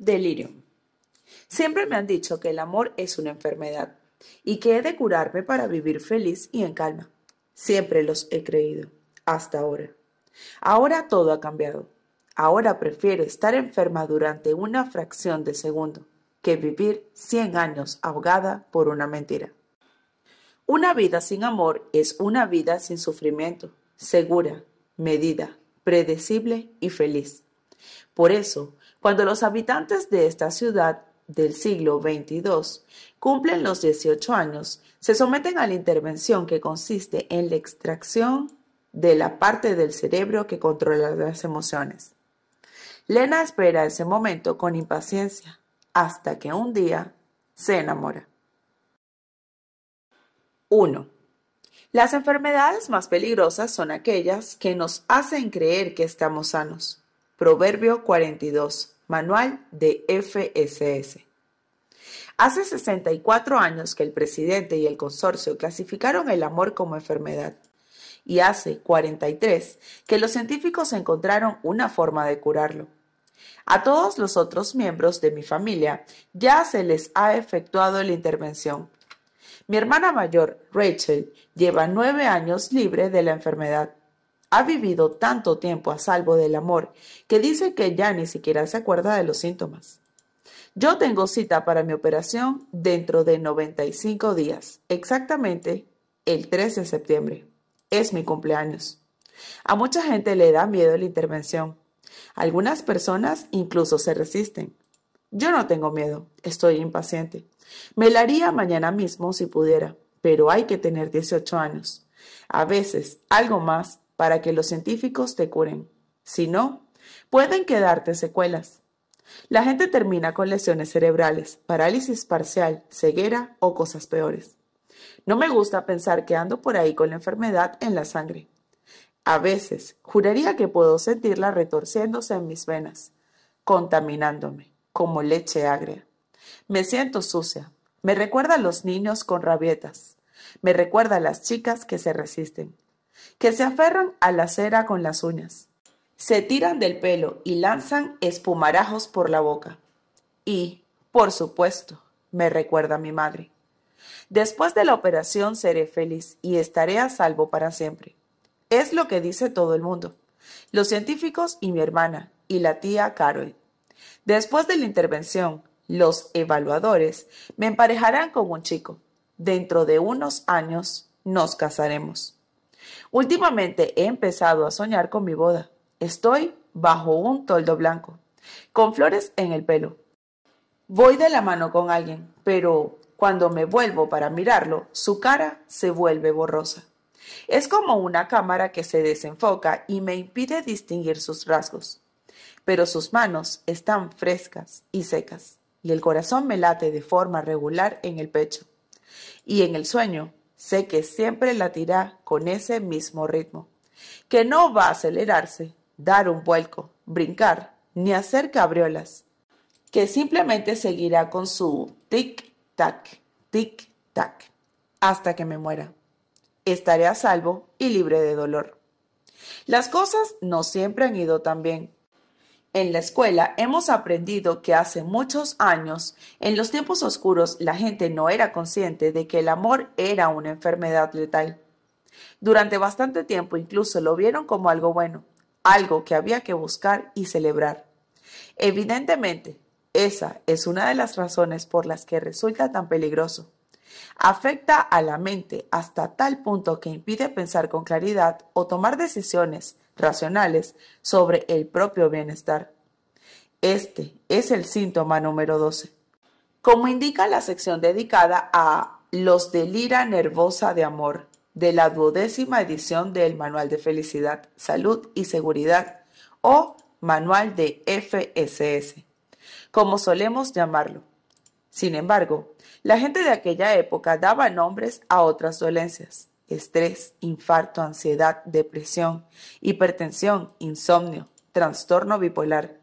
Delirium. Siempre me han dicho que el amor es una enfermedad y que he de curarme para vivir feliz y en calma. Siempre los he creído, hasta ahora. Ahora todo ha cambiado. Ahora prefiero estar enferma durante una fracción de segundo que vivir 100 años ahogada por una mentira. Una vida sin amor es una vida sin sufrimiento, segura, medida, predecible y feliz. Por eso, cuando los habitantes de esta ciudad del siglo XXII cumplen los 18 años, se someten a la intervención que consiste en la extracción de la parte del cerebro que controla las emociones. Lena espera ese momento con impaciencia hasta que un día se enamora. 1. Las enfermedades más peligrosas son aquellas que nos hacen creer que estamos sanos. Proverbio 42, Manual de FSS. Hace 64 años que el presidente y el consorcio clasificaron el amor como enfermedad y hace 43 que los científicos encontraron una forma de curarlo. A todos los otros miembros de mi familia ya se les ha efectuado la intervención. Mi hermana mayor, Rachel, lleva nueve años libre de la enfermedad ha vivido tanto tiempo a salvo del amor que dice que ya ni siquiera se acuerda de los síntomas. Yo tengo cita para mi operación dentro de 95 días, exactamente el 3 de septiembre. Es mi cumpleaños. A mucha gente le da miedo la intervención. Algunas personas incluso se resisten. Yo no tengo miedo, estoy impaciente. Me la haría mañana mismo si pudiera, pero hay que tener 18 años. A veces algo más para que los científicos te curen. Si no, pueden quedarte secuelas. La gente termina con lesiones cerebrales, parálisis parcial, ceguera o cosas peores. No me gusta pensar que ando por ahí con la enfermedad en la sangre. A veces juraría que puedo sentirla retorciéndose en mis venas, contaminándome, como leche agria. Me siento sucia. Me recuerda a los niños con rabietas. Me recuerda a las chicas que se resisten que se aferran a la cera con las uñas, se tiran del pelo y lanzan espumarajos por la boca. Y, por supuesto, me recuerda a mi madre. Después de la operación seré feliz y estaré a salvo para siempre. Es lo que dice todo el mundo, los científicos y mi hermana y la tía Carol. Después de la intervención, los evaluadores me emparejarán con un chico. Dentro de unos años nos casaremos. Últimamente he empezado a soñar con mi boda. Estoy bajo un toldo blanco, con flores en el pelo. Voy de la mano con alguien, pero cuando me vuelvo para mirarlo, su cara se vuelve borrosa. Es como una cámara que se desenfoca y me impide distinguir sus rasgos. Pero sus manos están frescas y secas, y el corazón me late de forma regular en el pecho. Y en el sueño sé que siempre latirá con ese mismo ritmo, que no va a acelerarse, dar un vuelco, brincar, ni hacer cabriolas, que simplemente seguirá con su tic-tac, tic-tac, hasta que me muera. Estaré a salvo y libre de dolor. Las cosas no siempre han ido tan bien, en la escuela hemos aprendido que hace muchos años, en los tiempos oscuros, la gente no era consciente de que el amor era una enfermedad letal. Durante bastante tiempo incluso lo vieron como algo bueno, algo que había que buscar y celebrar. Evidentemente, esa es una de las razones por las que resulta tan peligroso. Afecta a la mente hasta tal punto que impide pensar con claridad o tomar decisiones racionales sobre el propio bienestar. Este es el síntoma número 12. Como indica la sección dedicada a Los de Lira Nervosa de Amor de la duodécima edición del Manual de Felicidad, Salud y Seguridad o Manual de FSS, como solemos llamarlo. Sin embargo, la gente de aquella época daba nombres a otras dolencias estrés, infarto, ansiedad, depresión, hipertensión, insomnio, trastorno bipolar,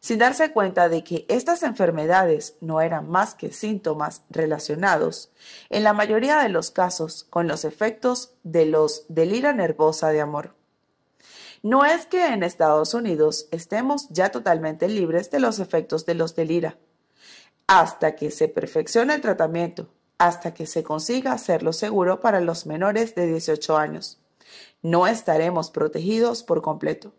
sin darse cuenta de que estas enfermedades no eran más que síntomas relacionados, en la mayoría de los casos, con los efectos de los del ira de amor. No es que en Estados Unidos estemos ya totalmente libres de los efectos de los del hasta que se perfeccione el tratamiento hasta que se consiga hacerlo seguro para los menores de 18 años. No estaremos protegidos por completo.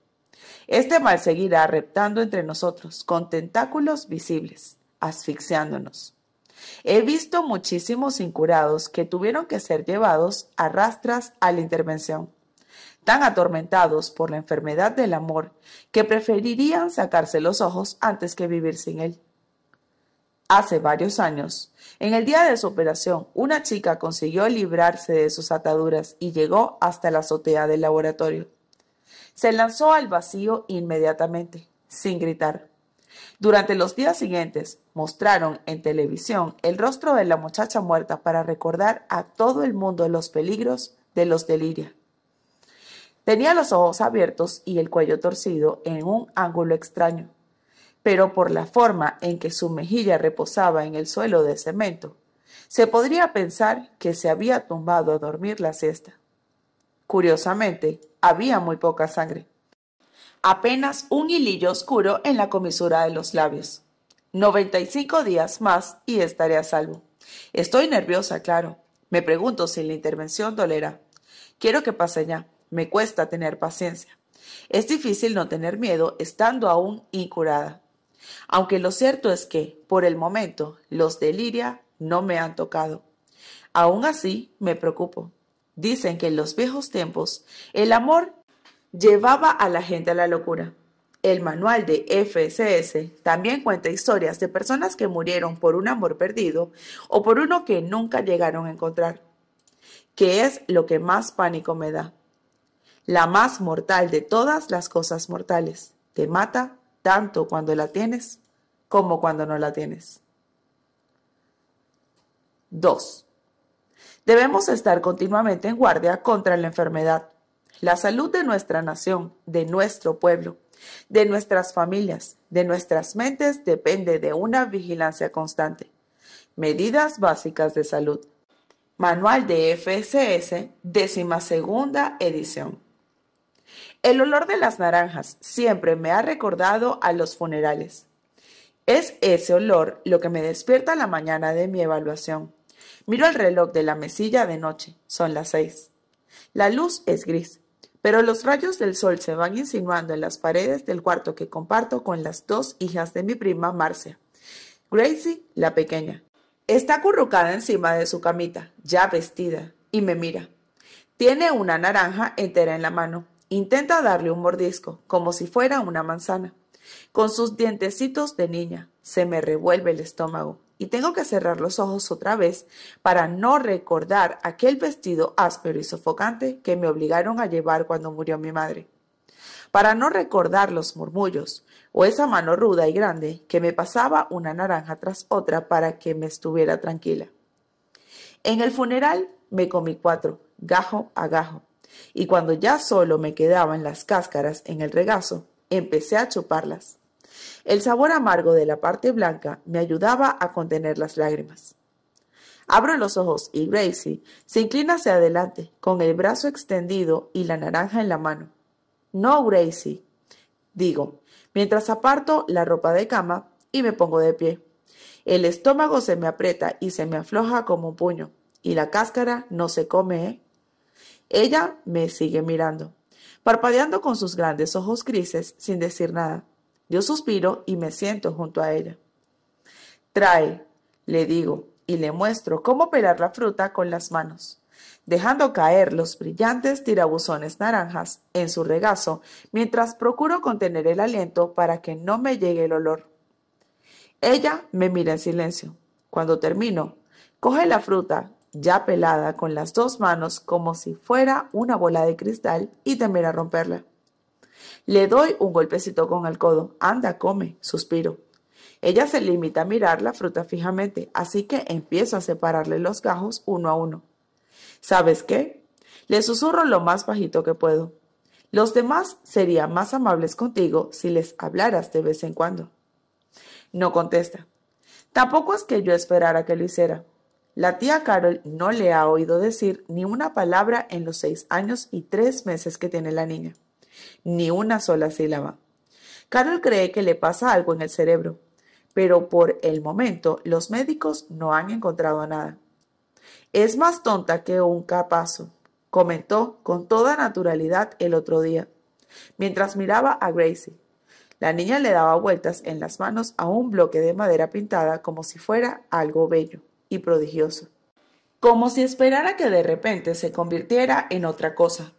Este mal seguirá reptando entre nosotros, con tentáculos visibles, asfixiándonos. He visto muchísimos incurados que tuvieron que ser llevados a rastras a la intervención, tan atormentados por la enfermedad del amor que preferirían sacarse los ojos antes que vivir sin él hace varios años. En el día de su operación, una chica consiguió librarse de sus ataduras y llegó hasta la azotea del laboratorio. Se lanzó al vacío inmediatamente, sin gritar. Durante los días siguientes, mostraron en televisión el rostro de la muchacha muerta para recordar a todo el mundo los peligros de los deliria. Tenía los ojos abiertos y el cuello torcido en un ángulo extraño pero por la forma en que su mejilla reposaba en el suelo de cemento, se podría pensar que se había tumbado a dormir la cesta. Curiosamente, había muy poca sangre. Apenas un hilillo oscuro en la comisura de los labios. Noventa y cinco días más y estaré a salvo. Estoy nerviosa, claro. Me pregunto si la intervención dolera. Quiero que pase ya. Me cuesta tener paciencia. Es difícil no tener miedo estando aún incurada aunque lo cierto es que, por el momento, los de Liria no me han tocado. Aún así, me preocupo. Dicen que en los viejos tiempos el amor llevaba a la gente a la locura. El manual de FSS también cuenta historias de personas que murieron por un amor perdido o por uno que nunca llegaron a encontrar, que es lo que más pánico me da. La más mortal de todas las cosas mortales. Te mata tanto cuando la tienes como cuando no la tienes. 2. Debemos estar continuamente en guardia contra la enfermedad. La salud de nuestra nación, de nuestro pueblo, de nuestras familias, de nuestras mentes depende de una vigilancia constante. Medidas básicas de salud. Manual de FSS, décima segunda edición. El olor de las naranjas siempre me ha recordado a los funerales. Es ese olor lo que me despierta la mañana de mi evaluación. Miro el reloj de la mesilla de noche. Son las seis. La luz es gris, pero los rayos del sol se van insinuando en las paredes del cuarto que comparto con las dos hijas de mi prima Marcia. Gracie, la pequeña. Está acurrucada encima de su camita, ya vestida, y me mira. Tiene una naranja entera en la mano. Intenta darle un mordisco, como si fuera una manzana. Con sus dientecitos de niña, se me revuelve el estómago y tengo que cerrar los ojos otra vez para no recordar aquel vestido áspero y sofocante que me obligaron a llevar cuando murió mi madre. Para no recordar los murmullos o esa mano ruda y grande que me pasaba una naranja tras otra para que me estuviera tranquila. En el funeral me comí cuatro, gajo a gajo, y cuando ya solo me quedaban las cáscaras en el regazo, empecé a chuparlas. El sabor amargo de la parte blanca me ayudaba a contener las lágrimas. Abro los ojos y Gracie se inclina hacia adelante, con el brazo extendido y la naranja en la mano. No, Gracie, digo, mientras aparto la ropa de cama y me pongo de pie. El estómago se me aprieta y se me afloja como un puño, y la cáscara no se come, ¿eh? Ella me sigue mirando, parpadeando con sus grandes ojos grises sin decir nada. Yo suspiro y me siento junto a ella. Trae, le digo, y le muestro cómo pelar la fruta con las manos, dejando caer los brillantes tirabuzones naranjas en su regazo mientras procuro contener el aliento para que no me llegue el olor. Ella me mira en silencio. Cuando termino, coge la fruta ya pelada con las dos manos como si fuera una bola de cristal y a romperla. Le doy un golpecito con el codo. Anda, come, suspiro. Ella se limita a mirar la fruta fijamente, así que empiezo a separarle los gajos uno a uno. ¿Sabes qué? Le susurro lo más bajito que puedo. Los demás serían más amables contigo si les hablaras de vez en cuando. No contesta. Tampoco es que yo esperara que lo hiciera. La tía Carol no le ha oído decir ni una palabra en los seis años y tres meses que tiene la niña. Ni una sola sílaba. Carol cree que le pasa algo en el cerebro, pero por el momento los médicos no han encontrado nada. Es más tonta que un capazo, comentó con toda naturalidad el otro día, mientras miraba a Gracie. La niña le daba vueltas en las manos a un bloque de madera pintada como si fuera algo bello y prodigioso. Como si esperara que de repente se convirtiera en otra cosa.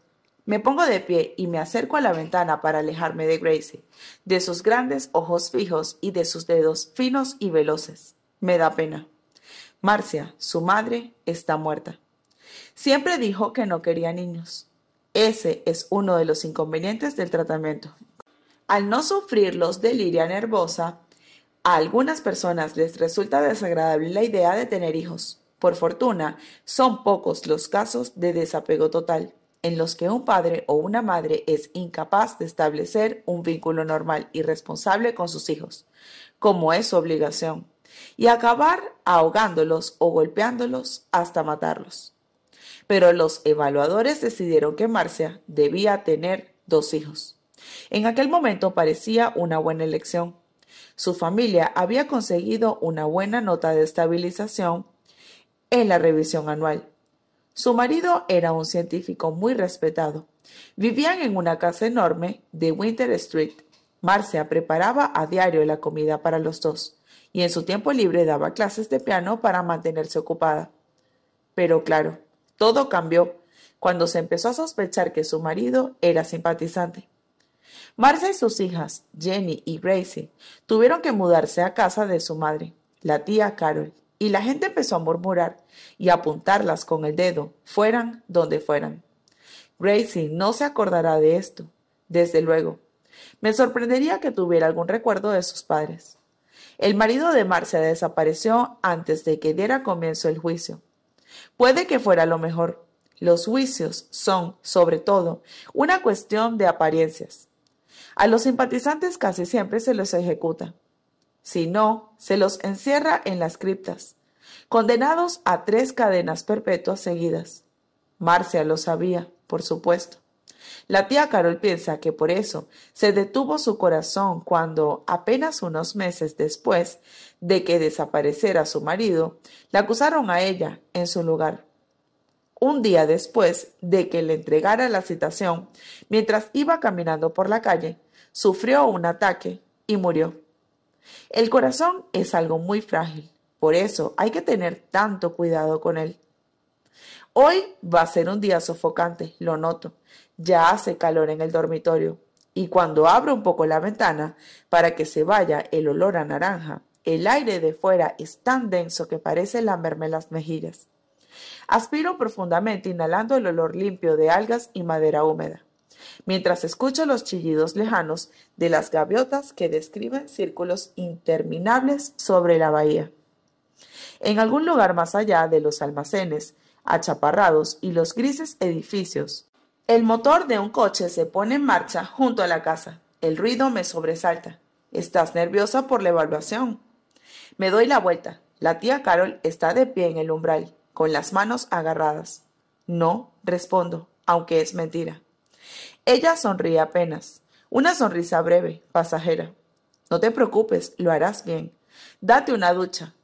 Me pongo de pie y me acerco a la ventana para alejarme de Gracie, de sus grandes ojos fijos y de sus dedos finos y veloces. Me da pena. Marcia, su madre, está muerta. Siempre dijo que no quería niños. Ese es uno de los inconvenientes del tratamiento. Al no sufrir los deliria nervosa, a algunas personas les resulta desagradable la idea de tener hijos. Por fortuna, son pocos los casos de desapego total, en los que un padre o una madre es incapaz de establecer un vínculo normal y responsable con sus hijos, como es su obligación, y acabar ahogándolos o golpeándolos hasta matarlos. Pero los evaluadores decidieron que Marcia debía tener dos hijos. En aquel momento parecía una buena elección, su familia había conseguido una buena nota de estabilización en la revisión anual. Su marido era un científico muy respetado. Vivían en una casa enorme de Winter Street. Marcia preparaba a diario la comida para los dos y en su tiempo libre daba clases de piano para mantenerse ocupada. Pero claro, todo cambió cuando se empezó a sospechar que su marido era simpatizante. Marcia y sus hijas, Jenny y Gracie, tuvieron que mudarse a casa de su madre, la tía Carol, y la gente empezó a murmurar y apuntarlas con el dedo, fueran donde fueran. Gracie no se acordará de esto, desde luego. Me sorprendería que tuviera algún recuerdo de sus padres. El marido de Marcia desapareció antes de que diera comienzo el juicio. Puede que fuera lo mejor. Los juicios son, sobre todo, una cuestión de apariencias. A los simpatizantes casi siempre se los ejecuta. Si no, se los encierra en las criptas, condenados a tres cadenas perpetuas seguidas. Marcia lo sabía, por supuesto. La tía Carol piensa que por eso se detuvo su corazón cuando, apenas unos meses después de que desapareciera su marido, la acusaron a ella en su lugar un día después de que le entregara la citación, mientras iba caminando por la calle, sufrió un ataque y murió. El corazón es algo muy frágil, por eso hay que tener tanto cuidado con él. Hoy va a ser un día sofocante, lo noto. Ya hace calor en el dormitorio y cuando abro un poco la ventana para que se vaya el olor a naranja, el aire de fuera es tan denso que parece lamerme las mejillas. Aspiro profundamente, inhalando el olor limpio de algas y madera húmeda, mientras escucho los chillidos lejanos de las gaviotas que describen círculos interminables sobre la bahía. En algún lugar más allá de los almacenes, achaparrados y los grises edificios, el motor de un coche se pone en marcha junto a la casa. El ruido me sobresalta. Estás nerviosa por la evaluación. Me doy la vuelta. La tía Carol está de pie en el umbral con las manos agarradas. No, respondo, aunque es mentira. Ella sonríe apenas, una sonrisa breve, pasajera. No te preocupes, lo harás bien. Date una ducha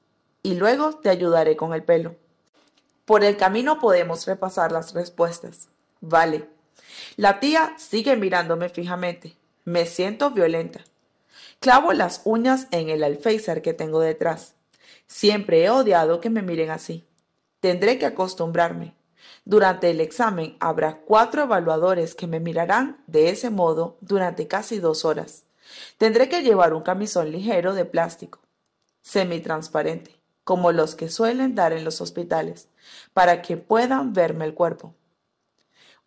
y luego te ayudaré con el pelo. Por el camino podemos repasar las respuestas. Vale. La tía sigue mirándome fijamente. Me siento violenta. Clavo las uñas en el alféizar que tengo detrás. Siempre he odiado que me miren así. Tendré que acostumbrarme. Durante el examen habrá cuatro evaluadores que me mirarán de ese modo durante casi dos horas. Tendré que llevar un camisón ligero de plástico, semitransparente, como los que suelen dar en los hospitales, para que puedan verme el cuerpo.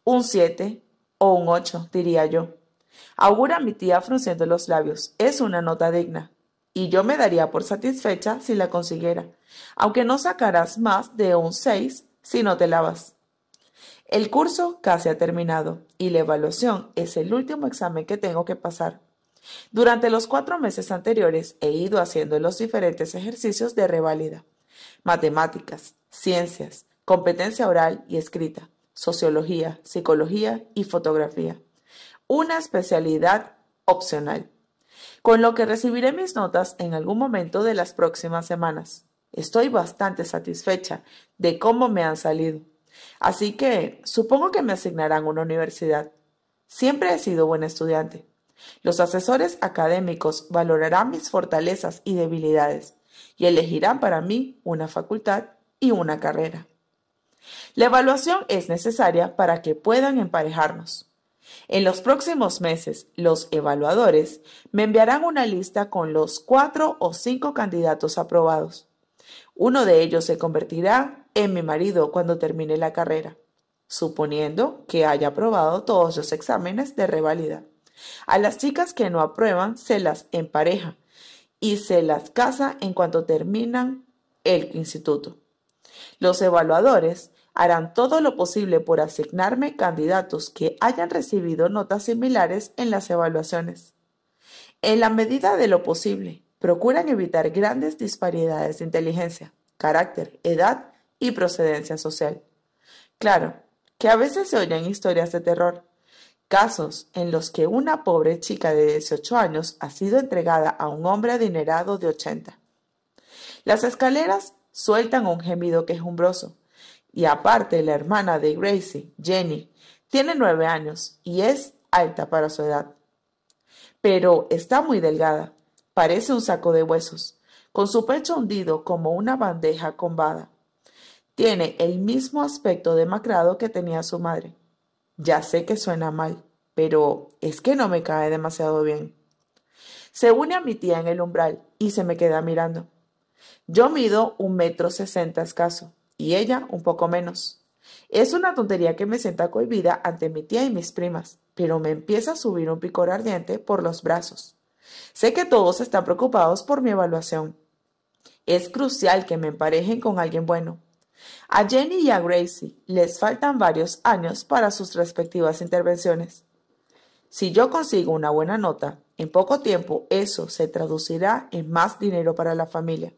Un 7 o un 8, diría yo. Augura mi tía frunciendo los labios. Es una nota digna y yo me daría por satisfecha si la consiguiera, aunque no sacarás más de un 6 si no te lavas. El curso casi ha terminado y la evaluación es el último examen que tengo que pasar. Durante los cuatro meses anteriores he ido haciendo los diferentes ejercicios de reválida. Matemáticas, ciencias, competencia oral y escrita, sociología, psicología y fotografía. Una especialidad opcional con lo que recibiré mis notas en algún momento de las próximas semanas. Estoy bastante satisfecha de cómo me han salido. Así que supongo que me asignarán una universidad. Siempre he sido buen estudiante. Los asesores académicos valorarán mis fortalezas y debilidades y elegirán para mí una facultad y una carrera. La evaluación es necesaria para que puedan emparejarnos. En los próximos meses, los evaluadores me enviarán una lista con los cuatro o cinco candidatos aprobados. Uno de ellos se convertirá en mi marido cuando termine la carrera, suponiendo que haya aprobado todos los exámenes de revalida. A las chicas que no aprueban se las empareja y se las casa en cuanto terminan el instituto. Los evaluadores harán todo lo posible por asignarme candidatos que hayan recibido notas similares en las evaluaciones. En la medida de lo posible, procuran evitar grandes disparidades de inteligencia, carácter, edad y procedencia social. Claro, que a veces se oyen historias de terror, casos en los que una pobre chica de 18 años ha sido entregada a un hombre adinerado de 80. Las escaleras sueltan un gemido quejumbroso, y aparte la hermana de Gracie, Jenny, tiene nueve años y es alta para su edad. Pero está muy delgada, parece un saco de huesos, con su pecho hundido como una bandeja combada. Tiene el mismo aspecto demacrado que tenía su madre. Ya sé que suena mal, pero es que no me cae demasiado bien. Se une a mi tía en el umbral y se me queda mirando. Yo mido un metro sesenta escaso y ella un poco menos. Es una tontería que me sienta cohibida ante mi tía y mis primas, pero me empieza a subir un picor ardiente por los brazos. Sé que todos están preocupados por mi evaluación. Es crucial que me emparejen con alguien bueno. A Jenny y a Gracie les faltan varios años para sus respectivas intervenciones. Si yo consigo una buena nota, en poco tiempo eso se traducirá en más dinero para la familia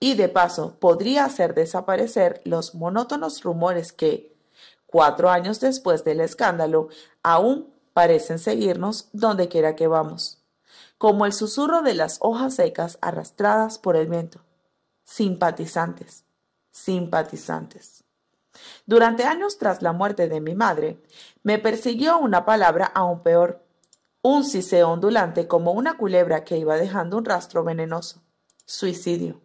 y de paso podría hacer desaparecer los monótonos rumores que, cuatro años después del escándalo, aún parecen seguirnos donde quiera que vamos, como el susurro de las hojas secas arrastradas por el viento. Simpatizantes, simpatizantes. Durante años tras la muerte de mi madre, me persiguió una palabra aún peor, un siseo ondulante como una culebra que iba dejando un rastro venenoso. Suicidio.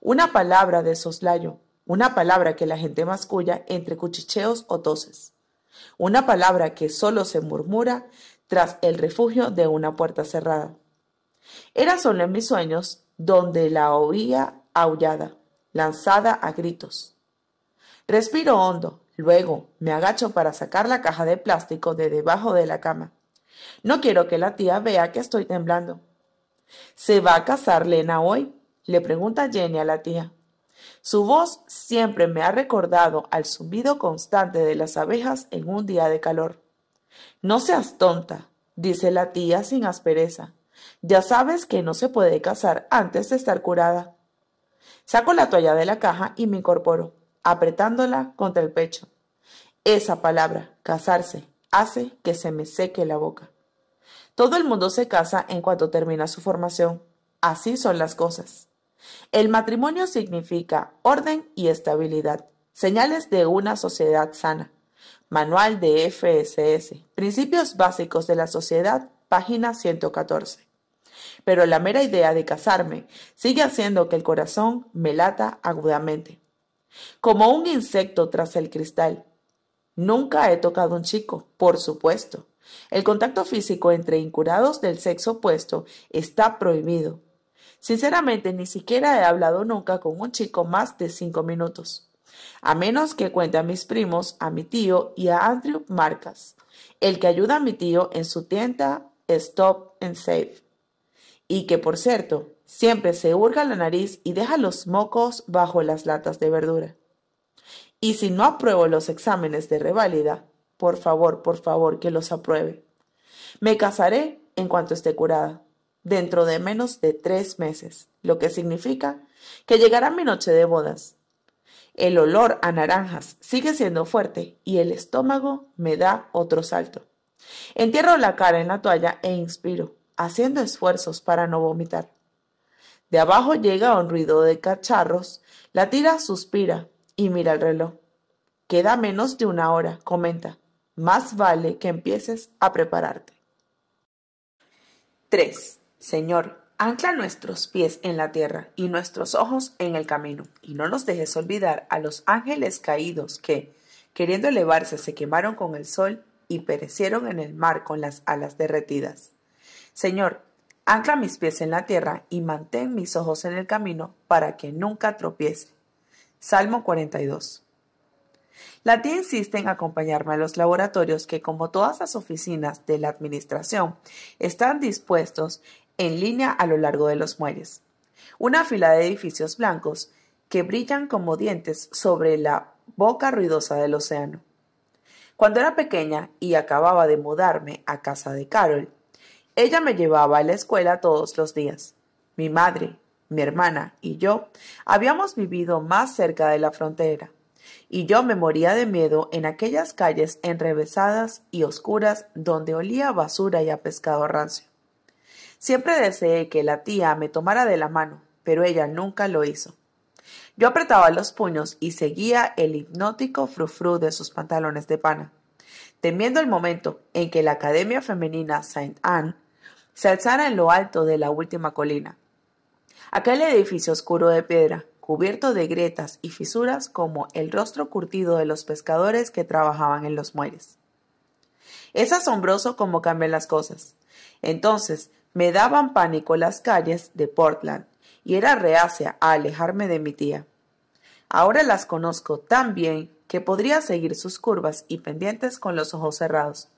Una palabra de soslayo, una palabra que la gente masculla entre cuchicheos o toses, una palabra que solo se murmura tras el refugio de una puerta cerrada. Era solo en mis sueños donde la oía aullada, lanzada a gritos. Respiro hondo, luego me agacho para sacar la caja de plástico de debajo de la cama. No quiero que la tía vea que estoy temblando. ¿Se va a casar Lena hoy? Le pregunta Jenny a la tía. Su voz siempre me ha recordado al zumbido constante de las abejas en un día de calor. No seas tonta, dice la tía sin aspereza. Ya sabes que no se puede casar antes de estar curada. Saco la toalla de la caja y me incorporo, apretándola contra el pecho. Esa palabra, casarse, hace que se me seque la boca. Todo el mundo se casa en cuanto termina su formación. Así son las cosas. El matrimonio significa orden y estabilidad, señales de una sociedad sana. Manual de FSS, Principios Básicos de la Sociedad, página 114. Pero la mera idea de casarme sigue haciendo que el corazón me lata agudamente, como un insecto tras el cristal. Nunca he tocado un chico, por supuesto. El contacto físico entre incurados del sexo opuesto está prohibido, Sinceramente, ni siquiera he hablado nunca con un chico más de cinco minutos. A menos que cuente a mis primos, a mi tío y a Andrew Marcas, el que ayuda a mi tío en su tienda Stop and Save. Y que, por cierto, siempre se hurga la nariz y deja los mocos bajo las latas de verdura. Y si no apruebo los exámenes de reválida, por favor, por favor, que los apruebe. Me casaré en cuanto esté curada dentro de menos de tres meses, lo que significa que llegará mi noche de bodas. El olor a naranjas sigue siendo fuerte y el estómago me da otro salto. Entierro la cara en la toalla e inspiro, haciendo esfuerzos para no vomitar. De abajo llega un ruido de cacharros, la tira suspira y mira el reloj. Queda menos de una hora, comenta. Más vale que empieces a prepararte. 3. Señor, ancla nuestros pies en la tierra y nuestros ojos en el camino, y no nos dejes olvidar a los ángeles caídos que, queriendo elevarse, se quemaron con el sol y perecieron en el mar con las alas derretidas. Señor, ancla mis pies en la tierra y mantén mis ojos en el camino para que nunca tropiece. Salmo 42. La tía insiste en acompañarme a los laboratorios que, como todas las oficinas de la Administración, están dispuestos en línea a lo largo de los muelles. Una fila de edificios blancos que brillan como dientes sobre la boca ruidosa del océano. Cuando era pequeña y acababa de mudarme a casa de Carol, ella me llevaba a la escuela todos los días. Mi madre, mi hermana y yo habíamos vivido más cerca de la frontera, y yo me moría de miedo en aquellas calles enrevesadas y oscuras donde olía basura y a pescado rancio. Siempre deseé que la tía me tomara de la mano, pero ella nunca lo hizo. Yo apretaba los puños y seguía el hipnótico frufru de sus pantalones de pana, temiendo el momento en que la Academia Femenina Saint Anne se alzara en lo alto de la última colina. Aquel edificio oscuro de piedra, cubierto de grietas y fisuras como el rostro curtido de los pescadores que trabajaban en los muelles. Es asombroso cómo cambian las cosas. Entonces, me daban pánico las calles de Portland y era reacia a alejarme de mi tía. Ahora las conozco tan bien que podría seguir sus curvas y pendientes con los ojos cerrados.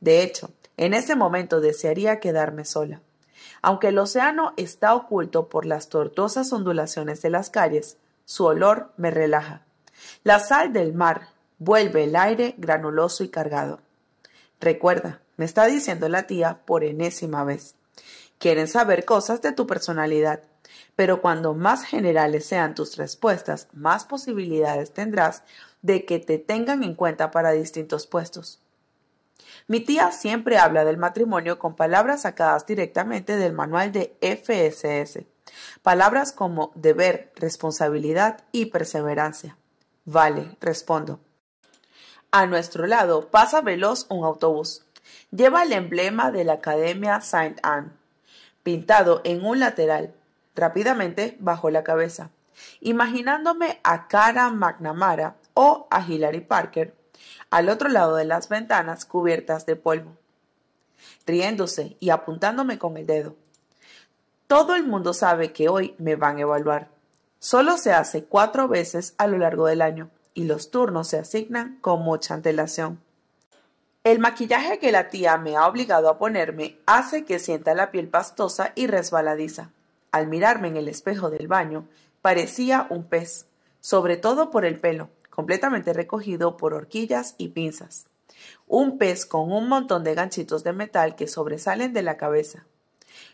De hecho, en ese momento desearía quedarme sola. Aunque el océano está oculto por las tortuosas ondulaciones de las calles, su olor me relaja. La sal del mar vuelve el aire granuloso y cargado. Recuerda, me está diciendo la tía por enésima vez. Quieren saber cosas de tu personalidad, pero cuando más generales sean tus respuestas, más posibilidades tendrás de que te tengan en cuenta para distintos puestos. Mi tía siempre habla del matrimonio con palabras sacadas directamente del manual de FSS, palabras como deber, responsabilidad y perseverancia. Vale, respondo. A nuestro lado pasa veloz un autobús. Lleva el emblema de la Academia Saint Anne pintado en un lateral. Rápidamente bajo la cabeza. Imaginándome a Cara McNamara o a Hilary Parker al otro lado de las ventanas cubiertas de polvo, riéndose y apuntándome con el dedo. Todo el mundo sabe que hoy me van a evaluar. Solo se hace cuatro veces a lo largo del año y los turnos se asignan con mucha antelación. El maquillaje que la tía me ha obligado a ponerme hace que sienta la piel pastosa y resbaladiza. Al mirarme en el espejo del baño, parecía un pez, sobre todo por el pelo, completamente recogido por horquillas y pinzas. Un pez con un montón de ganchitos de metal que sobresalen de la cabeza.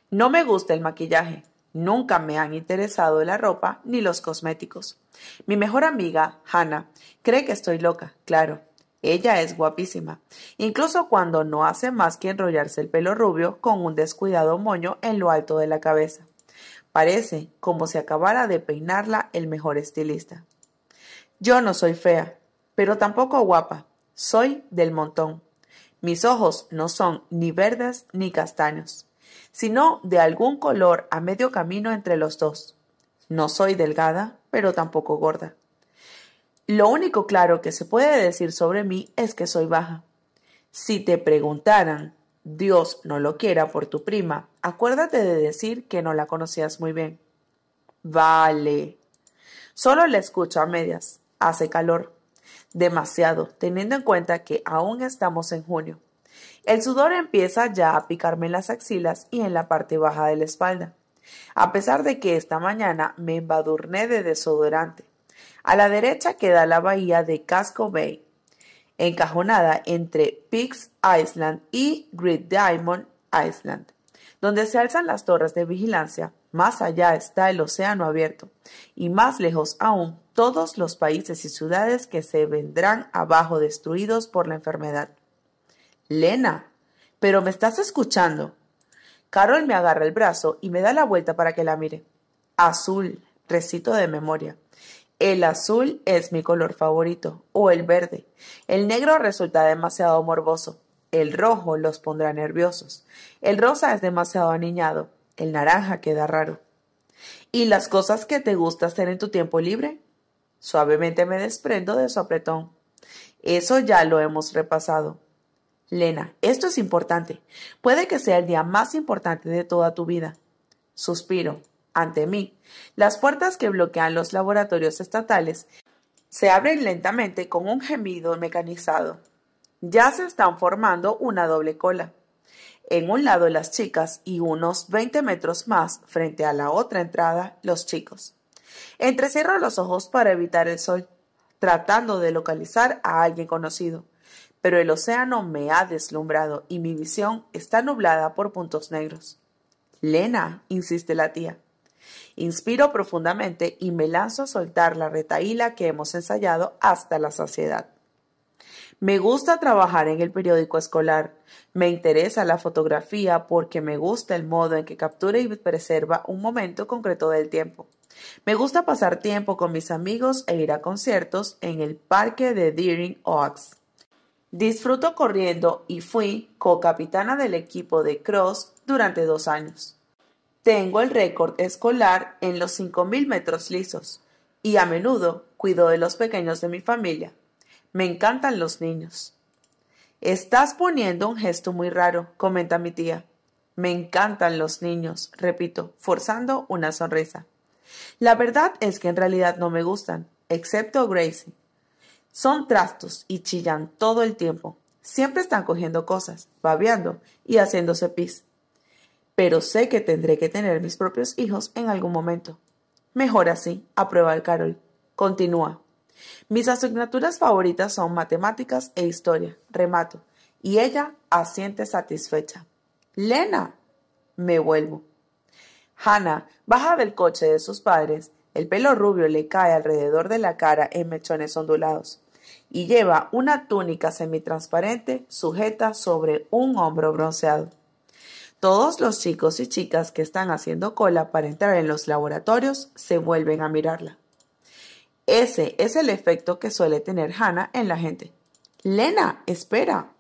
No me gusta el maquillaje, Nunca me han interesado la ropa ni los cosméticos. Mi mejor amiga, Hannah, cree que estoy loca, claro, ella es guapísima, incluso cuando no hace más que enrollarse el pelo rubio con un descuidado moño en lo alto de la cabeza. Parece como si acabara de peinarla el mejor estilista. Yo no soy fea, pero tampoco guapa, soy del montón. Mis ojos no son ni verdes ni castaños, sino de algún color a medio camino entre los dos. No soy delgada, pero tampoco gorda. Lo único claro que se puede decir sobre mí es que soy baja. Si te preguntaran, Dios no lo quiera por tu prima, acuérdate de decir que no la conocías muy bien. Vale. Solo la escucho a medias. Hace calor. Demasiado, teniendo en cuenta que aún estamos en junio. El sudor empieza ya a picarme en las axilas y en la parte baja de la espalda. A pesar de que esta mañana me embadurné de desodorante, a la derecha queda la bahía de Casco Bay, encajonada entre Pigs Island y Great Diamond Island, donde se alzan las torres de vigilancia. Más allá está el océano abierto y más lejos aún todos los países y ciudades que se vendrán abajo destruidos por la enfermedad. Lena, pero me estás escuchando. Carol me agarra el brazo y me da la vuelta para que la mire. Azul, recito de memoria. El azul es mi color favorito, o el verde. El negro resulta demasiado morboso. El rojo los pondrá nerviosos. El rosa es demasiado aniñado. El naranja queda raro. ¿Y las cosas que te gusta hacer en tu tiempo libre? Suavemente me desprendo de su apretón. Eso ya lo hemos repasado. Lena, esto es importante. Puede que sea el día más importante de toda tu vida. Suspiro ante mí. Las puertas que bloquean los laboratorios estatales se abren lentamente con un gemido mecanizado. Ya se están formando una doble cola. En un lado las chicas y unos 20 metros más frente a la otra entrada los chicos. Entrecierro los ojos para evitar el sol, tratando de localizar a alguien conocido. Pero el océano me ha deslumbrado y mi visión está nublada por puntos negros. Lena, insiste la tía. Inspiro profundamente y me lanzo a soltar la retaíla que hemos ensayado hasta la saciedad. Me gusta trabajar en el periódico escolar. Me interesa la fotografía porque me gusta el modo en que captura y preserva un momento concreto del tiempo. Me gusta pasar tiempo con mis amigos e ir a conciertos en el parque de Deering Oaks. Disfruto corriendo y fui co-capitana del equipo de cross durante dos años. Tengo el récord escolar en los 5.000 metros lisos y a menudo cuido de los pequeños de mi familia. Me encantan los niños. Estás poniendo un gesto muy raro, comenta mi tía. Me encantan los niños, repito, forzando una sonrisa. La verdad es que en realidad no me gustan, excepto Gracie. Son trastos y chillan todo el tiempo. Siempre están cogiendo cosas, babeando y haciéndose pis pero sé que tendré que tener mis propios hijos en algún momento. Mejor así, aprueba el Carol. Continúa. Mis asignaturas favoritas son matemáticas e historia. Remato. Y ella asiente satisfecha. Lena. Me vuelvo. Hannah baja del coche de sus padres. El pelo rubio le cae alrededor de la cara en mechones ondulados y lleva una túnica semitransparente sujeta sobre un hombro bronceado. Todos los chicos y chicas que están haciendo cola para entrar en los laboratorios se vuelven a mirarla. Ese es el efecto que suele tener Hannah en la gente. Lena, espera.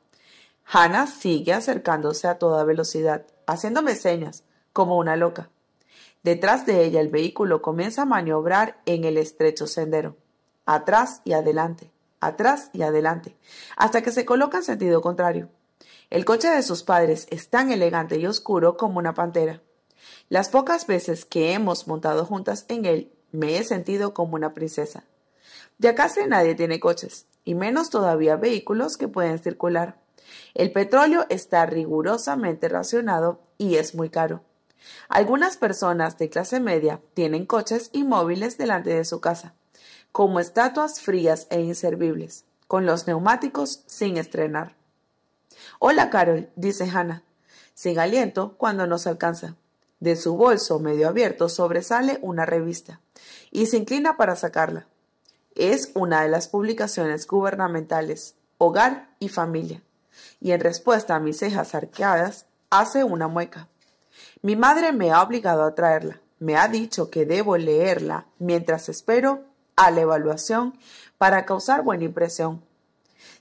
Hannah sigue acercándose a toda velocidad, haciéndome señas, como una loca. Detrás de ella el vehículo comienza a maniobrar en el estrecho sendero, atrás y adelante, atrás y adelante, hasta que se coloca en sentido contrario. El coche de sus padres es tan elegante y oscuro como una pantera. Las pocas veces que hemos montado juntas en él, me he sentido como una princesa. Ya casi nadie tiene coches, y menos todavía vehículos que pueden circular. El petróleo está rigurosamente racionado y es muy caro. Algunas personas de clase media tienen coches inmóviles delante de su casa, como estatuas frías e inservibles, con los neumáticos sin estrenar. Hola, Carol, dice Hannah, sin aliento cuando nos alcanza. De su bolso medio abierto sobresale una revista y se inclina para sacarla. Es una de las publicaciones gubernamentales, Hogar y Familia. Y en respuesta a mis cejas arqueadas, hace una mueca. Mi madre me ha obligado a traerla. Me ha dicho que debo leerla mientras espero a la evaluación para causar buena impresión.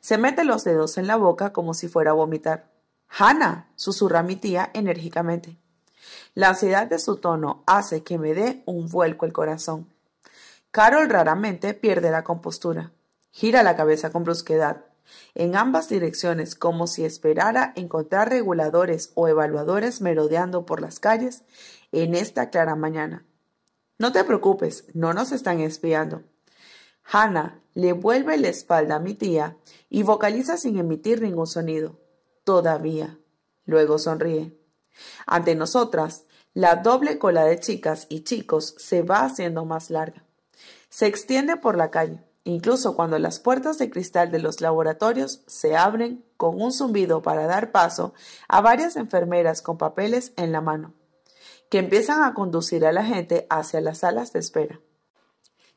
Se mete los dedos en la boca como si fuera a vomitar. Hannah, susurra mi tía enérgicamente. La ansiedad de su tono hace que me dé un vuelco el corazón. Carol raramente pierde la compostura. Gira la cabeza con brusquedad, en ambas direcciones, como si esperara encontrar reguladores o evaluadores merodeando por las calles en esta clara mañana. No te preocupes, no nos están espiando, Hannah le vuelve la espalda a mi tía y vocaliza sin emitir ningún sonido. Todavía. Luego sonríe. Ante nosotras, la doble cola de chicas y chicos se va haciendo más larga. Se extiende por la calle, incluso cuando las puertas de cristal de los laboratorios se abren con un zumbido para dar paso a varias enfermeras con papeles en la mano, que empiezan a conducir a la gente hacia las salas de espera.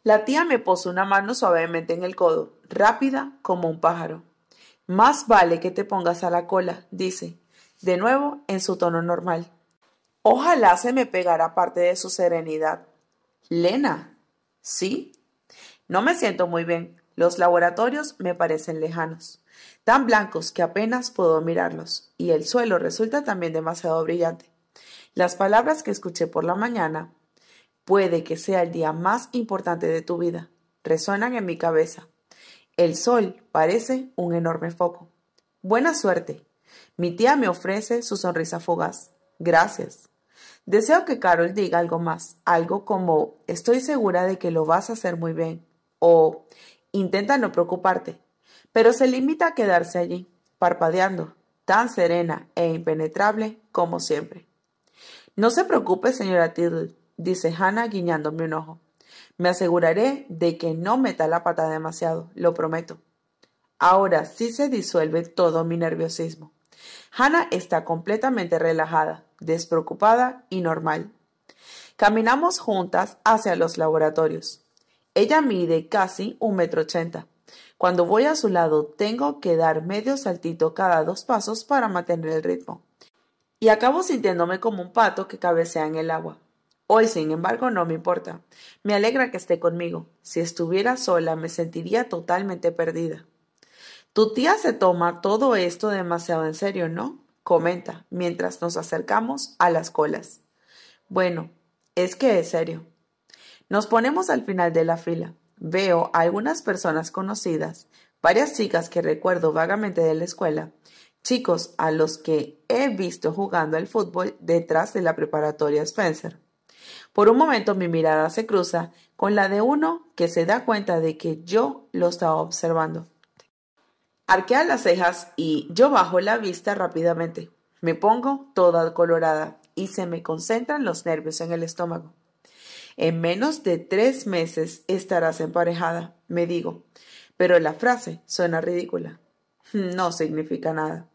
La tía me puso una mano suavemente en el codo, rápida como un pájaro. Más vale que te pongas a la cola, dice, de nuevo en su tono normal. Ojalá se me pegara parte de su serenidad. Lena, ¿sí? No me siento muy bien. Los laboratorios me parecen lejanos, tan blancos que apenas puedo mirarlos, y el suelo resulta también demasiado brillante. Las palabras que escuché por la mañana puede que sea el día más importante de tu vida. Resuenan en mi cabeza. El sol parece un enorme foco. Buena suerte. Mi tía me ofrece su sonrisa fugaz. Gracias. Deseo que Carol diga algo más, algo como estoy segura de que lo vas a hacer muy bien o intenta no preocuparte, pero se limita a quedarse allí, parpadeando, tan serena e impenetrable como siempre. No se preocupe, señora Tiddle, dice Hannah guiñándome un ojo. Me aseguraré de que no meta la pata demasiado, lo prometo. Ahora sí se disuelve todo mi nerviosismo. Hannah está completamente relajada, despreocupada y normal. Caminamos juntas hacia los laboratorios. Ella mide casi un metro ochenta. Cuando voy a su lado tengo que dar medio saltito cada dos pasos para mantener el ritmo. Y acabo sintiéndome como un pato que cabecea en el agua. Hoy, sin embargo, no me importa. Me alegra que esté conmigo. Si estuviera sola, me sentiría totalmente perdida. Tu tía se toma todo esto demasiado en serio, ¿no? Comenta, mientras nos acercamos a las colas. Bueno, es que es serio. Nos ponemos al final de la fila. Veo a algunas personas conocidas, varias chicas que recuerdo vagamente de la escuela, chicos a los que he visto jugando al fútbol detrás de la preparatoria Spencer. Por un momento mi mirada se cruza con la de uno que se da cuenta de que yo lo estaba observando. Arquea las cejas y yo bajo la vista rápidamente. Me pongo toda colorada y se me concentran los nervios en el estómago. En menos de tres meses estarás emparejada, me digo, pero la frase suena ridícula. No significa nada.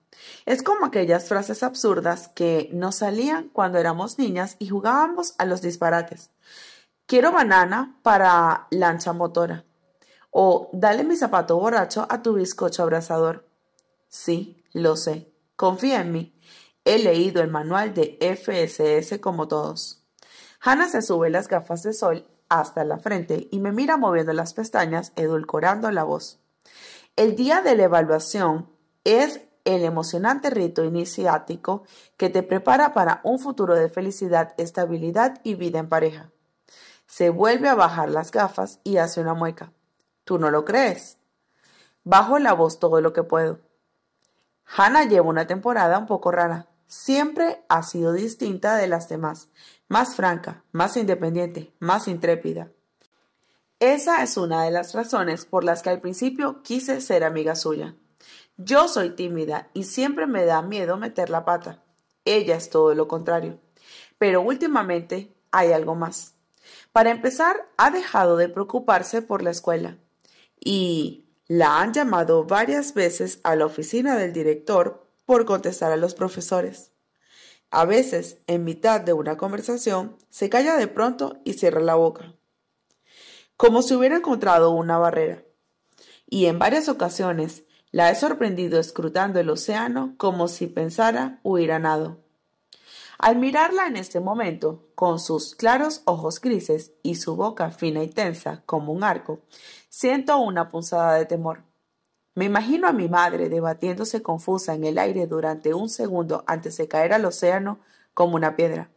Es como aquellas frases absurdas que nos salían cuando éramos niñas y jugábamos a los disparates. Quiero banana para lancha motora. O dale mi zapato borracho a tu bizcocho abrazador. Sí, lo sé. Confía en mí. He leído el manual de FSS como todos. Hannah se sube las gafas de sol hasta la frente y me mira moviendo las pestañas, edulcorando la voz. El día de la evaluación es el emocionante rito iniciático que te prepara para un futuro de felicidad, estabilidad y vida en pareja. Se vuelve a bajar las gafas y hace una mueca. ¿Tú no lo crees? Bajo la voz todo lo que puedo. Hannah lleva una temporada un poco rara. Siempre ha sido distinta de las demás, más franca, más independiente, más intrépida. Esa es una de las razones por las que al principio quise ser amiga suya. Yo soy tímida y siempre me da miedo meter la pata. Ella es todo lo contrario. Pero últimamente hay algo más. Para empezar, ha dejado de preocuparse por la escuela y la han llamado varias veces a la oficina del director por contestar a los profesores. A veces, en mitad de una conversación, se calla de pronto y cierra la boca, como si hubiera encontrado una barrera. Y en varias ocasiones la he sorprendido escrutando el océano como si pensara huir a nado. Al mirarla en este momento, con sus claros ojos grises y su boca fina y tensa como un arco, siento una punzada de temor. Me imagino a mi madre debatiéndose confusa en el aire durante un segundo antes de caer al océano como una piedra.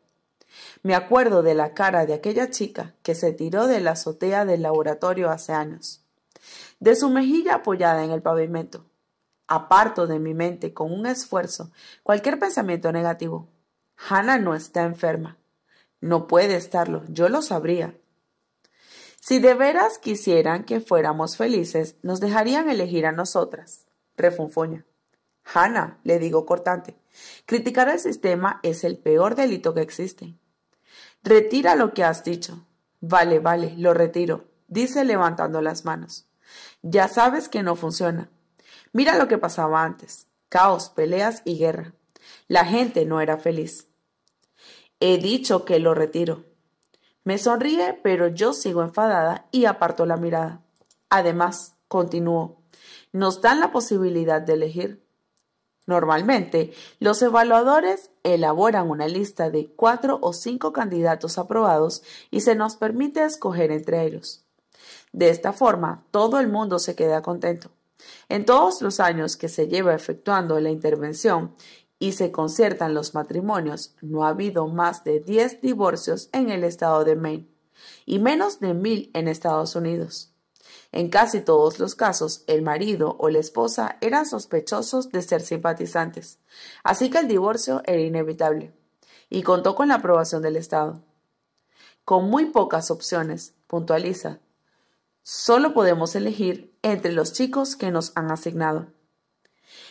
Me acuerdo de la cara de aquella chica que se tiró de la azotea del laboratorio hace años de su mejilla apoyada en el pavimento. Aparto de mi mente con un esfuerzo cualquier pensamiento negativo. Hannah no está enferma. No puede estarlo, yo lo sabría. Si de veras quisieran que fuéramos felices, nos dejarían elegir a nosotras. Refunfoña. Hannah, le digo cortante, criticar el sistema es el peor delito que existe. Retira lo que has dicho. Vale, vale, lo retiro, dice levantando las manos. Ya sabes que no funciona. Mira lo que pasaba antes. Caos, peleas y guerra. La gente no era feliz. He dicho que lo retiro. Me sonríe, pero yo sigo enfadada y aparto la mirada. Además, continuó, nos dan la posibilidad de elegir. Normalmente, los evaluadores elaboran una lista de cuatro o cinco candidatos aprobados y se nos permite escoger entre ellos. De esta forma, todo el mundo se queda contento. En todos los años que se lleva efectuando la intervención y se conciertan los matrimonios, no ha habido más de 10 divorcios en el estado de Maine y menos de mil en Estados Unidos. En casi todos los casos, el marido o la esposa eran sospechosos de ser simpatizantes, así que el divorcio era inevitable y contó con la aprobación del Estado. Con muy pocas opciones, puntualiza, Solo podemos elegir entre los chicos que nos han asignado.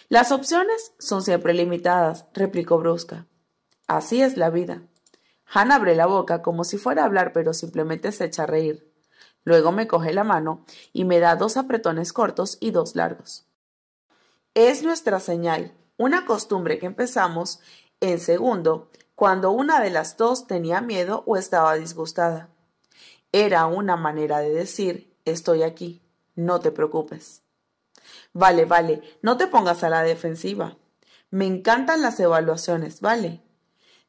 Las opciones son siempre limitadas, replicó Brusca. Así es la vida. Han abre la boca como si fuera a hablar, pero simplemente se echa a reír. Luego me coge la mano y me da dos apretones cortos y dos largos. Es nuestra señal, una costumbre que empezamos en segundo, cuando una de las dos tenía miedo o estaba disgustada. Era una manera de decir estoy aquí, no te preocupes. Vale, vale, no te pongas a la defensiva. Me encantan las evaluaciones, vale.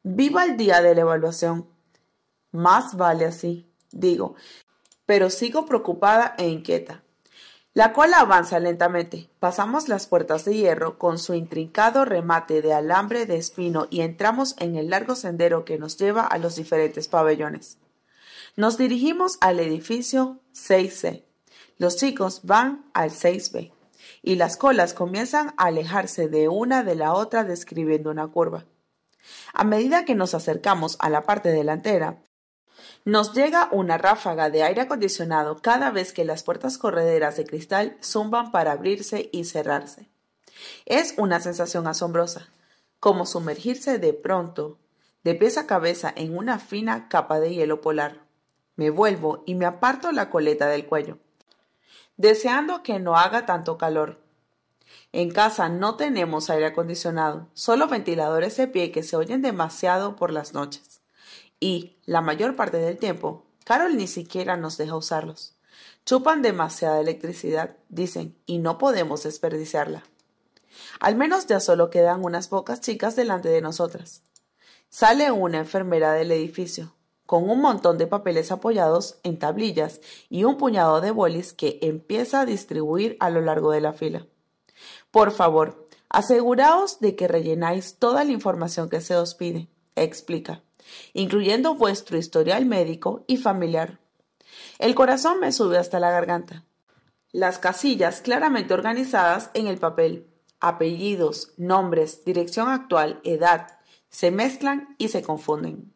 Viva el día de la evaluación. Más vale así, digo, pero sigo preocupada e inquieta. La cola avanza lentamente. Pasamos las puertas de hierro con su intrincado remate de alambre de espino y entramos en el largo sendero que nos lleva a los diferentes pabellones. Nos dirigimos al edificio 6C. Los chicos van al 6B y las colas comienzan a alejarse de una de la otra describiendo una curva. A medida que nos acercamos a la parte delantera, nos llega una ráfaga de aire acondicionado cada vez que las puertas correderas de cristal zumban para abrirse y cerrarse. Es una sensación asombrosa, como sumergirse de pronto, de pies a cabeza, en una fina capa de hielo polar. Me vuelvo y me aparto la coleta del cuello, deseando que no haga tanto calor. En casa no tenemos aire acondicionado, solo ventiladores de pie que se oyen demasiado por las noches. Y, la mayor parte del tiempo, Carol ni siquiera nos deja usarlos. Chupan demasiada electricidad, dicen, y no podemos desperdiciarla. Al menos ya solo quedan unas pocas chicas delante de nosotras. Sale una enfermera del edificio, con un montón de papeles apoyados en tablillas y un puñado de bolis que empieza a distribuir a lo largo de la fila. Por favor, aseguraos de que rellenáis toda la información que se os pide, explica, incluyendo vuestro historial médico y familiar. El corazón me sube hasta la garganta. Las casillas claramente organizadas en el papel, apellidos, nombres, dirección actual, edad, se mezclan y se confunden.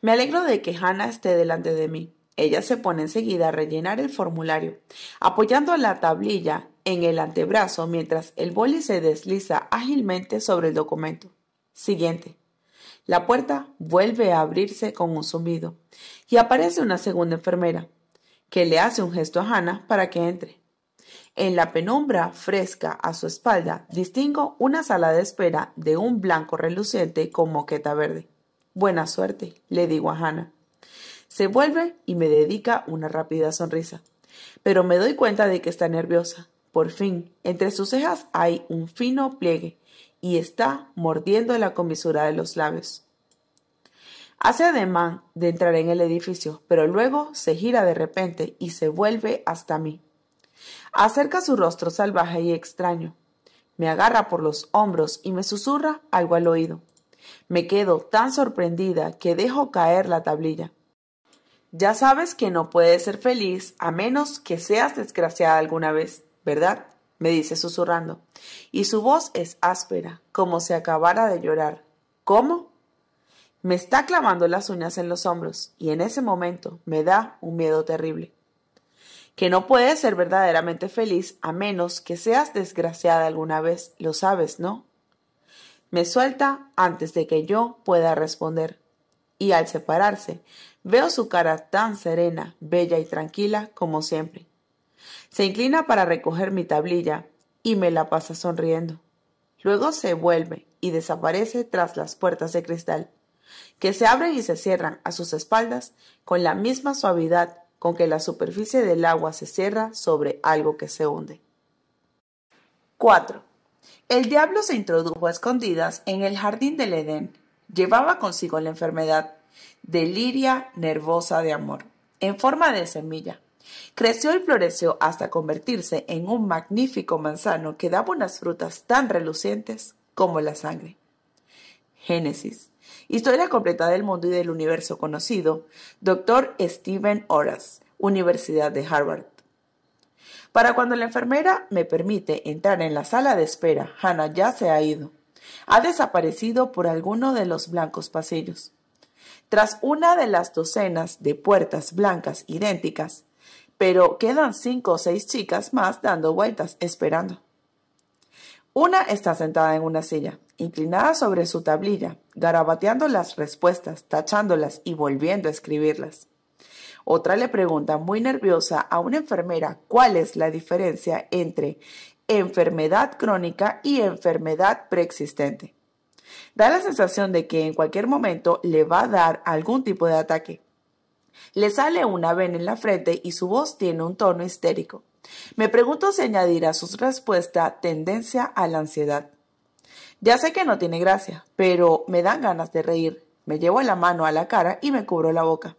Me alegro de que Hannah esté delante de mí. Ella se pone enseguida a rellenar el formulario, apoyando la tablilla en el antebrazo mientras el boli se desliza ágilmente sobre el documento. Siguiente. La puerta vuelve a abrirse con un zumbido y aparece una segunda enfermera, que le hace un gesto a Hannah para que entre. En la penumbra fresca a su espalda distingo una sala de espera de un blanco reluciente con moqueta verde. Buena suerte, le digo a Hannah. Se vuelve y me dedica una rápida sonrisa. Pero me doy cuenta de que está nerviosa. Por fin, entre sus cejas hay un fino pliegue y está mordiendo la comisura de los labios. Hace ademán de entrar en el edificio, pero luego se gira de repente y se vuelve hasta mí. Acerca su rostro salvaje y extraño. Me agarra por los hombros y me susurra algo al oído. Me quedo tan sorprendida que dejo caer la tablilla. Ya sabes que no puedes ser feliz a menos que seas desgraciada alguna vez, ¿verdad? me dice susurrando. Y su voz es áspera, como si acabara de llorar. ¿Cómo? Me está clavando las uñas en los hombros y en ese momento me da un miedo terrible. Que no puedes ser verdaderamente feliz a menos que seas desgraciada alguna vez, lo sabes, ¿no? me suelta antes de que yo pueda responder. Y al separarse, veo su cara tan serena, bella y tranquila como siempre. Se inclina para recoger mi tablilla y me la pasa sonriendo. Luego se vuelve y desaparece tras las puertas de cristal, que se abren y se cierran a sus espaldas con la misma suavidad con que la superficie del agua se cierra sobre algo que se hunde. 4. El diablo se introdujo a escondidas en el jardín del Edén. Llevaba consigo la enfermedad, deliria nervosa de amor, en forma de semilla. Creció y floreció hasta convertirse en un magnífico manzano que daba unas frutas tan relucientes como la sangre. Génesis. Historia completa del mundo y del universo conocido. Doctor Stephen Horace, Universidad de Harvard. Para cuando la enfermera me permite entrar en la sala de espera, Hannah ya se ha ido. Ha desaparecido por alguno de los blancos pasillos. Tras una de las docenas de puertas blancas idénticas, pero quedan cinco o seis chicas más dando vueltas, esperando. Una está sentada en una silla, inclinada sobre su tablilla, garabateando las respuestas, tachándolas y volviendo a escribirlas. Otra le pregunta muy nerviosa a una enfermera cuál es la diferencia entre enfermedad crónica y enfermedad preexistente. Da la sensación de que en cualquier momento le va a dar algún tipo de ataque. Le sale una vena en la frente y su voz tiene un tono histérico. Me pregunto si añadirá a su respuesta tendencia a la ansiedad. Ya sé que no tiene gracia, pero me dan ganas de reír. Me llevo la mano a la cara y me cubro la boca.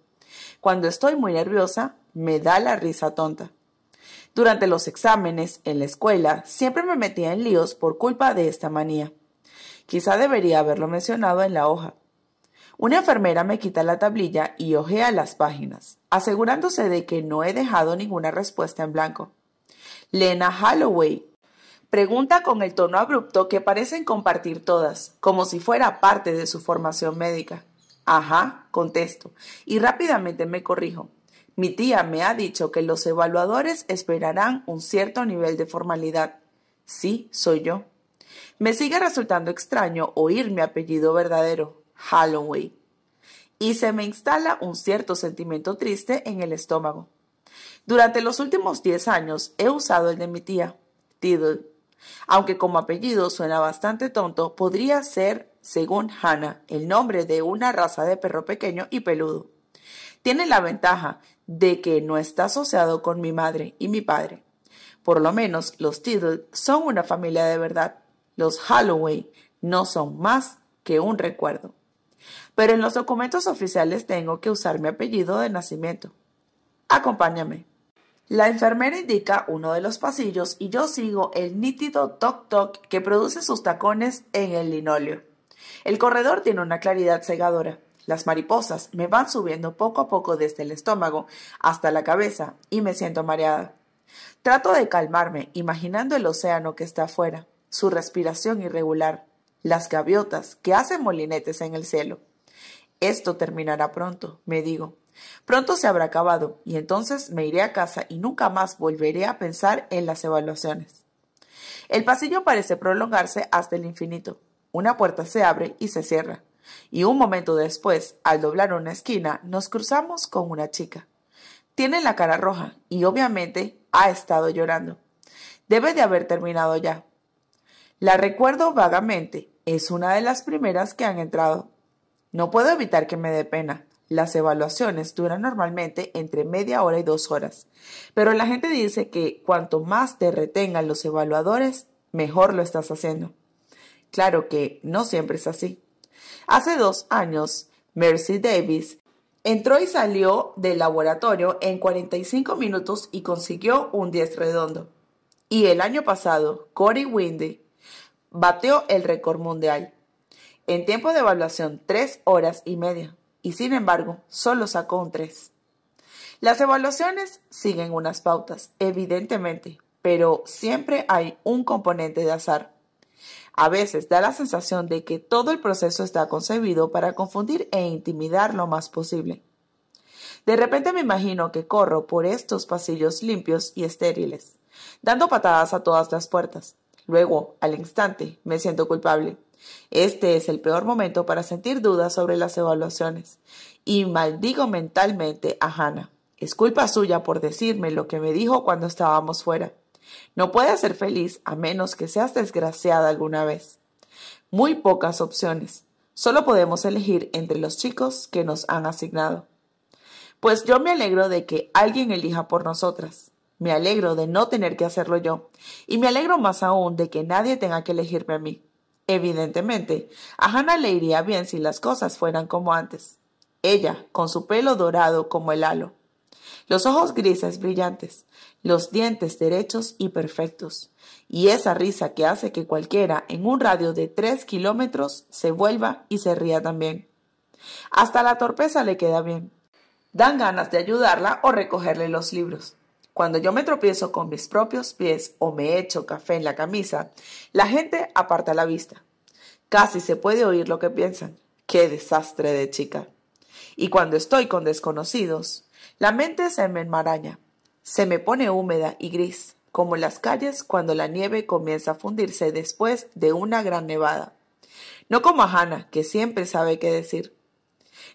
Cuando estoy muy nerviosa, me da la risa tonta. Durante los exámenes, en la escuela, siempre me metía en líos por culpa de esta manía. Quizá debería haberlo mencionado en la hoja. Una enfermera me quita la tablilla y hojea las páginas, asegurándose de que no he dejado ninguna respuesta en blanco. Lena Holloway pregunta con el tono abrupto que parecen compartir todas, como si fuera parte de su formación médica. Ajá, contesto, y rápidamente me corrijo. Mi tía me ha dicho que los evaluadores esperarán un cierto nivel de formalidad. Sí, soy yo. Me sigue resultando extraño oír mi apellido verdadero, Halloween, Y se me instala un cierto sentimiento triste en el estómago. Durante los últimos 10 años he usado el de mi tía, Tiddle, aunque como apellido suena bastante tonto, podría ser, según Hannah, el nombre de una raza de perro pequeño y peludo. Tiene la ventaja de que no está asociado con mi madre y mi padre. Por lo menos los Tiddle son una familia de verdad. Los Holloway no son más que un recuerdo. Pero en los documentos oficiales tengo que usar mi apellido de nacimiento. Acompáñame. La enfermera indica uno de los pasillos y yo sigo el nítido toc-toc que produce sus tacones en el linóleo. El corredor tiene una claridad cegadora. Las mariposas me van subiendo poco a poco desde el estómago hasta la cabeza y me siento mareada. Trato de calmarme imaginando el océano que está afuera, su respiración irregular, las gaviotas que hacen molinetes en el cielo. Esto terminará pronto, me digo. Pronto se habrá acabado y entonces me iré a casa y nunca más volveré a pensar en las evaluaciones. El pasillo parece prolongarse hasta el infinito. Una puerta se abre y se cierra. Y un momento después, al doblar una esquina, nos cruzamos con una chica. Tiene la cara roja y obviamente ha estado llorando. Debe de haber terminado ya. La recuerdo vagamente. Es una de las primeras que han entrado. No puedo evitar que me dé pena. Las evaluaciones duran normalmente entre media hora y dos horas, pero la gente dice que cuanto más te retengan los evaluadores, mejor lo estás haciendo. Claro que no siempre es así. Hace dos años, Mercy Davis entró y salió del laboratorio en 45 minutos y consiguió un 10 redondo. Y el año pasado, Corey Windy bateó el récord mundial en tiempo de evaluación 3 horas y media y sin embargo solo sacó un 3. Las evaluaciones siguen unas pautas, evidentemente, pero siempre hay un componente de azar. A veces da la sensación de que todo el proceso está concebido para confundir e intimidar lo más posible. De repente me imagino que corro por estos pasillos limpios y estériles, dando patadas a todas las puertas. Luego, al instante, me siento culpable. Este es el peor momento para sentir dudas sobre las evaluaciones. Y maldigo mentalmente a Hannah. Es culpa suya por decirme lo que me dijo cuando estábamos fuera. No puedes ser feliz a menos que seas desgraciada alguna vez. Muy pocas opciones. Solo podemos elegir entre los chicos que nos han asignado. Pues yo me alegro de que alguien elija por nosotras. Me alegro de no tener que hacerlo yo. Y me alegro más aún de que nadie tenga que elegirme a mí. Evidentemente, a Hannah le iría bien si las cosas fueran como antes. Ella, con su pelo dorado como el halo, los ojos grises brillantes, los dientes derechos y perfectos, y esa risa que hace que cualquiera en un radio de tres kilómetros se vuelva y se ría también. Hasta la torpeza le queda bien. Dan ganas de ayudarla o recogerle los libros. Cuando yo me tropiezo con mis propios pies o me echo café en la camisa, la gente aparta la vista. Casi se puede oír lo que piensan. ¡Qué desastre de chica! Y cuando estoy con desconocidos, la mente se me enmaraña, se me pone húmeda y gris, como las calles cuando la nieve comienza a fundirse después de una gran nevada. No como a Hannah, que siempre sabe qué decir.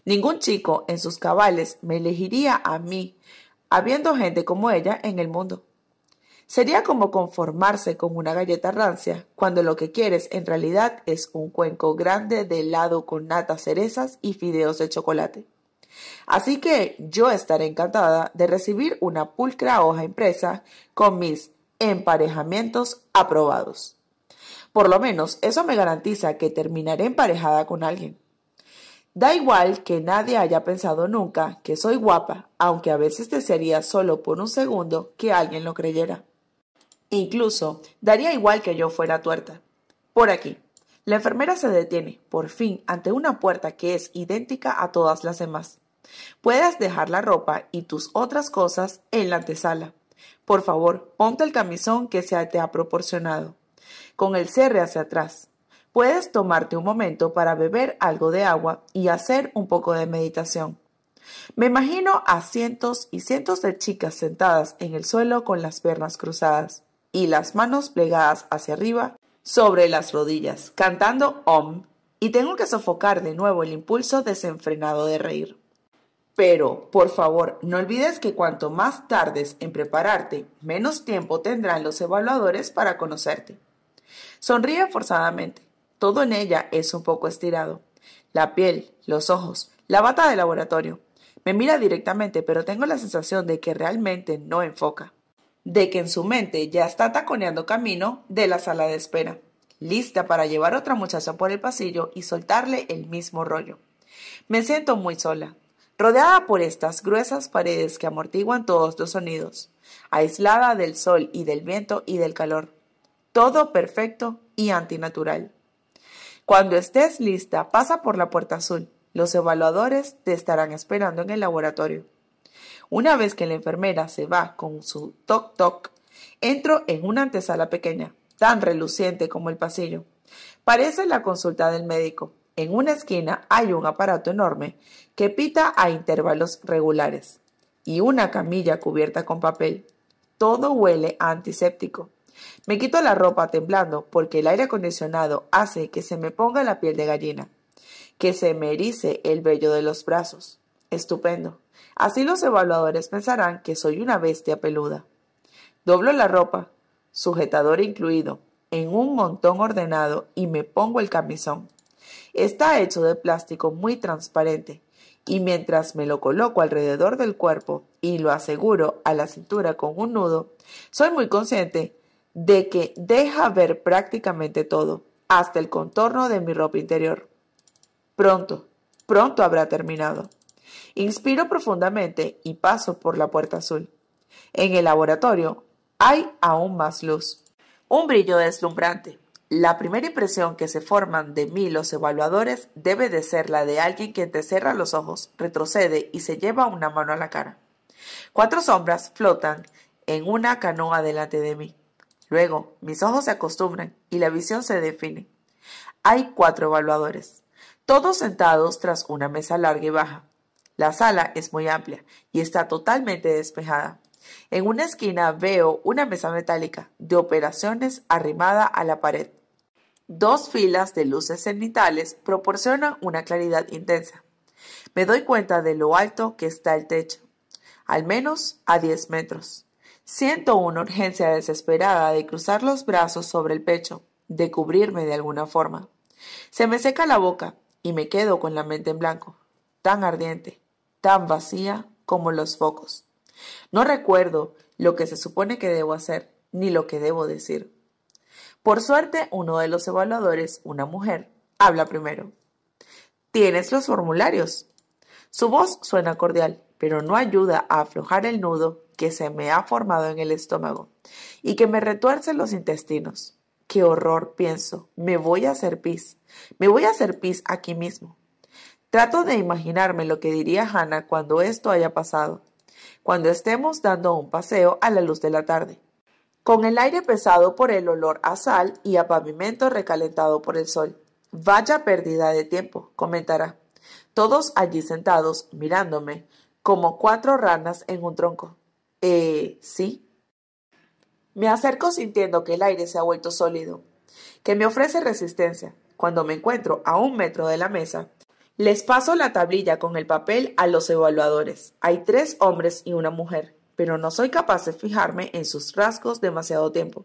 Ningún chico en sus cabales me elegiría a mí habiendo gente como ella en el mundo. Sería como conformarse con una galleta rancia cuando lo que quieres en realidad es un cuenco grande de helado con natas cerezas y fideos de chocolate. Así que yo estaré encantada de recibir una pulcra hoja impresa con mis emparejamientos aprobados. Por lo menos eso me garantiza que terminaré emparejada con alguien. Da igual que nadie haya pensado nunca que soy guapa, aunque a veces desearía solo por un segundo que alguien lo creyera. Incluso daría igual que yo fuera tuerta. Por aquí. La enfermera se detiene, por fin, ante una puerta que es idéntica a todas las demás. Puedes dejar la ropa y tus otras cosas en la antesala. Por favor, ponte el camisón que se te ha proporcionado, con el cierre hacia atrás puedes tomarte un momento para beber algo de agua y hacer un poco de meditación. Me imagino a cientos y cientos de chicas sentadas en el suelo con las piernas cruzadas y las manos plegadas hacia arriba sobre las rodillas, cantando Om, y tengo que sofocar de nuevo el impulso desenfrenado de reír. Pero, por favor, no olvides que cuanto más tardes en prepararte, menos tiempo tendrán los evaluadores para conocerte. Sonríe forzadamente. Todo en ella es un poco estirado. La piel, los ojos, la bata de laboratorio. Me mira directamente, pero tengo la sensación de que realmente no enfoca. De que en su mente ya está taconeando camino de la sala de espera, lista para llevar a otra muchacha por el pasillo y soltarle el mismo rollo. Me siento muy sola, rodeada por estas gruesas paredes que amortiguan todos los sonidos, aislada del sol y del viento y del calor. Todo perfecto y antinatural. Cuando estés lista, pasa por la puerta azul. Los evaluadores te estarán esperando en el laboratorio. Una vez que la enfermera se va con su toc toc, entro en una antesala pequeña, tan reluciente como el pasillo. Parece la consulta del médico. En una esquina hay un aparato enorme que pita a intervalos regulares y una camilla cubierta con papel. Todo huele a antiséptico. Me quito la ropa temblando porque el aire acondicionado hace que se me ponga la piel de gallina, que se me erice el vello de los brazos. Estupendo. Así los evaluadores pensarán que soy una bestia peluda. Doblo la ropa, sujetador incluido, en un montón ordenado y me pongo el camisón. Está hecho de plástico muy transparente y mientras me lo coloco alrededor del cuerpo y lo aseguro a la cintura con un nudo, soy muy consciente de que deja ver prácticamente todo, hasta el contorno de mi ropa interior. Pronto, pronto habrá terminado. Inspiro profundamente y paso por la puerta azul. En el laboratorio hay aún más luz. Un brillo deslumbrante. La primera impresión que se forman de mí los evaluadores debe de ser la de alguien que te cierra los ojos, retrocede y se lleva una mano a la cara. Cuatro sombras flotan en una canoa delante de mí. Luego, mis ojos se acostumbran y la visión se define. Hay cuatro evaluadores, todos sentados tras una mesa larga y baja. La sala es muy amplia y está totalmente despejada. En una esquina veo una mesa metálica de operaciones arrimada a la pared. Dos filas de luces cenitales proporcionan una claridad intensa. Me doy cuenta de lo alto que está el techo, al menos a 10 metros. Siento una urgencia desesperada de cruzar los brazos sobre el pecho, de cubrirme de alguna forma. Se me seca la boca y me quedo con la mente en blanco, tan ardiente, tan vacía como los focos. No recuerdo lo que se supone que debo hacer, ni lo que debo decir. Por suerte, uno de los evaluadores, una mujer, habla primero. Tienes los formularios. Su voz suena cordial, pero no ayuda a aflojar el nudo que se me ha formado en el estómago y que me retuerce los intestinos. Qué horror, pienso, me voy a hacer pis, me voy a hacer pis aquí mismo. Trato de imaginarme lo que diría Hannah cuando esto haya pasado, cuando estemos dando un paseo a la luz de la tarde. Con el aire pesado por el olor a sal y a pavimento recalentado por el sol. Vaya pérdida de tiempo, comentará. Todos allí sentados, mirándome, como cuatro ranas en un tronco. Eh, sí. Me acerco sintiendo que el aire se ha vuelto sólido, que me ofrece resistencia. Cuando me encuentro a un metro de la mesa, les paso la tablilla con el papel a los evaluadores. Hay tres hombres y una mujer, pero no soy capaz de fijarme en sus rasgos demasiado tiempo.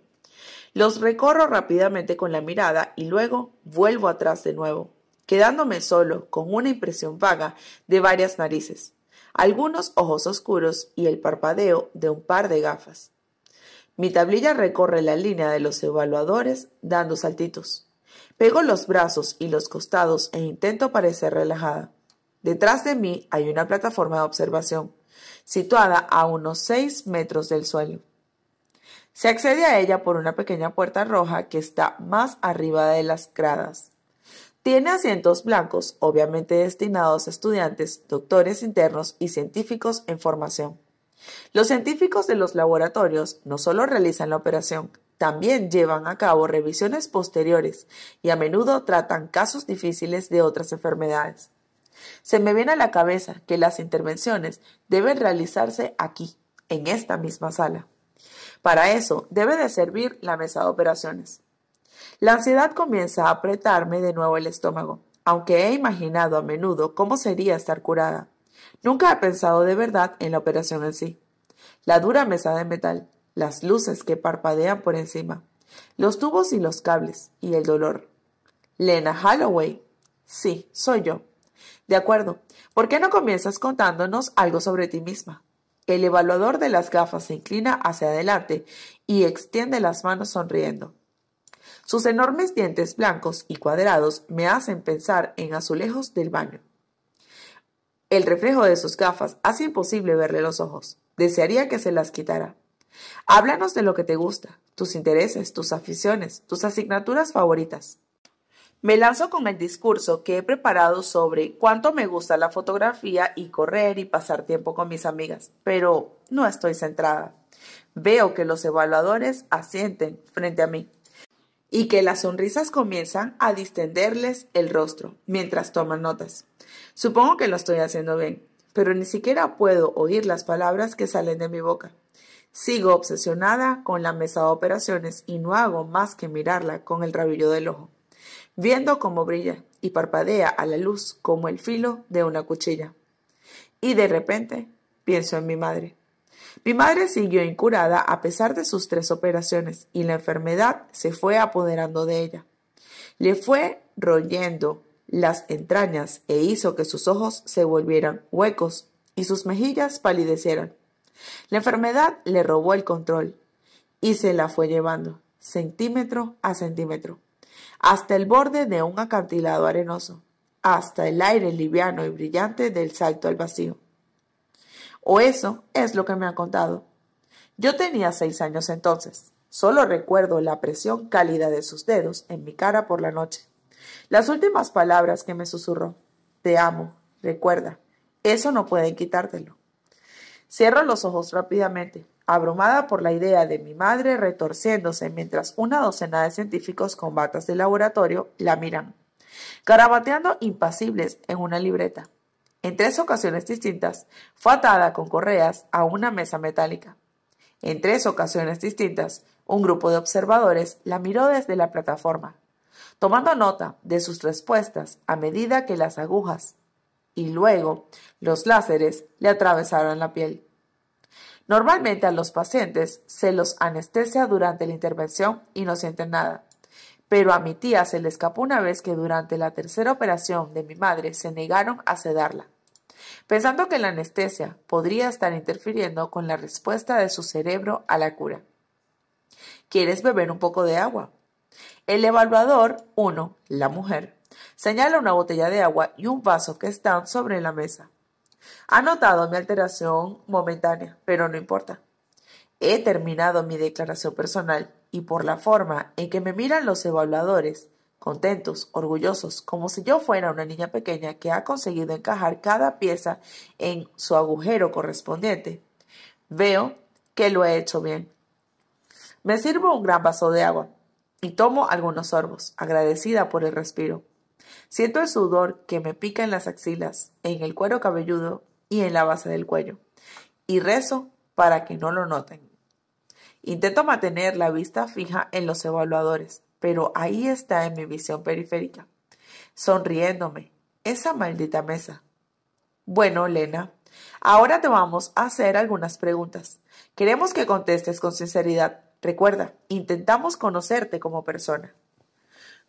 Los recorro rápidamente con la mirada y luego vuelvo atrás de nuevo, quedándome solo con una impresión vaga de varias narices algunos ojos oscuros y el parpadeo de un par de gafas. Mi tablilla recorre la línea de los evaluadores dando saltitos. Pego los brazos y los costados e intento parecer relajada. Detrás de mí hay una plataforma de observación, situada a unos 6 metros del suelo. Se accede a ella por una pequeña puerta roja que está más arriba de las gradas. Tiene asientos blancos, obviamente destinados a estudiantes, doctores internos y científicos en formación. Los científicos de los laboratorios no solo realizan la operación, también llevan a cabo revisiones posteriores y a menudo tratan casos difíciles de otras enfermedades. Se me viene a la cabeza que las intervenciones deben realizarse aquí, en esta misma sala. Para eso debe de servir la mesa de operaciones. La ansiedad comienza a apretarme de nuevo el estómago, aunque he imaginado a menudo cómo sería estar curada. Nunca he pensado de verdad en la operación en sí. La dura mesa de metal, las luces que parpadean por encima, los tubos y los cables, y el dolor. Lena Holloway. Sí, soy yo. De acuerdo. ¿Por qué no comienzas contándonos algo sobre ti misma? El evaluador de las gafas se inclina hacia adelante y extiende las manos sonriendo. Sus enormes dientes blancos y cuadrados me hacen pensar en azulejos del baño. El reflejo de sus gafas hace imposible verle los ojos. Desearía que se las quitara. Háblanos de lo que te gusta, tus intereses, tus aficiones, tus asignaturas favoritas. Me lanzo con el discurso que he preparado sobre cuánto me gusta la fotografía y correr y pasar tiempo con mis amigas, pero no estoy centrada. Veo que los evaluadores asienten frente a mí y que las sonrisas comienzan a distenderles el rostro mientras toman notas. Supongo que lo estoy haciendo bien, pero ni siquiera puedo oír las palabras que salen de mi boca. Sigo obsesionada con la mesa de operaciones y no hago más que mirarla con el rabillo del ojo, viendo cómo brilla y parpadea a la luz como el filo de una cuchilla. Y de repente pienso en mi madre. Mi madre siguió incurada a pesar de sus tres operaciones y la enfermedad se fue apoderando de ella. Le fue royendo las entrañas e hizo que sus ojos se volvieran huecos y sus mejillas palidecieran. La enfermedad le robó el control y se la fue llevando centímetro a centímetro, hasta el borde de un acantilado arenoso, hasta el aire liviano y brillante del salto al vacío. O eso es lo que me han contado. Yo tenía seis años entonces. Solo recuerdo la presión cálida de sus dedos en mi cara por la noche. Las últimas palabras que me susurró. Te amo. Recuerda. Eso no pueden quitártelo. Cierro los ojos rápidamente, abrumada por la idea de mi madre retorciéndose mientras una docena de científicos con batas de laboratorio la miran, carabateando impasibles en una libreta. En tres ocasiones distintas fue atada con correas a una mesa metálica. En tres ocasiones distintas, un grupo de observadores la miró desde la plataforma, tomando nota de sus respuestas a medida que las agujas y luego los láseres le atravesaron la piel. Normalmente a los pacientes se los anestesia durante la intervención y no sienten nada. Pero a mi tía se le escapó una vez que durante la tercera operación de mi madre se negaron a sedarla pensando que la anestesia podría estar interfiriendo con la respuesta de su cerebro a la cura. ¿Quieres beber un poco de agua? El evaluador 1, la mujer, señala una botella de agua y un vaso que están sobre la mesa. Ha notado mi alteración momentánea, pero no importa. He terminado mi declaración personal y por la forma en que me miran los evaluadores, contentos, orgullosos, como si yo fuera una niña pequeña que ha conseguido encajar cada pieza en su agujero correspondiente. Veo que lo he hecho bien. Me sirvo un gran vaso de agua y tomo algunos sorbos, agradecida por el respiro. Siento el sudor que me pica en las axilas, en el cuero cabelludo y en la base del cuello, y rezo para que no lo noten. Intento mantener la vista fija en los evaluadores, pero ahí está en mi visión periférica, sonriéndome, esa maldita mesa. Bueno, Lena, ahora te vamos a hacer algunas preguntas. Queremos que contestes con sinceridad. Recuerda, intentamos conocerte como persona.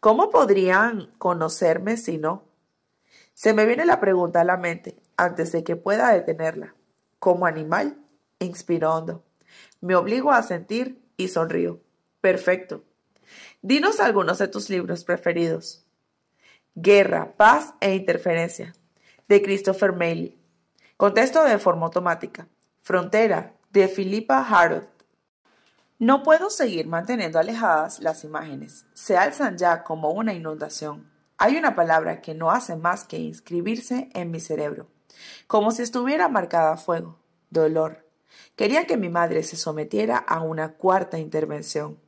¿Cómo podrían conocerme si no? Se me viene la pregunta a la mente antes de que pueda detenerla. Como animal, inspirando, hondo. Me obligo a sentir y sonrío. Perfecto. Dinos algunos de tus libros preferidos. Guerra, Paz e Interferencia, de Christopher Maley. Contesto de forma automática. Frontera, de Philippa Harrod. No puedo seguir manteniendo alejadas las imágenes. Se alzan ya como una inundación. Hay una palabra que no hace más que inscribirse en mi cerebro, como si estuviera marcada a fuego. Dolor. Quería que mi madre se sometiera a una cuarta intervención.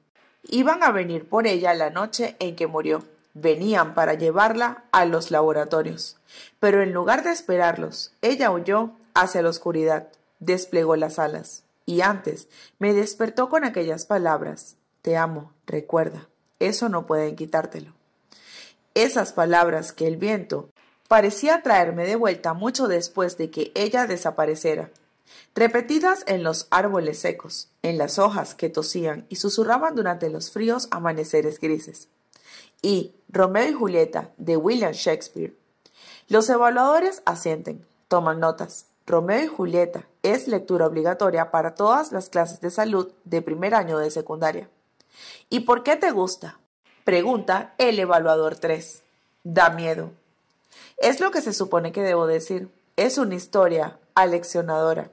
Iban a venir por ella la noche en que murió. Venían para llevarla a los laboratorios. Pero en lugar de esperarlos, ella huyó hacia la oscuridad, desplegó las alas. Y antes me despertó con aquellas palabras. Te amo, recuerda, eso no pueden quitártelo. Esas palabras que el viento parecía traerme de vuelta mucho después de que ella desapareciera repetidas en los árboles secos, en las hojas que tosían y susurraban durante los fríos amaneceres grises. Y Romeo y Julieta, de William Shakespeare. Los evaluadores asienten, toman notas. Romeo y Julieta es lectura obligatoria para todas las clases de salud de primer año de secundaria. ¿Y por qué te gusta? Pregunta el evaluador 3. Da miedo. Es lo que se supone que debo decir. Es una historia aleccionadora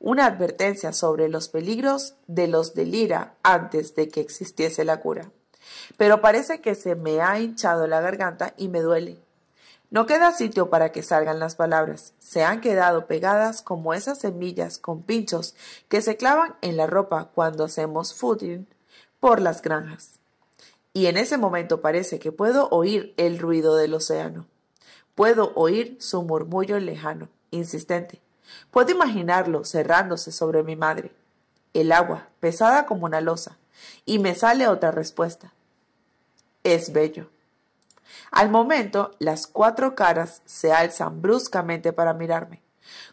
una advertencia sobre los peligros de los de Lira antes de que existiese la cura. Pero parece que se me ha hinchado la garganta y me duele. No queda sitio para que salgan las palabras. Se han quedado pegadas como esas semillas con pinchos que se clavan en la ropa cuando hacemos footing por las granjas. Y en ese momento parece que puedo oír el ruido del océano. Puedo oír su murmullo lejano, insistente, Puedo imaginarlo cerrándose sobre mi madre. El agua, pesada como una losa. Y me sale otra respuesta. Es bello. Al momento, las cuatro caras se alzan bruscamente para mirarme,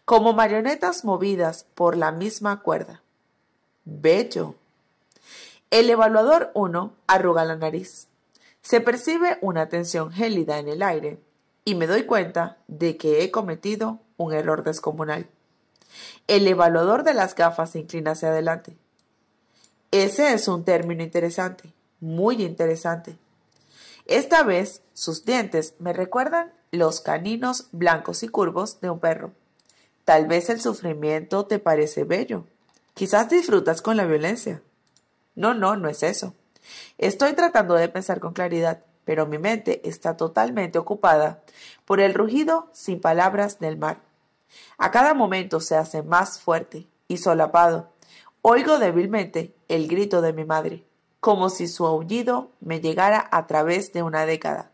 como marionetas movidas por la misma cuerda. Bello. El evaluador 1 arruga la nariz. Se percibe una tensión gélida en el aire y me doy cuenta de que he cometido un error descomunal. El evaluador de las gafas se inclina hacia adelante. Ese es un término interesante, muy interesante. Esta vez sus dientes me recuerdan los caninos blancos y curvos de un perro. Tal vez el sufrimiento te parece bello. Quizás disfrutas con la violencia. No, no, no es eso. Estoy tratando de pensar con claridad, pero mi mente está totalmente ocupada por el rugido sin palabras del mar. A cada momento se hace más fuerte y solapado. Oigo débilmente el grito de mi madre, como si su aullido me llegara a través de una década.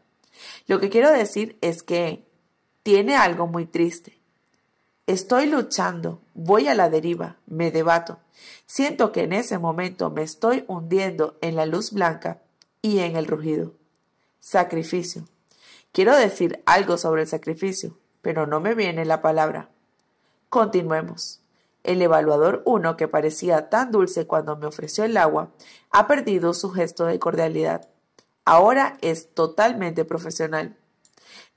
Lo que quiero decir es que tiene algo muy triste. Estoy luchando, voy a la deriva, me debato. Siento que en ese momento me estoy hundiendo en la luz blanca y en el rugido. Sacrificio. Quiero decir algo sobre el sacrificio pero no me viene la palabra. Continuemos. El evaluador 1, que parecía tan dulce cuando me ofreció el agua, ha perdido su gesto de cordialidad. Ahora es totalmente profesional.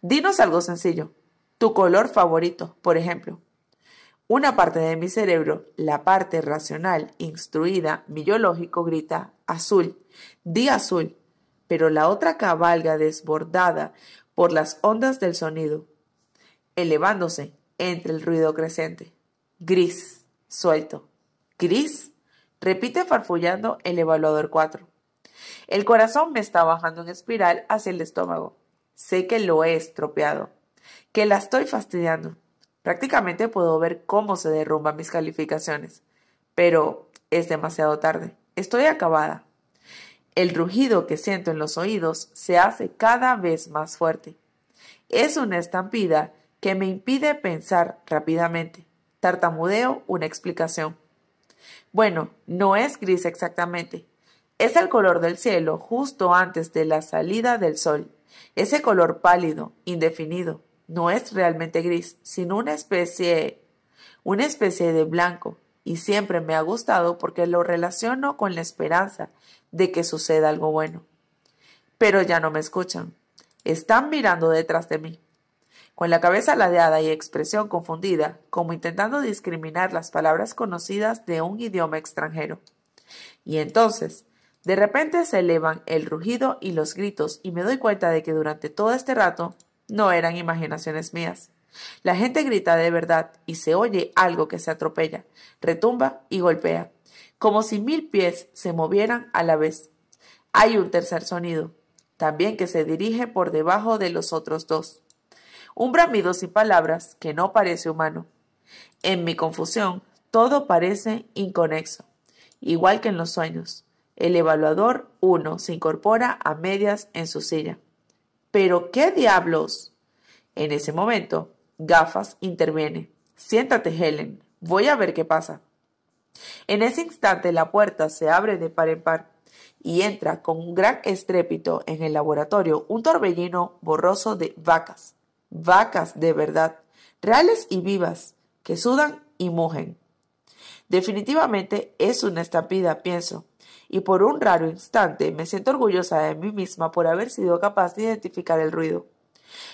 Dinos algo sencillo. Tu color favorito, por ejemplo. Una parte de mi cerebro, la parte racional, instruida, mi grita azul, di azul, pero la otra cabalga desbordada por las ondas del sonido, elevándose entre el ruido creciente. Gris, suelto. Gris, repite farfullando el evaluador 4. El corazón me está bajando en espiral hacia el estómago. Sé que lo he estropeado, que la estoy fastidiando. Prácticamente puedo ver cómo se derrumban mis calificaciones, pero es demasiado tarde. Estoy acabada. El rugido que siento en los oídos se hace cada vez más fuerte. Es una estampida que me impide pensar rápidamente. Tartamudeo una explicación. Bueno, no es gris exactamente. Es el color del cielo justo antes de la salida del sol. Ese color pálido, indefinido, no es realmente gris, sino una especie una especie de blanco, y siempre me ha gustado porque lo relaciono con la esperanza de que suceda algo bueno. Pero ya no me escuchan. Están mirando detrás de mí con la cabeza ladeada y expresión confundida, como intentando discriminar las palabras conocidas de un idioma extranjero. Y entonces, de repente se elevan el rugido y los gritos y me doy cuenta de que durante todo este rato no eran imaginaciones mías. La gente grita de verdad y se oye algo que se atropella, retumba y golpea, como si mil pies se movieran a la vez. Hay un tercer sonido, también que se dirige por debajo de los otros dos un bramido sin palabras que no parece humano. En mi confusión, todo parece inconexo, igual que en los sueños. El evaluador 1 se incorpora a medias en su silla. ¿Pero qué diablos? En ese momento, Gafas interviene. Siéntate, Helen. Voy a ver qué pasa. En ese instante la puerta se abre de par en par y entra con un gran estrépito en el laboratorio un torbellino borroso de vacas, vacas de verdad, reales y vivas, que sudan y mojen. Definitivamente es una estampida, pienso, y por un raro instante me siento orgullosa de mí misma por haber sido capaz de identificar el ruido.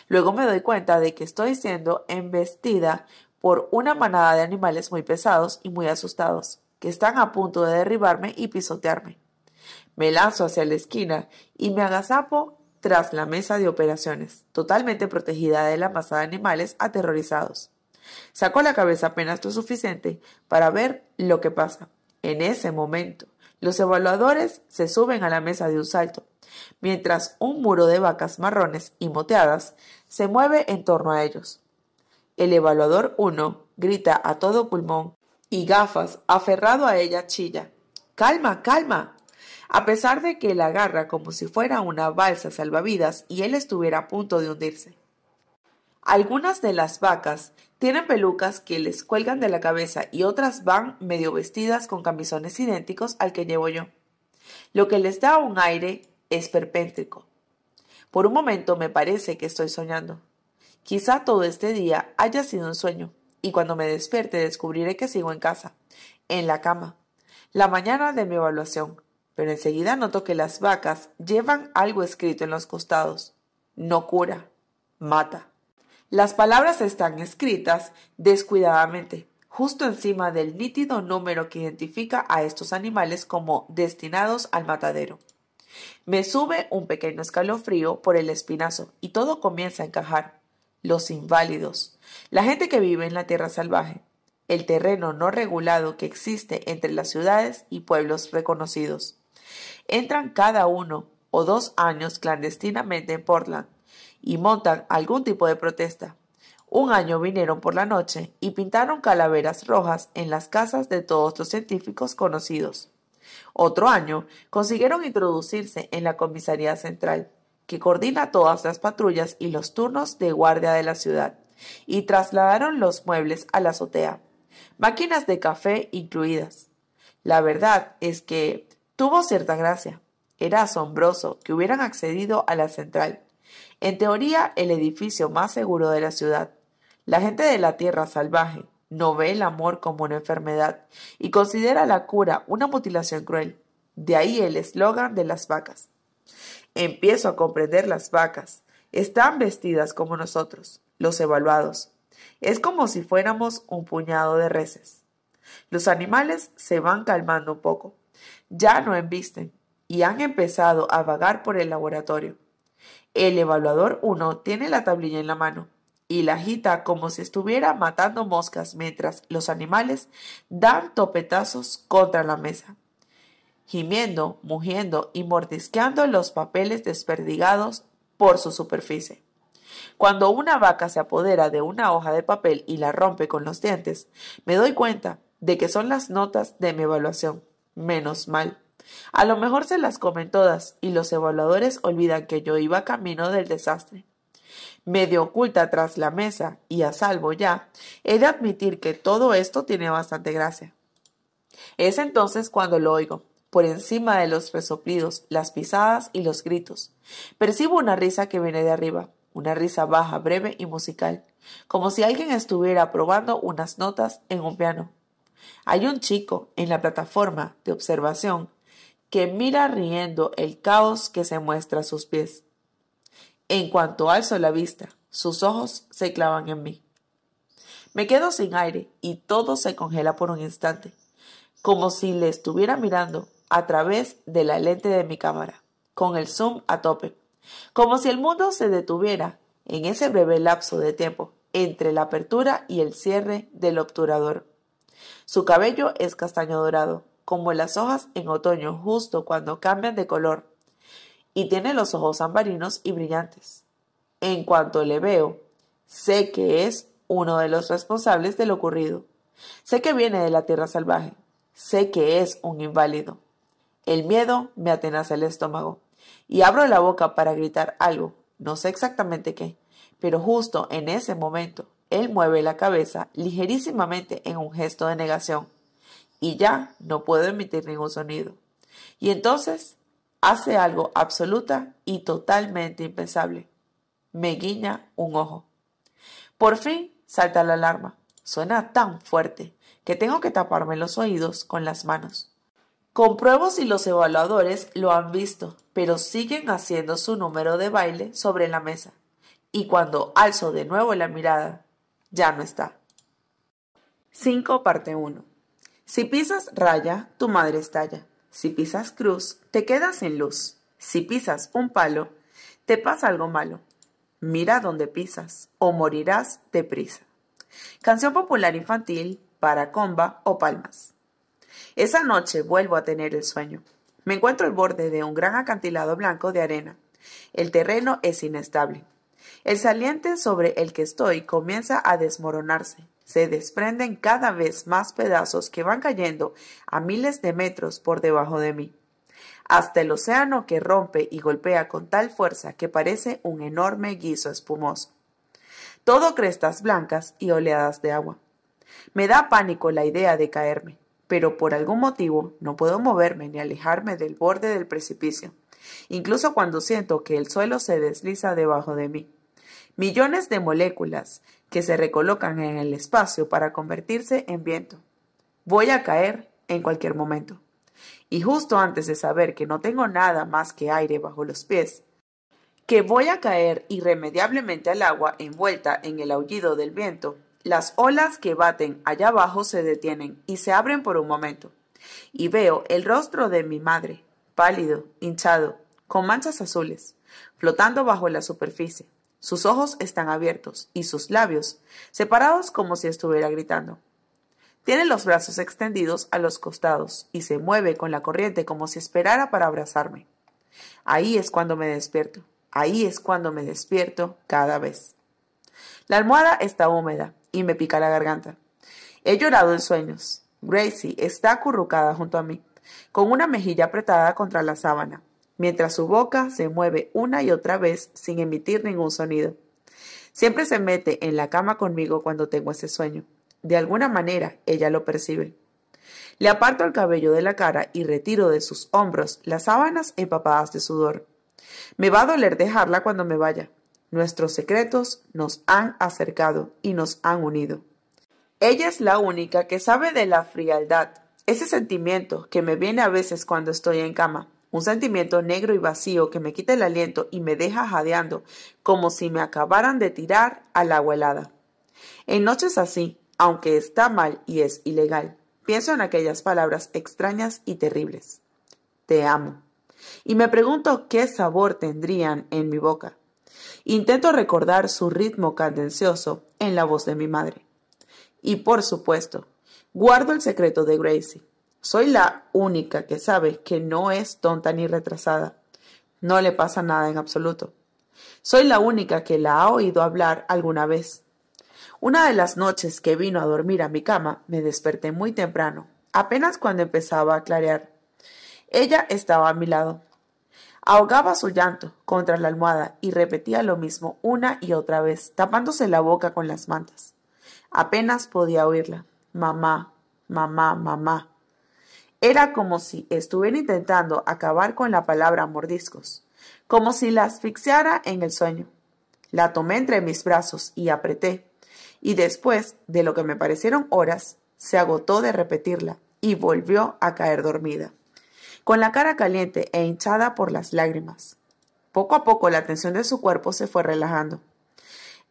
Luego me doy cuenta de que estoy siendo embestida por una manada de animales muy pesados y muy asustados, que están a punto de derribarme y pisotearme. Me lanzo hacia la esquina y me agazapo tras la mesa de operaciones, totalmente protegida de la masa de animales aterrorizados. Sacó la cabeza apenas lo suficiente para ver lo que pasa. En ese momento, los evaluadores se suben a la mesa de un salto, mientras un muro de vacas marrones y moteadas se mueve en torno a ellos. El evaluador 1 grita a todo pulmón y gafas, aferrado a ella, chilla. Calma, calma, a pesar de que la agarra como si fuera una balsa salvavidas y él estuviera a punto de hundirse. Algunas de las vacas tienen pelucas que les cuelgan de la cabeza y otras van medio vestidas con camisones idénticos al que llevo yo, lo que les da un aire esperpéntrico. Por un momento me parece que estoy soñando. Quizá todo este día haya sido un sueño, y cuando me despierte descubriré que sigo en casa, en la cama, la mañana de mi evaluación, pero enseguida noto que las vacas llevan algo escrito en los costados. No cura, mata. Las palabras están escritas descuidadamente, justo encima del nítido número que identifica a estos animales como destinados al matadero. Me sube un pequeño escalofrío por el espinazo y todo comienza a encajar. Los inválidos, la gente que vive en la tierra salvaje, el terreno no regulado que existe entre las ciudades y pueblos reconocidos entran cada uno o dos años clandestinamente en Portland y montan algún tipo de protesta. Un año vinieron por la noche y pintaron calaveras rojas en las casas de todos los científicos conocidos. Otro año consiguieron introducirse en la comisaría central, que coordina todas las patrullas y los turnos de guardia de la ciudad, y trasladaron los muebles a la azotea, máquinas de café incluidas. La verdad es que Tuvo cierta gracia. Era asombroso que hubieran accedido a la central. En teoría, el edificio más seguro de la ciudad. La gente de la tierra salvaje no ve el amor como una enfermedad y considera la cura una mutilación cruel. De ahí el eslogan de las vacas. Empiezo a comprender las vacas. Están vestidas como nosotros, los evaluados. Es como si fuéramos un puñado de reses. Los animales se van calmando un poco ya no embisten y han empezado a vagar por el laboratorio. El evaluador 1 tiene la tablilla en la mano y la agita como si estuviera matando moscas mientras los animales dan topetazos contra la mesa, gimiendo, mugiendo y mordisqueando los papeles desperdigados por su superficie. Cuando una vaca se apodera de una hoja de papel y la rompe con los dientes, me doy cuenta de que son las notas de mi evaluación menos mal. A lo mejor se las comen todas y los evaluadores olvidan que yo iba camino del desastre. Medio oculta tras la mesa y a salvo ya, he de admitir que todo esto tiene bastante gracia. Es entonces cuando lo oigo, por encima de los resoplidos, las pisadas y los gritos. Percibo una risa que viene de arriba, una risa baja, breve y musical, como si alguien estuviera probando unas notas en un piano. Hay un chico en la plataforma de observación que mira riendo el caos que se muestra a sus pies. En cuanto alzo la vista, sus ojos se clavan en mí. Me quedo sin aire y todo se congela por un instante, como si le estuviera mirando a través de la lente de mi cámara, con el zoom a tope, como si el mundo se detuviera en ese breve lapso de tiempo entre la apertura y el cierre del obturador. Su cabello es castaño dorado, como las hojas en otoño, justo cuando cambian de color, y tiene los ojos ambarinos y brillantes. En cuanto le veo, sé que es uno de los responsables de lo ocurrido. Sé que viene de la tierra salvaje. Sé que es un inválido. El miedo me atenaza el estómago y abro la boca para gritar algo, no sé exactamente qué, pero justo en ese momento él mueve la cabeza ligerísimamente en un gesto de negación y ya no puedo emitir ningún sonido. Y entonces hace algo absoluta y totalmente impensable. Me guiña un ojo. Por fin salta la alarma. Suena tan fuerte que tengo que taparme los oídos con las manos. Compruebo si los evaluadores lo han visto, pero siguen haciendo su número de baile sobre la mesa. Y cuando alzo de nuevo la mirada ya no está. 5. Parte 1. Si pisas raya, tu madre estalla. Si pisas cruz, te quedas en luz. Si pisas un palo, te pasa algo malo. Mira dónde pisas o morirás deprisa. Canción popular infantil para comba o palmas. Esa noche vuelvo a tener el sueño. Me encuentro al borde de un gran acantilado blanco de arena. El terreno es inestable. El saliente sobre el que estoy comienza a desmoronarse. Se desprenden cada vez más pedazos que van cayendo a miles de metros por debajo de mí, hasta el océano que rompe y golpea con tal fuerza que parece un enorme guiso espumoso. Todo crestas blancas y oleadas de agua. Me da pánico la idea de caerme, pero por algún motivo no puedo moverme ni alejarme del borde del precipicio, incluso cuando siento que el suelo se desliza debajo de mí millones de moléculas que se recolocan en el espacio para convertirse en viento. Voy a caer en cualquier momento. Y justo antes de saber que no tengo nada más que aire bajo los pies, que voy a caer irremediablemente al agua envuelta en el aullido del viento, las olas que baten allá abajo se detienen y se abren por un momento. Y veo el rostro de mi madre, pálido, hinchado, con manchas azules, flotando bajo la superficie. Sus ojos están abiertos y sus labios separados como si estuviera gritando. Tiene los brazos extendidos a los costados y se mueve con la corriente como si esperara para abrazarme. Ahí es cuando me despierto. Ahí es cuando me despierto cada vez. La almohada está húmeda y me pica la garganta. He llorado en sueños. Gracie está acurrucada junto a mí, con una mejilla apretada contra la sábana, mientras su boca se mueve una y otra vez sin emitir ningún sonido. Siempre se mete en la cama conmigo cuando tengo ese sueño. De alguna manera ella lo percibe. Le aparto el cabello de la cara y retiro de sus hombros las sábanas empapadas de sudor. Me va a doler dejarla cuando me vaya. Nuestros secretos nos han acercado y nos han unido. Ella es la única que sabe de la frialdad, ese sentimiento que me viene a veces cuando estoy en cama, un sentimiento negro y vacío que me quita el aliento y me deja jadeando, como si me acabaran de tirar al agua helada. En noches así, aunque está mal y es ilegal, pienso en aquellas palabras extrañas y terribles. Te amo. Y me pregunto qué sabor tendrían en mi boca. Intento recordar su ritmo cadencioso en la voz de mi madre. Y por supuesto, guardo el secreto de Gracie. Soy la única que sabe que no es tonta ni retrasada. No le pasa nada en absoluto. Soy la única que la ha oído hablar alguna vez. Una de las noches que vino a dormir a mi cama, me desperté muy temprano, apenas cuando empezaba a clarear. Ella estaba a mi lado. Ahogaba su llanto contra la almohada y repetía lo mismo una y otra vez, tapándose la boca con las mantas. Apenas podía oírla. Mamá, mamá, mamá. Era como si estuviera intentando acabar con la palabra mordiscos, como si la asfixiara en el sueño. La tomé entre mis brazos y apreté, y después de lo que me parecieron horas, se agotó de repetirla y volvió a caer dormida, con la cara caliente e hinchada por las lágrimas. Poco a poco la tensión de su cuerpo se fue relajando.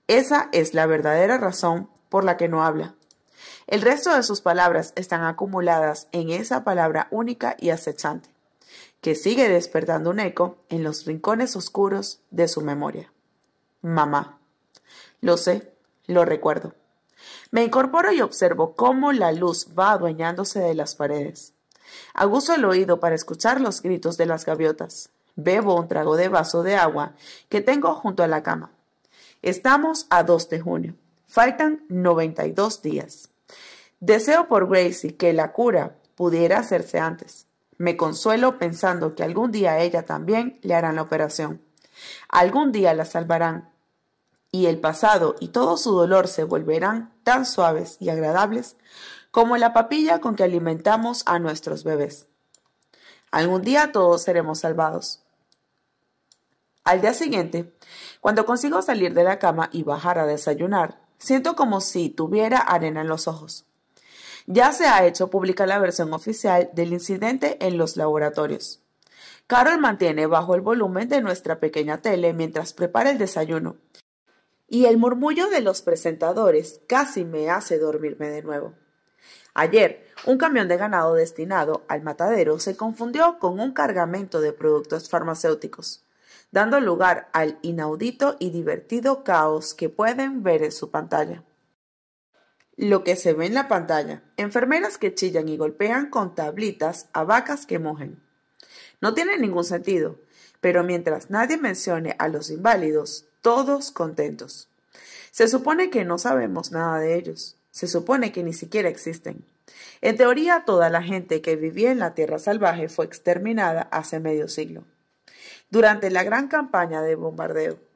Esa es la verdadera razón por la que no habla, el resto de sus palabras están acumuladas en esa palabra única y acechante, que sigue despertando un eco en los rincones oscuros de su memoria. Mamá. Lo sé, lo recuerdo. Me incorporo y observo cómo la luz va adueñándose de las paredes. Aguzo el oído para escuchar los gritos de las gaviotas. Bebo un trago de vaso de agua que tengo junto a la cama. Estamos a 2 de junio. Faltan 92 días. Deseo por Gracie que la cura pudiera hacerse antes. Me consuelo pensando que algún día ella también le harán la operación. Algún día la salvarán. Y el pasado y todo su dolor se volverán tan suaves y agradables como la papilla con que alimentamos a nuestros bebés. Algún día todos seremos salvados. Al día siguiente, cuando consigo salir de la cama y bajar a desayunar, siento como si tuviera arena en los ojos. Ya se ha hecho pública la versión oficial del incidente en los laboratorios. Carol mantiene bajo el volumen de nuestra pequeña tele mientras prepara el desayuno. Y el murmullo de los presentadores casi me hace dormirme de nuevo. Ayer, un camión de ganado destinado al matadero se confundió con un cargamento de productos farmacéuticos, dando lugar al inaudito y divertido caos que pueden ver en su pantalla lo que se ve en la pantalla, enfermeras que chillan y golpean con tablitas a vacas que mojen. No tiene ningún sentido, pero mientras nadie mencione a los inválidos, todos contentos. Se supone que no sabemos nada de ellos, se supone que ni siquiera existen. En teoría, toda la gente que vivía en la tierra salvaje fue exterminada hace medio siglo, durante la gran campaña de bombardeo.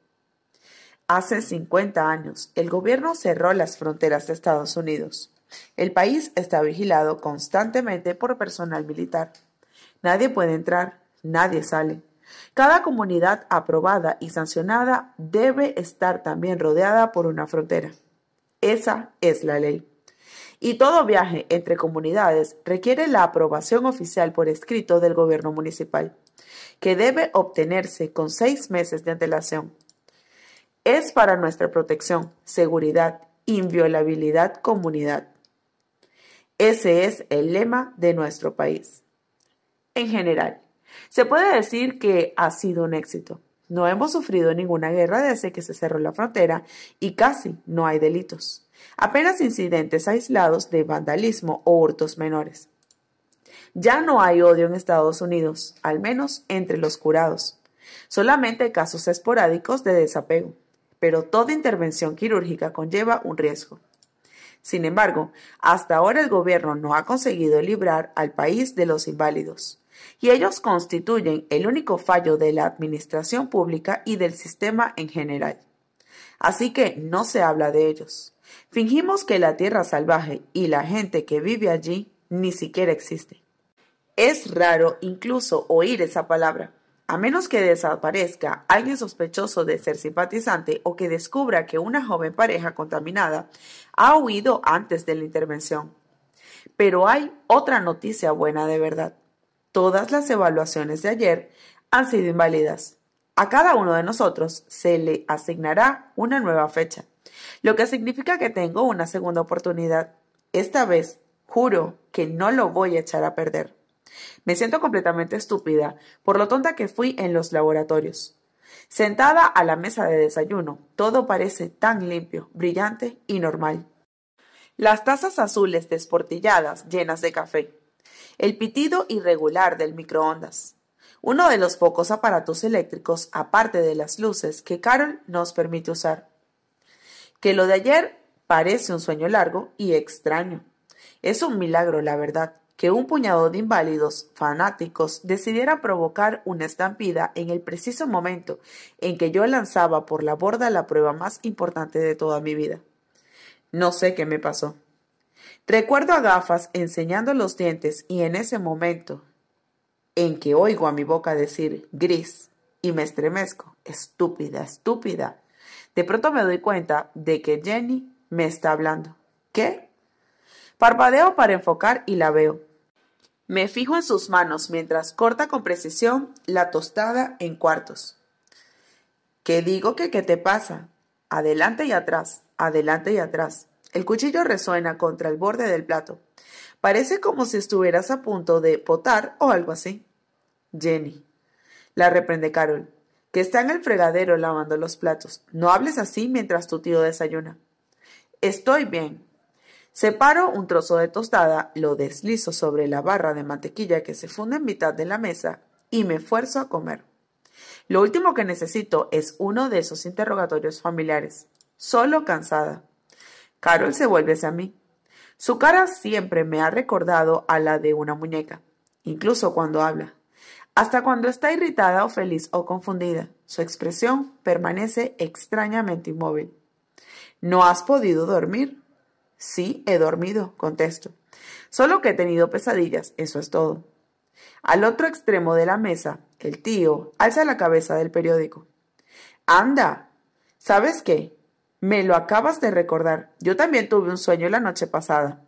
Hace 50 años, el gobierno cerró las fronteras de Estados Unidos. El país está vigilado constantemente por personal militar. Nadie puede entrar, nadie sale. Cada comunidad aprobada y sancionada debe estar también rodeada por una frontera. Esa es la ley. Y todo viaje entre comunidades requiere la aprobación oficial por escrito del gobierno municipal, que debe obtenerse con seis meses de antelación es para nuestra protección, seguridad, inviolabilidad, comunidad. Ese es el lema de nuestro país. En general, se puede decir que ha sido un éxito. No hemos sufrido ninguna guerra desde que se cerró la frontera y casi no hay delitos. Apenas incidentes aislados de vandalismo o hurtos menores. Ya no hay odio en Estados Unidos, al menos entre los curados. Solamente casos esporádicos de desapego pero toda intervención quirúrgica conlleva un riesgo. Sin embargo, hasta ahora el gobierno no ha conseguido librar al país de los inválidos, y ellos constituyen el único fallo de la administración pública y del sistema en general. Así que no se habla de ellos. Fingimos que la tierra salvaje y la gente que vive allí ni siquiera existe. Es raro incluso oír esa palabra, a menos que desaparezca alguien sospechoso de ser simpatizante o que descubra que una joven pareja contaminada ha huido antes de la intervención. Pero hay otra noticia buena de verdad. Todas las evaluaciones de ayer han sido inválidas. A cada uno de nosotros se le asignará una nueva fecha, lo que significa que tengo una segunda oportunidad. Esta vez, juro que no lo voy a echar a perder. Me siento completamente estúpida por lo tonta que fui en los laboratorios. Sentada a la mesa de desayuno, todo parece tan limpio, brillante y normal. Las tazas azules desportilladas llenas de café. El pitido irregular del microondas. Uno de los pocos aparatos eléctricos, aparte de las luces, que Carol nos permite usar. Que lo de ayer parece un sueño largo y extraño. Es un milagro, la verdad que un puñado de inválidos fanáticos decidiera provocar una estampida en el preciso momento en que yo lanzaba por la borda la prueba más importante de toda mi vida. No sé qué me pasó. Recuerdo a gafas enseñando los dientes y en ese momento en que oigo a mi boca decir gris y me estremezco, estúpida, estúpida, de pronto me doy cuenta de que Jenny me está hablando. ¿Qué? Parpadeo para enfocar y la veo. Me fijo en sus manos mientras corta con precisión la tostada en cuartos. ¿Qué digo que qué te pasa? Adelante y atrás, adelante y atrás. El cuchillo resuena contra el borde del plato. Parece como si estuvieras a punto de potar o algo así. Jenny. La reprende Carol, que está en el fregadero lavando los platos. No hables así mientras tu tío desayuna. Estoy bien, Separo un trozo de tostada, lo deslizo sobre la barra de mantequilla que se funde en mitad de la mesa y me esfuerzo a comer. Lo último que necesito es uno de esos interrogatorios familiares. Solo cansada. Carol se vuelve hacia mí. Su cara siempre me ha recordado a la de una muñeca, incluso cuando habla. Hasta cuando está irritada o feliz o confundida, su expresión permanece extrañamente inmóvil. ¿No has podido dormir? Sí, he dormido, contesto. Solo que he tenido pesadillas, eso es todo. Al otro extremo de la mesa, el tío alza la cabeza del periódico. Anda, ¿sabes qué? Me lo acabas de recordar. Yo también tuve un sueño la noche pasada.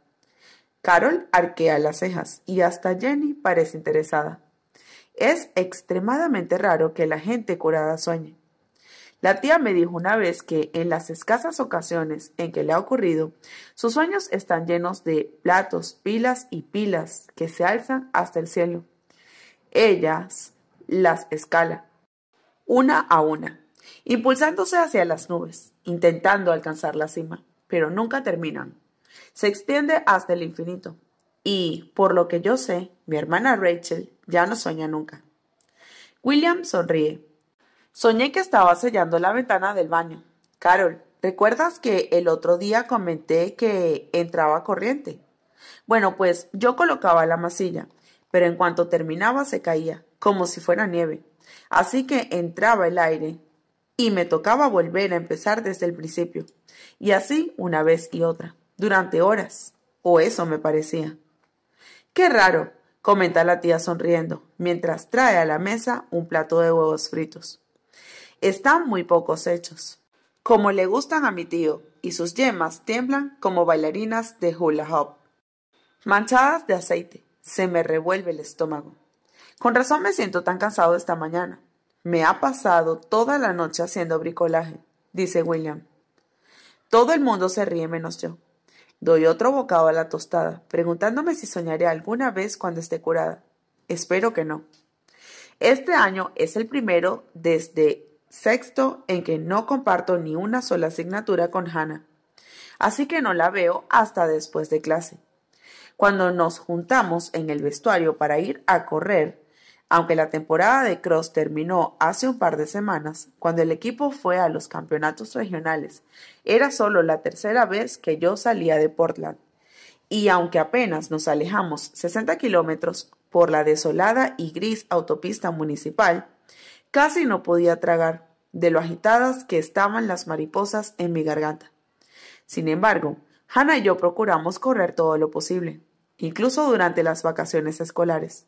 Carol arquea las cejas y hasta Jenny parece interesada. Es extremadamente raro que la gente curada sueñe. La tía me dijo una vez que en las escasas ocasiones en que le ha ocurrido, sus sueños están llenos de platos, pilas y pilas que se alzan hasta el cielo. Ellas las escala, una a una, impulsándose hacia las nubes, intentando alcanzar la cima, pero nunca terminan. Se extiende hasta el infinito. Y, por lo que yo sé, mi hermana Rachel ya no sueña nunca. William sonríe Soñé que estaba sellando la ventana del baño. Carol, ¿recuerdas que el otro día comenté que entraba corriente? Bueno, pues yo colocaba la masilla, pero en cuanto terminaba se caía, como si fuera nieve. Así que entraba el aire y me tocaba volver a empezar desde el principio. Y así una vez y otra, durante horas, o eso me parecía. Qué raro, comenta la tía sonriendo, mientras trae a la mesa un plato de huevos fritos están muy pocos hechos. Como le gustan a mi tío, y sus yemas tiemblan como bailarinas de hula hoop. Manchadas de aceite, se me revuelve el estómago. Con razón me siento tan cansado esta mañana. Me ha pasado toda la noche haciendo bricolaje, dice William. Todo el mundo se ríe menos yo. Doy otro bocado a la tostada, preguntándome si soñaré alguna vez cuando esté curada. Espero que no. Este año es el primero desde Sexto, en que no comparto ni una sola asignatura con Hannah. Así que no la veo hasta después de clase. Cuando nos juntamos en el vestuario para ir a correr, aunque la temporada de cross terminó hace un par de semanas, cuando el equipo fue a los campeonatos regionales, era solo la tercera vez que yo salía de Portland. Y aunque apenas nos alejamos 60 kilómetros por la desolada y gris autopista municipal, Casi no podía tragar de lo agitadas que estaban las mariposas en mi garganta. Sin embargo, Hannah y yo procuramos correr todo lo posible, incluso durante las vacaciones escolares.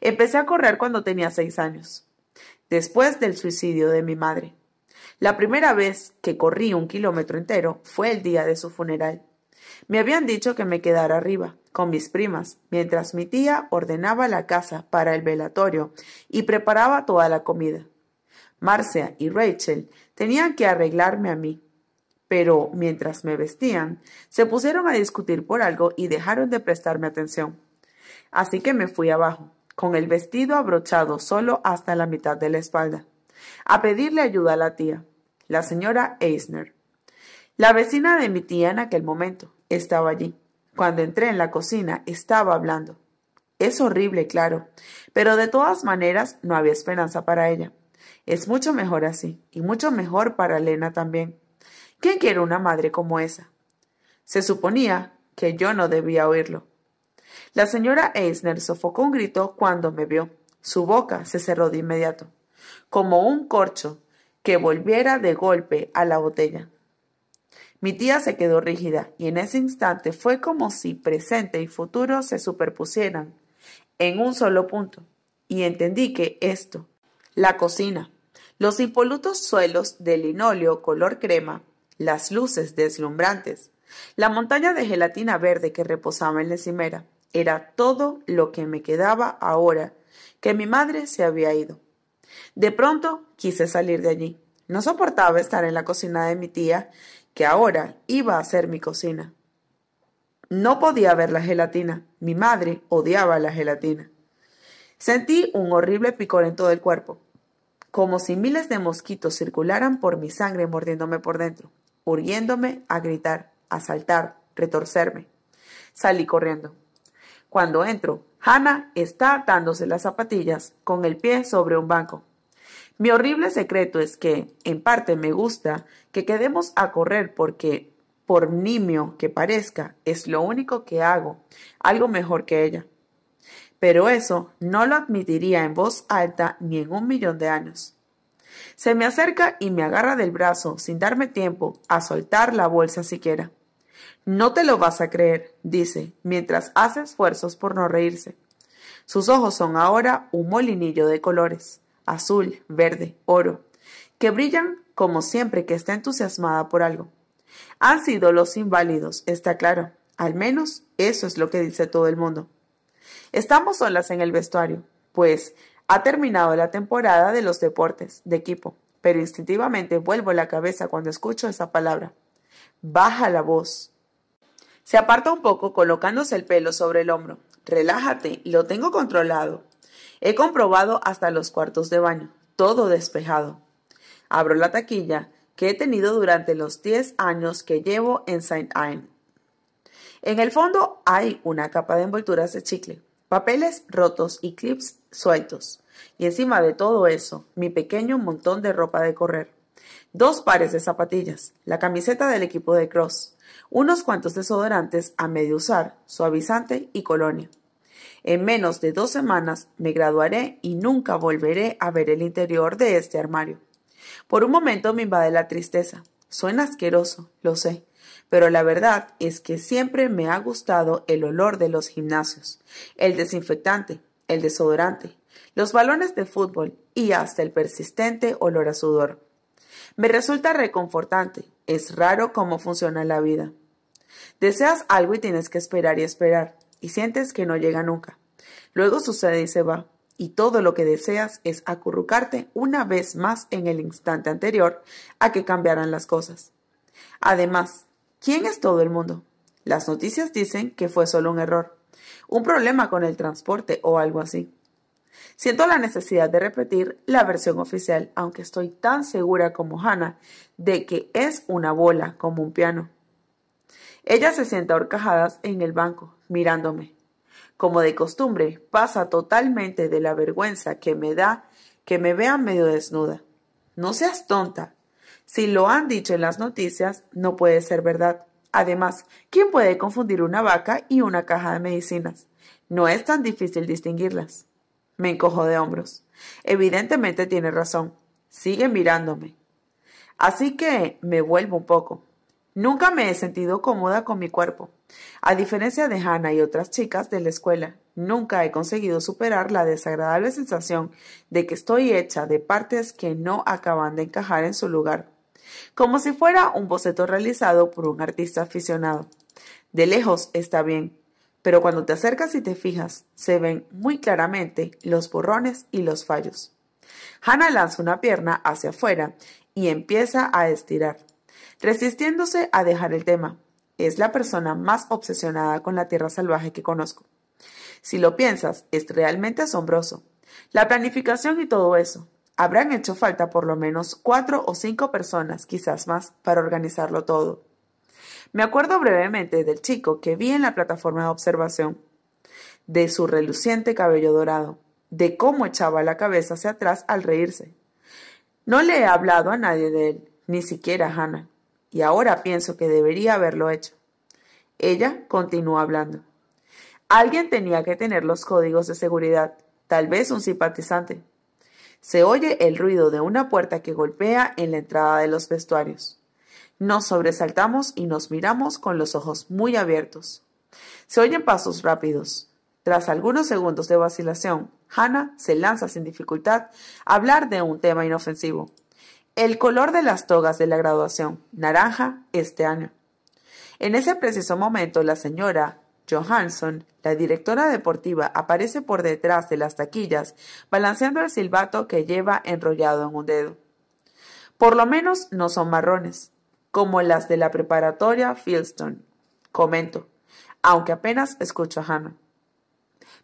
Empecé a correr cuando tenía seis años, después del suicidio de mi madre. La primera vez que corrí un kilómetro entero fue el día de su funeral. Me habían dicho que me quedara arriba, con mis primas, mientras mi tía ordenaba la casa para el velatorio y preparaba toda la comida. Marcia y Rachel tenían que arreglarme a mí, pero mientras me vestían, se pusieron a discutir por algo y dejaron de prestarme atención. Así que me fui abajo, con el vestido abrochado solo hasta la mitad de la espalda, a pedirle ayuda a la tía, la señora Eisner. La vecina de mi tía en aquel momento estaba allí cuando entré en la cocina estaba hablando. Es horrible, claro, pero de todas maneras no había esperanza para ella. Es mucho mejor así, y mucho mejor para Elena también. ¿Quién quiere una madre como esa? Se suponía que yo no debía oírlo. La señora Eisner sofocó un grito cuando me vio. Su boca se cerró de inmediato, como un corcho que volviera de golpe a la botella. Mi tía se quedó rígida y en ese instante fue como si presente y futuro se superpusieran en un solo punto. Y entendí que esto, la cocina, los impolutos suelos de linóleo color crema, las luces deslumbrantes, la montaña de gelatina verde que reposaba en la cimera, era todo lo que me quedaba ahora que mi madre se había ido. De pronto quise salir de allí. No soportaba estar en la cocina de mi tía que ahora iba a ser mi cocina. No podía ver la gelatina. Mi madre odiaba la gelatina. Sentí un horrible picor en todo el cuerpo, como si miles de mosquitos circularan por mi sangre mordiéndome por dentro, urgiéndome a gritar, a saltar, retorcerme. Salí corriendo. Cuando entro, Hannah está atándose las zapatillas con el pie sobre un banco. Mi horrible secreto es que, en parte, me gusta que quedemos a correr porque, por nimio que parezca, es lo único que hago, algo mejor que ella. Pero eso no lo admitiría en voz alta ni en un millón de años. Se me acerca y me agarra del brazo sin darme tiempo a soltar la bolsa siquiera. No te lo vas a creer, dice, mientras hace esfuerzos por no reírse. Sus ojos son ahora un molinillo de colores azul, verde, oro, que brillan como siempre que está entusiasmada por algo. Han sido los inválidos, está claro. Al menos eso es lo que dice todo el mundo. Estamos solas en el vestuario, pues ha terminado la temporada de los deportes de equipo, pero instintivamente vuelvo la cabeza cuando escucho esa palabra. Baja la voz. Se aparta un poco colocándose el pelo sobre el hombro. Relájate, lo tengo controlado. He comprobado hasta los cuartos de baño, todo despejado. Abro la taquilla que he tenido durante los 10 años que llevo en Saint Anne. En el fondo hay una capa de envolturas de chicle, papeles rotos y clips sueltos. Y encima de todo eso, mi pequeño montón de ropa de correr. Dos pares de zapatillas, la camiseta del equipo de cross, unos cuantos desodorantes a medio usar, suavizante y colonia. En menos de dos semanas me graduaré y nunca volveré a ver el interior de este armario. Por un momento me invade la tristeza. Suena asqueroso, lo sé, pero la verdad es que siempre me ha gustado el olor de los gimnasios, el desinfectante, el desodorante, los balones de fútbol y hasta el persistente olor a sudor. Me resulta reconfortante, es raro cómo funciona la vida. Deseas algo y tienes que esperar y esperar y sientes que no llega nunca. Luego sucede y se va, y todo lo que deseas es acurrucarte una vez más en el instante anterior a que cambiaran las cosas. Además, ¿quién es todo el mundo? Las noticias dicen que fue solo un error, un problema con el transporte o algo así. Siento la necesidad de repetir la versión oficial, aunque estoy tan segura como Hannah de que es una bola como un piano. Ella se sienta horcajadas en el banco, mirándome. Como de costumbre, pasa totalmente de la vergüenza que me da que me vean medio desnuda. No seas tonta. Si lo han dicho en las noticias, no puede ser verdad. Además, ¿quién puede confundir una vaca y una caja de medicinas? No es tan difícil distinguirlas. Me encojo de hombros. Evidentemente tiene razón. Sigue mirándome. Así que me vuelvo un poco. Nunca me he sentido cómoda con mi cuerpo. A diferencia de Hannah y otras chicas de la escuela, nunca he conseguido superar la desagradable sensación de que estoy hecha de partes que no acaban de encajar en su lugar, como si fuera un boceto realizado por un artista aficionado. De lejos está bien, pero cuando te acercas y te fijas, se ven muy claramente los borrones y los fallos. Hannah lanza una pierna hacia afuera y empieza a estirar, resistiéndose a dejar el tema, es la persona más obsesionada con la tierra salvaje que conozco. Si lo piensas, es realmente asombroso. La planificación y todo eso. Habrán hecho falta por lo menos cuatro o cinco personas, quizás más, para organizarlo todo. Me acuerdo brevemente del chico que vi en la plataforma de observación, de su reluciente cabello dorado, de cómo echaba la cabeza hacia atrás al reírse. No le he hablado a nadie de él, ni siquiera a Hannah y ahora pienso que debería haberlo hecho. Ella continuó hablando. Alguien tenía que tener los códigos de seguridad, tal vez un simpatizante. Se oye el ruido de una puerta que golpea en la entrada de los vestuarios. Nos sobresaltamos y nos miramos con los ojos muy abiertos. Se oyen pasos rápidos. Tras algunos segundos de vacilación, Hannah se lanza sin dificultad a hablar de un tema inofensivo. El color de las togas de la graduación, naranja, este año. En ese preciso momento, la señora Johansson, la directora deportiva, aparece por detrás de las taquillas, balanceando el silbato que lleva enrollado en un dedo. Por lo menos no son marrones, como las de la preparatoria Fieldstone, comento, aunque apenas escucho a Hannah.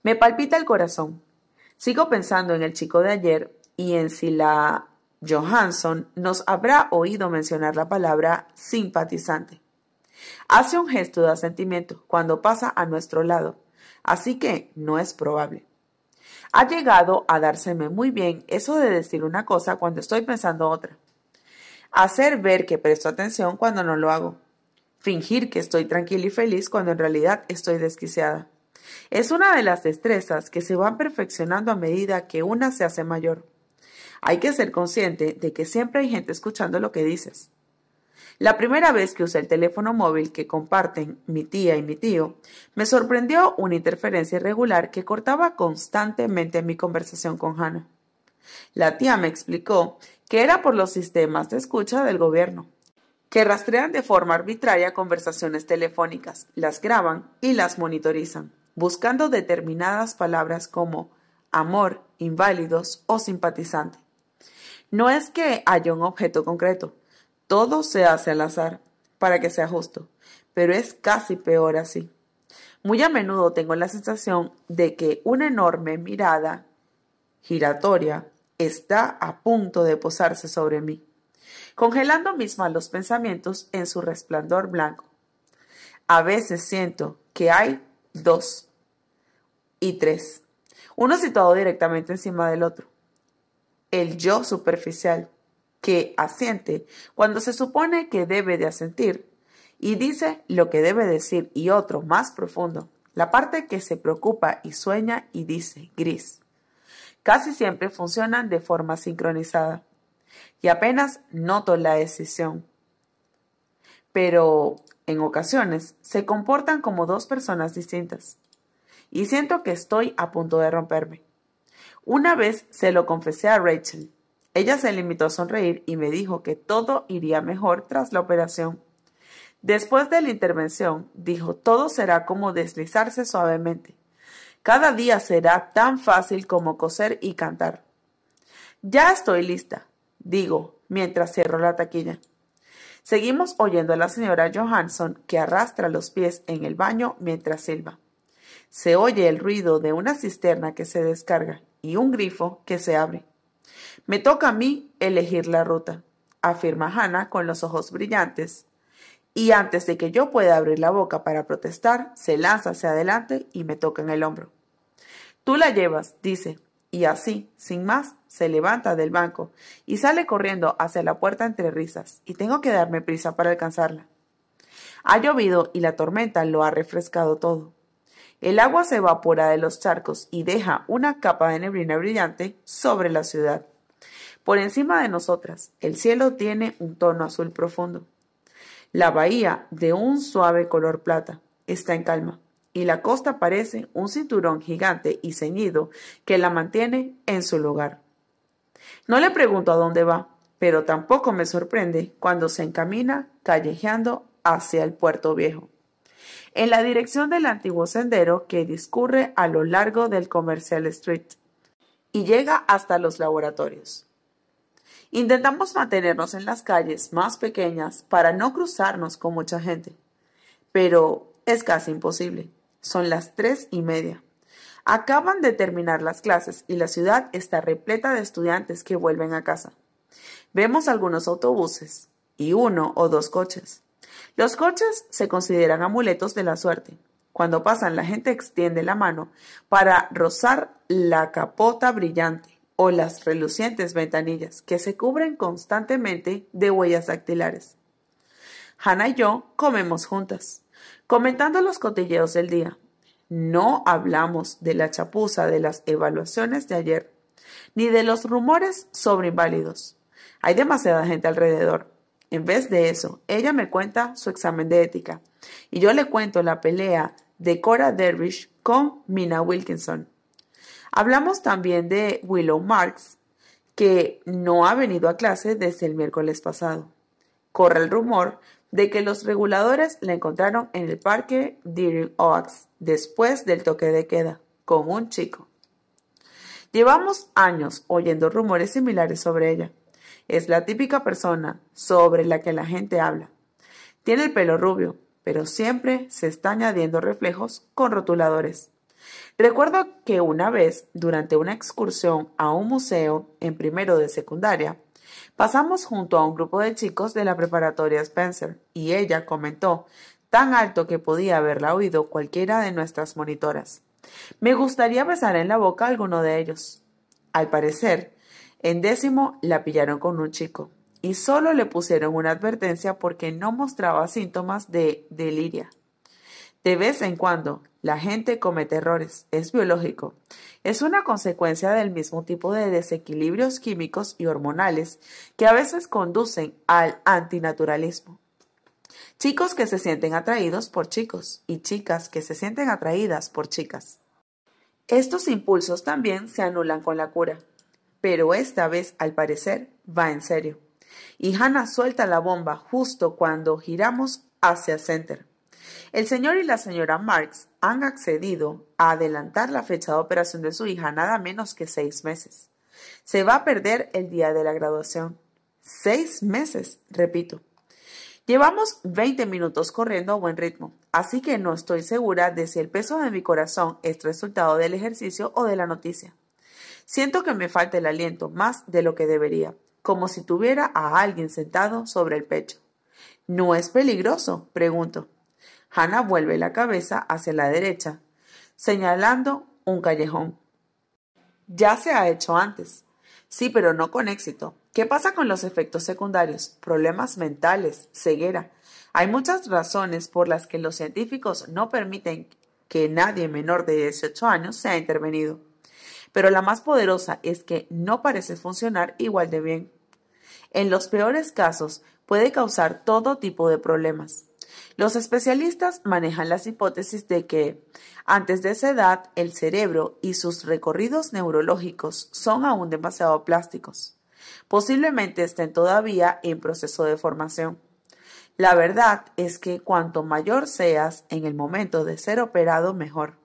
Me palpita el corazón. Sigo pensando en el chico de ayer y en si la Johansson nos habrá oído mencionar la palabra simpatizante. Hace un gesto de asentimiento cuando pasa a nuestro lado, así que no es probable. Ha llegado a dárseme muy bien eso de decir una cosa cuando estoy pensando otra. Hacer ver que presto atención cuando no lo hago. Fingir que estoy tranquila y feliz cuando en realidad estoy desquiciada. Es una de las destrezas que se van perfeccionando a medida que una se hace mayor. Hay que ser consciente de que siempre hay gente escuchando lo que dices. La primera vez que usé el teléfono móvil que comparten mi tía y mi tío, me sorprendió una interferencia irregular que cortaba constantemente mi conversación con Hannah. La tía me explicó que era por los sistemas de escucha del gobierno, que rastrean de forma arbitraria conversaciones telefónicas, las graban y las monitorizan, buscando determinadas palabras como amor, inválidos o simpatizante. No es que haya un objeto concreto, todo se hace al azar, para que sea justo, pero es casi peor así. Muy a menudo tengo la sensación de que una enorme mirada giratoria está a punto de posarse sobre mí, congelando mis malos pensamientos en su resplandor blanco. A veces siento que hay dos y tres, uno situado directamente encima del otro, el yo superficial que asiente cuando se supone que debe de asentir y dice lo que debe decir y otro más profundo, la parte que se preocupa y sueña y dice gris. Casi siempre funcionan de forma sincronizada y apenas noto la decisión. Pero en ocasiones se comportan como dos personas distintas y siento que estoy a punto de romperme. Una vez se lo confesé a Rachel. Ella se limitó a sonreír y me dijo que todo iría mejor tras la operación. Después de la intervención, dijo, todo será como deslizarse suavemente. Cada día será tan fácil como coser y cantar. Ya estoy lista, digo, mientras cierro la taquilla. Seguimos oyendo a la señora Johansson que arrastra los pies en el baño mientras silba. Se oye el ruido de una cisterna que se descarga y un grifo que se abre. Me toca a mí elegir la ruta, afirma Hannah con los ojos brillantes. Y antes de que yo pueda abrir la boca para protestar, se lanza hacia adelante y me toca en el hombro. Tú la llevas, dice, y así, sin más, se levanta del banco y sale corriendo hacia la puerta entre risas, y tengo que darme prisa para alcanzarla. Ha llovido y la tormenta lo ha refrescado todo. El agua se evapora de los charcos y deja una capa de neblina brillante sobre la ciudad. Por encima de nosotras, el cielo tiene un tono azul profundo. La bahía, de un suave color plata, está en calma, y la costa parece un cinturón gigante y ceñido que la mantiene en su lugar. No le pregunto a dónde va, pero tampoco me sorprende cuando se encamina callejeando hacia el puerto viejo en la dirección del antiguo sendero que discurre a lo largo del Commercial Street y llega hasta los laboratorios. Intentamos mantenernos en las calles más pequeñas para no cruzarnos con mucha gente, pero es casi imposible. Son las tres y media. Acaban de terminar las clases y la ciudad está repleta de estudiantes que vuelven a casa. Vemos algunos autobuses y uno o dos coches. Los coches se consideran amuletos de la suerte. Cuando pasan, la gente extiende la mano para rozar la capota brillante o las relucientes ventanillas que se cubren constantemente de huellas dactilares. Hannah y yo comemos juntas, comentando los cotilleos del día. No hablamos de la chapuza de las evaluaciones de ayer, ni de los rumores sobre inválidos. Hay demasiada gente alrededor en vez de eso, ella me cuenta su examen de ética y yo le cuento la pelea de Cora Dervish con Mina Wilkinson. Hablamos también de Willow Marks, que no ha venido a clase desde el miércoles pasado. Corre el rumor de que los reguladores la encontraron en el parque Deering Oaks después del toque de queda, con un chico. Llevamos años oyendo rumores similares sobre ella. Es la típica persona sobre la que la gente habla. Tiene el pelo rubio, pero siempre se está añadiendo reflejos con rotuladores. Recuerdo que una vez, durante una excursión a un museo en primero de secundaria, pasamos junto a un grupo de chicos de la preparatoria Spencer y ella comentó, tan alto que podía haberla oído cualquiera de nuestras monitoras. Me gustaría besar en la boca a alguno de ellos. Al parecer, en décimo la pillaron con un chico y solo le pusieron una advertencia porque no mostraba síntomas de deliria. De vez en cuando, la gente comete errores, es biológico. Es una consecuencia del mismo tipo de desequilibrios químicos y hormonales que a veces conducen al antinaturalismo. Chicos que se sienten atraídos por chicos y chicas que se sienten atraídas por chicas. Estos impulsos también se anulan con la cura pero esta vez al parecer va en serio. Y Hannah suelta la bomba justo cuando giramos hacia Center. El señor y la señora Marx han accedido a adelantar la fecha de operación de su hija nada menos que seis meses. Se va a perder el día de la graduación. Seis meses, repito. Llevamos 20 minutos corriendo a buen ritmo, así que no estoy segura de si el peso de mi corazón es resultado del ejercicio o de la noticia. Siento que me falta el aliento más de lo que debería, como si tuviera a alguien sentado sobre el pecho. ¿No es peligroso? pregunto. Hannah vuelve la cabeza hacia la derecha, señalando un callejón. Ya se ha hecho antes. Sí, pero no con éxito. ¿Qué pasa con los efectos secundarios? Problemas mentales, ceguera. Hay muchas razones por las que los científicos no permiten que nadie menor de 18 años sea intervenido pero la más poderosa es que no parece funcionar igual de bien. En los peores casos, puede causar todo tipo de problemas. Los especialistas manejan las hipótesis de que, antes de esa edad, el cerebro y sus recorridos neurológicos son aún demasiado plásticos. Posiblemente estén todavía en proceso de formación. La verdad es que cuanto mayor seas en el momento de ser operado, mejor.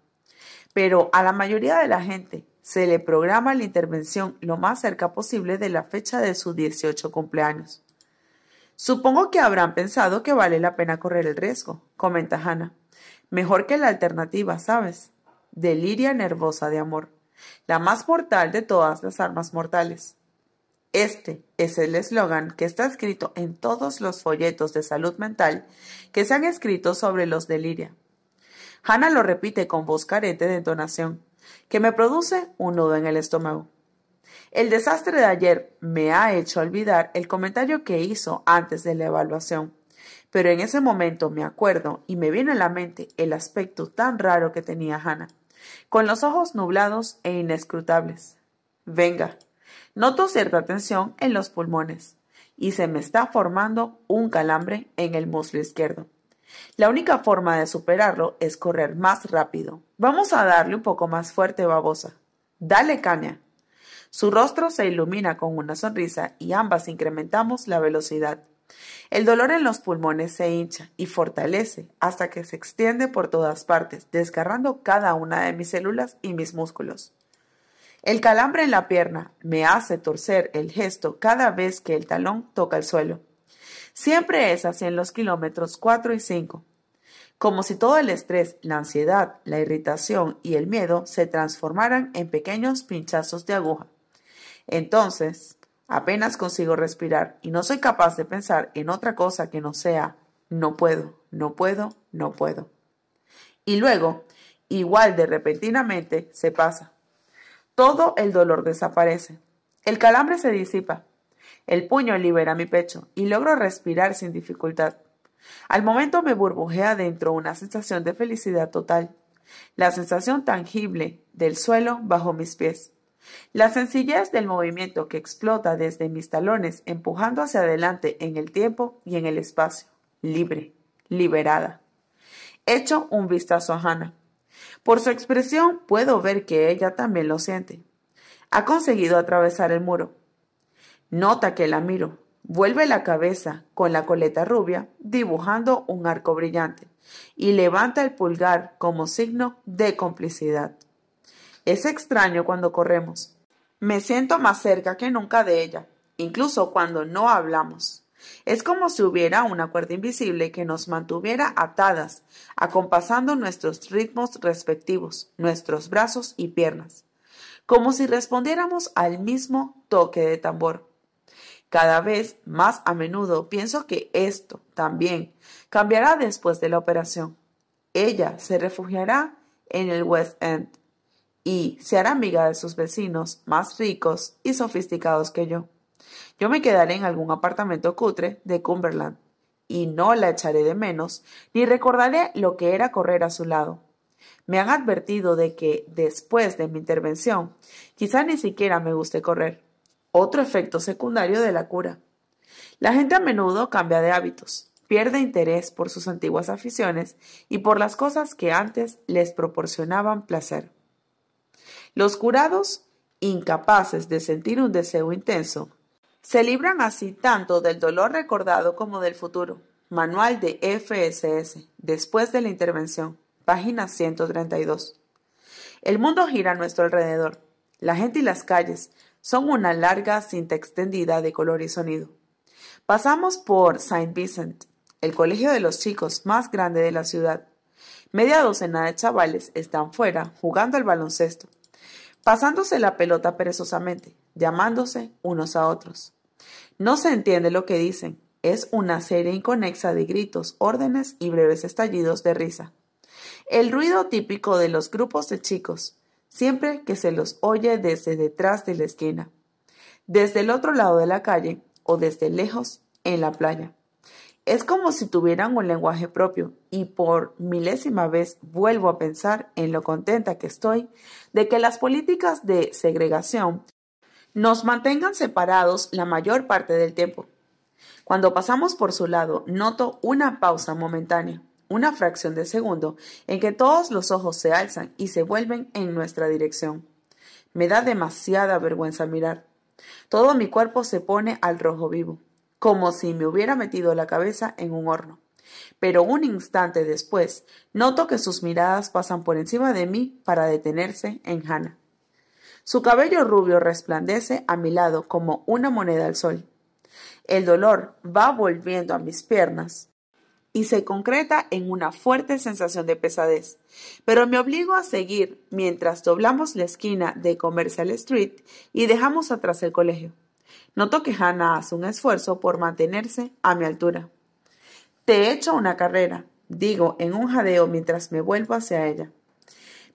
Pero a la mayoría de la gente, se le programa la intervención lo más cerca posible de la fecha de su 18 cumpleaños. Supongo que habrán pensado que vale la pena correr el riesgo, comenta Hannah. Mejor que la alternativa, ¿sabes? Deliria nervosa de amor. La más mortal de todas las armas mortales. Este es el eslogan que está escrito en todos los folletos de salud mental que se han escrito sobre los deliria. Hannah lo repite con voz carente de entonación que me produce un nudo en el estómago. El desastre de ayer me ha hecho olvidar el comentario que hizo antes de la evaluación, pero en ese momento me acuerdo y me viene a la mente el aspecto tan raro que tenía Hannah, con los ojos nublados e inescrutables. Venga, noto cierta tensión en los pulmones y se me está formando un calambre en el muslo izquierdo. La única forma de superarlo es correr más rápido, Vamos a darle un poco más fuerte, babosa. Dale caña. Su rostro se ilumina con una sonrisa y ambas incrementamos la velocidad. El dolor en los pulmones se hincha y fortalece hasta que se extiende por todas partes, desgarrando cada una de mis células y mis músculos. El calambre en la pierna me hace torcer el gesto cada vez que el talón toca el suelo. Siempre es así en los kilómetros 4 y 5 como si todo el estrés, la ansiedad, la irritación y el miedo se transformaran en pequeños pinchazos de aguja. Entonces, apenas consigo respirar y no soy capaz de pensar en otra cosa que no sea no puedo, no puedo, no puedo. Y luego, igual de repentinamente, se pasa. Todo el dolor desaparece. El calambre se disipa. El puño libera mi pecho y logro respirar sin dificultad. Al momento me burbujea dentro una sensación de felicidad total, la sensación tangible del suelo bajo mis pies, la sencillez del movimiento que explota desde mis talones empujando hacia adelante en el tiempo y en el espacio, libre, liberada. Echo un vistazo a Hannah. Por su expresión puedo ver que ella también lo siente. Ha conseguido atravesar el muro. Nota que la miro, Vuelve la cabeza con la coleta rubia, dibujando un arco brillante, y levanta el pulgar como signo de complicidad. Es extraño cuando corremos. Me siento más cerca que nunca de ella, incluso cuando no hablamos. Es como si hubiera una cuerda invisible que nos mantuviera atadas, acompasando nuestros ritmos respectivos, nuestros brazos y piernas, como si respondiéramos al mismo toque de tambor. Cada vez más a menudo pienso que esto también cambiará después de la operación. Ella se refugiará en el West End y se hará amiga de sus vecinos más ricos y sofisticados que yo. Yo me quedaré en algún apartamento cutre de Cumberland y no la echaré de menos ni recordaré lo que era correr a su lado. Me han advertido de que, después de mi intervención, quizá ni siquiera me guste correr otro efecto secundario de la cura. La gente a menudo cambia de hábitos, pierde interés por sus antiguas aficiones y por las cosas que antes les proporcionaban placer. Los curados, incapaces de sentir un deseo intenso, se libran así tanto del dolor recordado como del futuro. Manual de FSS, después de la intervención, página 132. El mundo gira a nuestro alrededor. La gente y las calles, son una larga cinta extendida de color y sonido. Pasamos por Saint Vincent, el colegio de los chicos más grande de la ciudad. Media docena de chavales están fuera jugando al baloncesto, pasándose la pelota perezosamente, llamándose unos a otros. No se entiende lo que dicen, es una serie inconexa de gritos, órdenes y breves estallidos de risa. El ruido típico de los grupos de chicos, siempre que se los oye desde detrás de la esquina, desde el otro lado de la calle o desde lejos en la playa. Es como si tuvieran un lenguaje propio y por milésima vez vuelvo a pensar en lo contenta que estoy de que las políticas de segregación nos mantengan separados la mayor parte del tiempo. Cuando pasamos por su lado, noto una pausa momentánea una fracción de segundo en que todos los ojos se alzan y se vuelven en nuestra dirección. Me da demasiada vergüenza mirar. Todo mi cuerpo se pone al rojo vivo, como si me hubiera metido la cabeza en un horno. Pero un instante después noto que sus miradas pasan por encima de mí para detenerse en Hannah. Su cabello rubio resplandece a mi lado como una moneda al sol. El dolor va volviendo a mis piernas y se concreta en una fuerte sensación de pesadez. Pero me obligo a seguir mientras doblamos la esquina de Commercial Street y dejamos atrás el colegio. Noto que Hannah hace un esfuerzo por mantenerse a mi altura. Te echo una carrera, digo en un jadeo mientras me vuelvo hacia ella.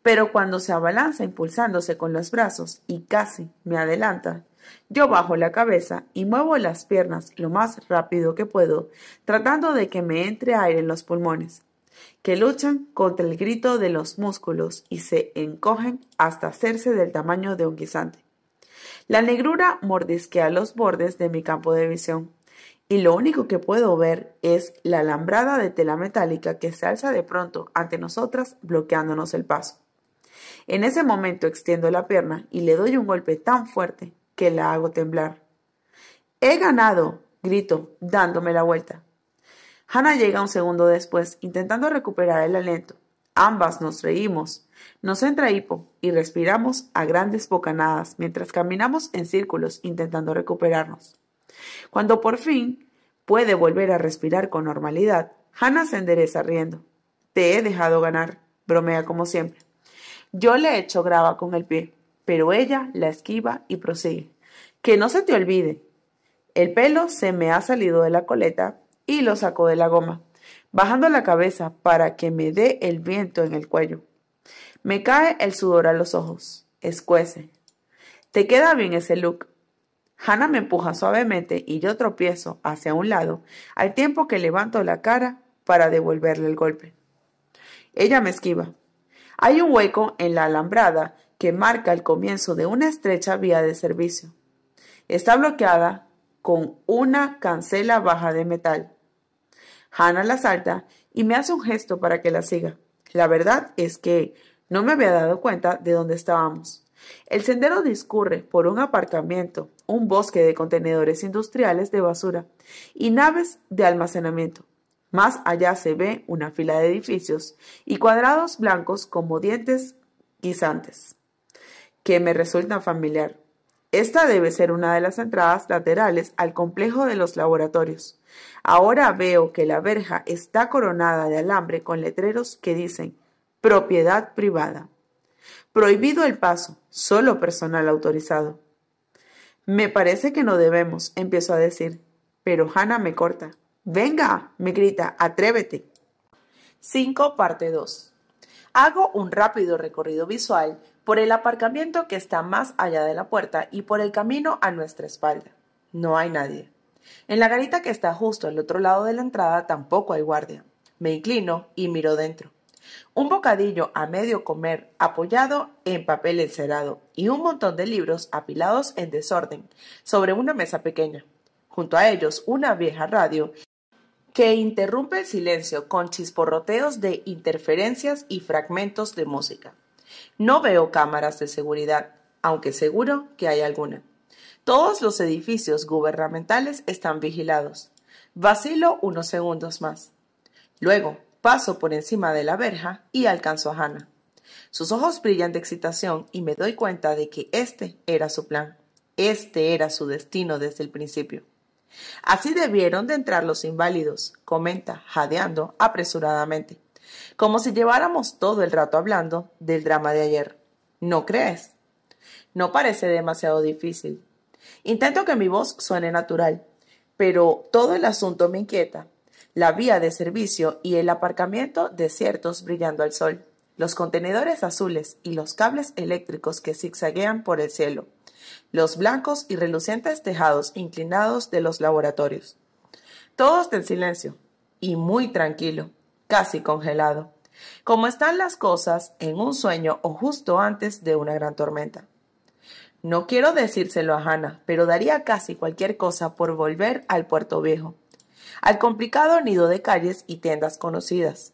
Pero cuando se abalanza impulsándose con los brazos y casi me adelanta, yo bajo la cabeza y muevo las piernas lo más rápido que puedo, tratando de que me entre aire en los pulmones, que luchan contra el grito de los músculos y se encogen hasta hacerse del tamaño de un guisante. La negrura mordisquea los bordes de mi campo de visión, y lo único que puedo ver es la alambrada de tela metálica que se alza de pronto ante nosotras bloqueándonos el paso. En ese momento extiendo la pierna y le doy un golpe tan fuerte la hago temblar. He ganado, grito, dándome la vuelta. Hannah llega un segundo después, intentando recuperar el aliento. Ambas nos reímos. Nos entra hipo y respiramos a grandes bocanadas mientras caminamos en círculos intentando recuperarnos. Cuando por fin puede volver a respirar con normalidad, Hannah se endereza riendo. Te he dejado ganar, bromea como siempre. Yo le echo grava con el pie, pero ella la esquiva y prosigue. Que no se te olvide. El pelo se me ha salido de la coleta y lo saco de la goma, bajando la cabeza para que me dé el viento en el cuello. Me cae el sudor a los ojos. Escuece. Te queda bien ese look. Hannah me empuja suavemente y yo tropiezo hacia un lado, al tiempo que levanto la cara para devolverle el golpe. Ella me esquiva. Hay un hueco en la alambrada que marca el comienzo de una estrecha vía de servicio está bloqueada con una cancela baja de metal. Hannah la salta y me hace un gesto para que la siga. La verdad es que no me había dado cuenta de dónde estábamos. El sendero discurre por un aparcamiento, un bosque de contenedores industriales de basura y naves de almacenamiento. Más allá se ve una fila de edificios y cuadrados blancos como dientes guisantes, que me resultan familiar. Esta debe ser una de las entradas laterales al complejo de los laboratorios. Ahora veo que la verja está coronada de alambre con letreros que dicen propiedad privada. Prohibido el paso, solo personal autorizado. Me parece que no debemos, empiezo a decir, pero Hannah me corta. Venga, me grita, atrévete. 5 parte 2. Hago un rápido recorrido visual por el aparcamiento que está más allá de la puerta y por el camino a nuestra espalda. No hay nadie. En la garita que está justo al otro lado de la entrada tampoco hay guardia. Me inclino y miro dentro. Un bocadillo a medio comer apoyado en papel encerado y un montón de libros apilados en desorden sobre una mesa pequeña. Junto a ellos una vieja radio que interrumpe el silencio con chisporroteos de interferencias y fragmentos de música. No veo cámaras de seguridad, aunque seguro que hay alguna. Todos los edificios gubernamentales están vigilados. Vacilo unos segundos más. Luego paso por encima de la verja y alcanzo a Hannah. Sus ojos brillan de excitación y me doy cuenta de que este era su plan. Este era su destino desde el principio. Así debieron de entrar los inválidos, comenta, jadeando apresuradamente como si lleváramos todo el rato hablando del drama de ayer. ¿No crees? No parece demasiado difícil. Intento que mi voz suene natural, pero todo el asunto me inquieta. La vía de servicio y el aparcamiento desiertos brillando al sol, los contenedores azules y los cables eléctricos que zigzaguean por el cielo, los blancos y relucientes tejados inclinados de los laboratorios. Todo está en silencio y muy tranquilo, casi congelado, como están las cosas en un sueño o justo antes de una gran tormenta. No quiero decírselo a Hannah, pero daría casi cualquier cosa por volver al puerto viejo, al complicado nido de calles y tiendas conocidas.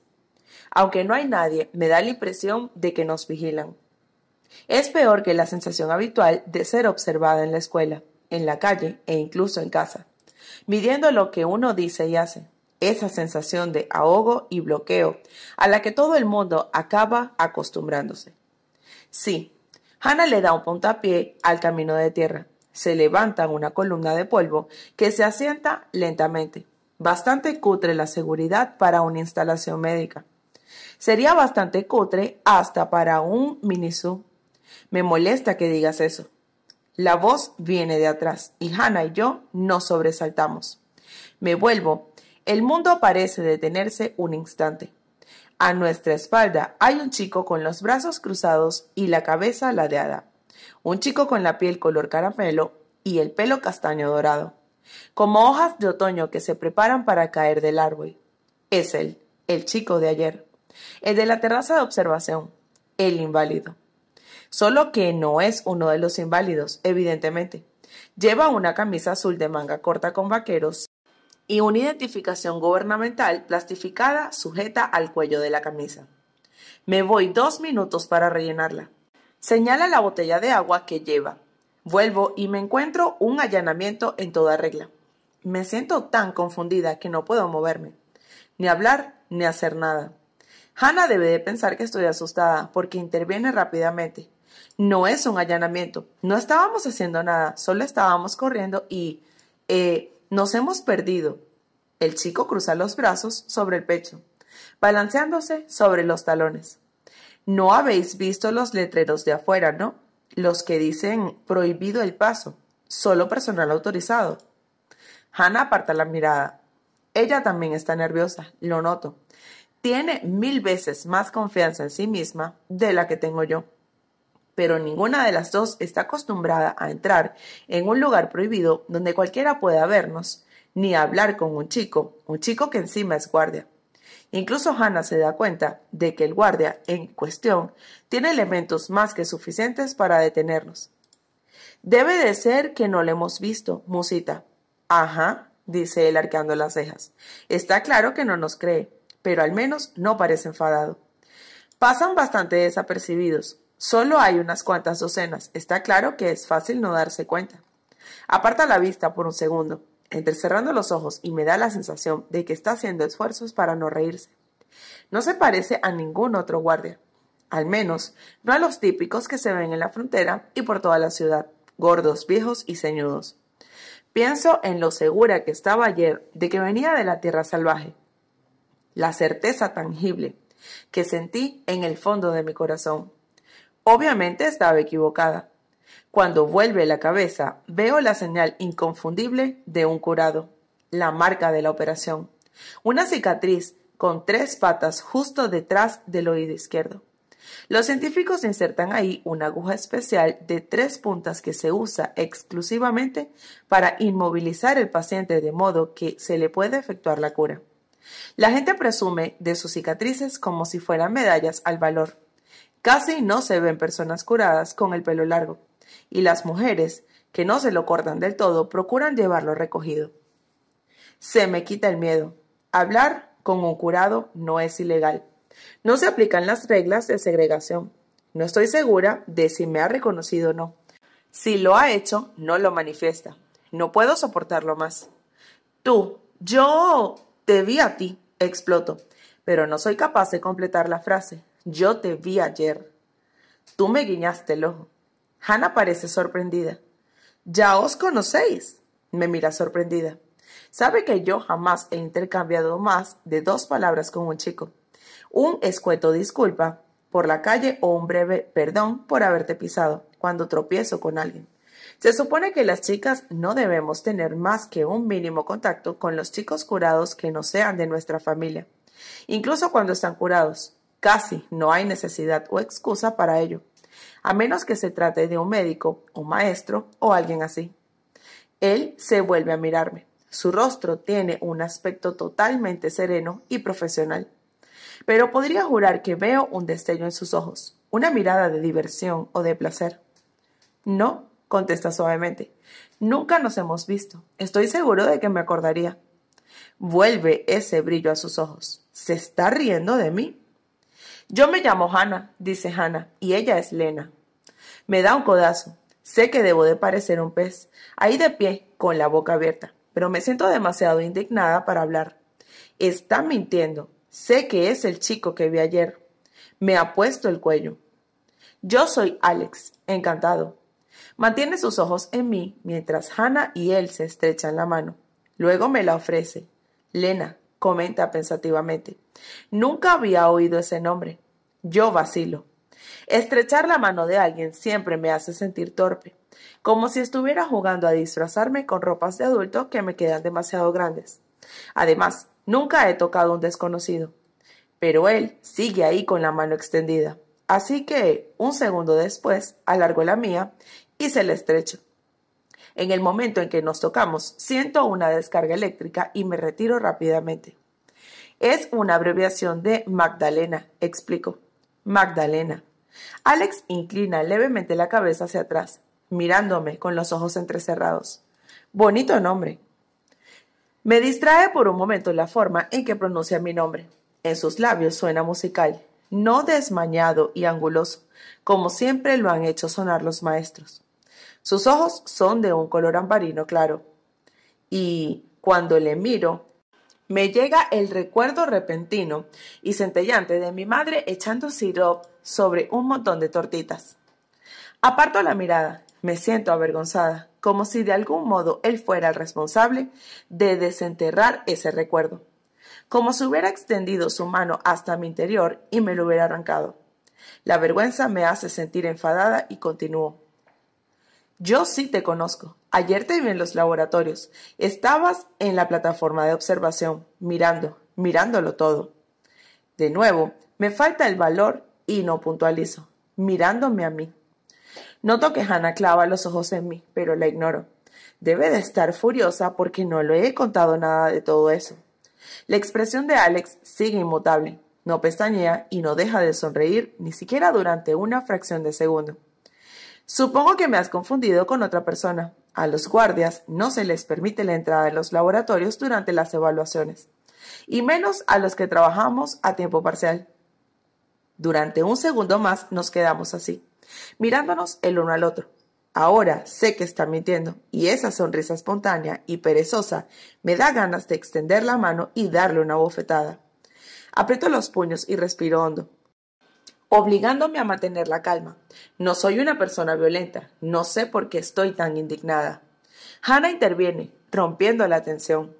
Aunque no hay nadie, me da la impresión de que nos vigilan. Es peor que la sensación habitual de ser observada en la escuela, en la calle e incluso en casa, midiendo lo que uno dice y hace esa sensación de ahogo y bloqueo a la que todo el mundo acaba acostumbrándose. Sí, Hannah le da un puntapié al camino de tierra. Se levanta una columna de polvo que se asienta lentamente. Bastante cutre la seguridad para una instalación médica. Sería bastante cutre hasta para un minisú. Me molesta que digas eso. La voz viene de atrás y Hannah y yo nos sobresaltamos. Me vuelvo el mundo parece detenerse un instante. A nuestra espalda hay un chico con los brazos cruzados y la cabeza ladeada. Un chico con la piel color caramelo y el pelo castaño dorado. Como hojas de otoño que se preparan para caer del árbol. Es él, el chico de ayer. El de la terraza de observación. El inválido. Solo que no es uno de los inválidos, evidentemente. Lleva una camisa azul de manga corta con vaqueros y una identificación gubernamental plastificada sujeta al cuello de la camisa. Me voy dos minutos para rellenarla. Señala la botella de agua que lleva. Vuelvo y me encuentro un allanamiento en toda regla. Me siento tan confundida que no puedo moverme, ni hablar, ni hacer nada. Hannah debe de pensar que estoy asustada porque interviene rápidamente. No es un allanamiento. No estábamos haciendo nada, solo estábamos corriendo y... Eh, nos hemos perdido. El chico cruza los brazos sobre el pecho, balanceándose sobre los talones. No habéis visto los letreros de afuera, ¿no? Los que dicen prohibido el paso, solo personal autorizado. Hannah aparta la mirada. Ella también está nerviosa, lo noto. Tiene mil veces más confianza en sí misma de la que tengo yo pero ninguna de las dos está acostumbrada a entrar en un lugar prohibido donde cualquiera pueda vernos, ni hablar con un chico, un chico que encima es guardia. Incluso Hannah se da cuenta de que el guardia en cuestión tiene elementos más que suficientes para detenernos. Debe de ser que no le hemos visto, musita. Ajá, dice él arqueando las cejas. Está claro que no nos cree, pero al menos no parece enfadado. Pasan bastante desapercibidos, Solo hay unas cuantas docenas. Está claro que es fácil no darse cuenta. Aparta la vista por un segundo, entrecerrando los ojos y me da la sensación de que está haciendo esfuerzos para no reírse. No se parece a ningún otro guardia. Al menos, no a los típicos que se ven en la frontera y por toda la ciudad, gordos, viejos y ceñudos. Pienso en lo segura que estaba ayer de que venía de la tierra salvaje. La certeza tangible que sentí en el fondo de mi corazón. Obviamente estaba equivocada. Cuando vuelve la cabeza, veo la señal inconfundible de un curado, la marca de la operación, una cicatriz con tres patas justo detrás del oído izquierdo. Los científicos insertan ahí una aguja especial de tres puntas que se usa exclusivamente para inmovilizar el paciente de modo que se le puede efectuar la cura. La gente presume de sus cicatrices como si fueran medallas al valor. Casi no se ven personas curadas con el pelo largo, y las mujeres que no se lo cortan del todo procuran llevarlo recogido. Se me quita el miedo. Hablar con un curado no es ilegal. No se aplican las reglas de segregación. No estoy segura de si me ha reconocido o no. Si lo ha hecho, no lo manifiesta. No puedo soportarlo más. Tú, yo te vi a ti, exploto, pero no soy capaz de completar la frase. Yo te vi ayer. Tú me guiñaste el ojo. Hannah parece sorprendida. Ya os conocéis. Me mira sorprendida. Sabe que yo jamás he intercambiado más de dos palabras con un chico. Un escueto disculpa por la calle o un breve perdón por haberte pisado cuando tropiezo con alguien. Se supone que las chicas no debemos tener más que un mínimo contacto con los chicos curados que no sean de nuestra familia, incluso cuando están curados. Casi no hay necesidad o excusa para ello, a menos que se trate de un médico, un maestro o alguien así. Él se vuelve a mirarme. Su rostro tiene un aspecto totalmente sereno y profesional. Pero podría jurar que veo un destello en sus ojos, una mirada de diversión o de placer. No, contesta suavemente. Nunca nos hemos visto. Estoy seguro de que me acordaría. Vuelve ese brillo a sus ojos. ¿Se está riendo de mí? Yo me llamo Hannah, dice Hannah, y ella es Lena. Me da un codazo. Sé que debo de parecer un pez, ahí de pie, con la boca abierta, pero me siento demasiado indignada para hablar. Está mintiendo. Sé que es el chico que vi ayer. Me ha puesto el cuello. Yo soy Alex, encantado. Mantiene sus ojos en mí mientras Hannah y él se estrechan la mano. Luego me la ofrece. Lena, comenta pensativamente. Nunca había oído ese nombre. Yo vacilo. Estrechar la mano de alguien siempre me hace sentir torpe, como si estuviera jugando a disfrazarme con ropas de adulto que me quedan demasiado grandes. Además, nunca he tocado a un desconocido. Pero él sigue ahí con la mano extendida. Así que, un segundo después, alargó la mía y se la estrecho. En el momento en que nos tocamos, siento una descarga eléctrica y me retiro rápidamente. Es una abreviación de Magdalena, explico. Magdalena. Alex inclina levemente la cabeza hacia atrás, mirándome con los ojos entrecerrados. Bonito nombre. Me distrae por un momento la forma en que pronuncia mi nombre. En sus labios suena musical, no desmañado y anguloso, como siempre lo han hecho sonar los maestros. Sus ojos son de un color ambarino claro. Y cuando le miro, me llega el recuerdo repentino y centellante de mi madre echando sirope sobre un montón de tortitas. Aparto la mirada, me siento avergonzada, como si de algún modo él fuera el responsable de desenterrar ese recuerdo, como si hubiera extendido su mano hasta mi interior y me lo hubiera arrancado. La vergüenza me hace sentir enfadada y continúo. Yo sí te conozco. Ayer te vi en los laboratorios. Estabas en la plataforma de observación, mirando, mirándolo todo. De nuevo, me falta el valor y no puntualizo, mirándome a mí. Noto que Hannah clava los ojos en mí, pero la ignoro. Debe de estar furiosa porque no le he contado nada de todo eso. La expresión de Alex sigue inmutable. No pestañea y no deja de sonreír ni siquiera durante una fracción de segundo. Supongo que me has confundido con otra persona. A los guardias no se les permite la entrada en los laboratorios durante las evaluaciones, y menos a los que trabajamos a tiempo parcial. Durante un segundo más nos quedamos así, mirándonos el uno al otro. Ahora sé que está mintiendo, y esa sonrisa espontánea y perezosa me da ganas de extender la mano y darle una bofetada. Aprieto los puños y respiro hondo obligándome a mantener la calma. No soy una persona violenta, no sé por qué estoy tan indignada. Hannah interviene, rompiendo la tensión.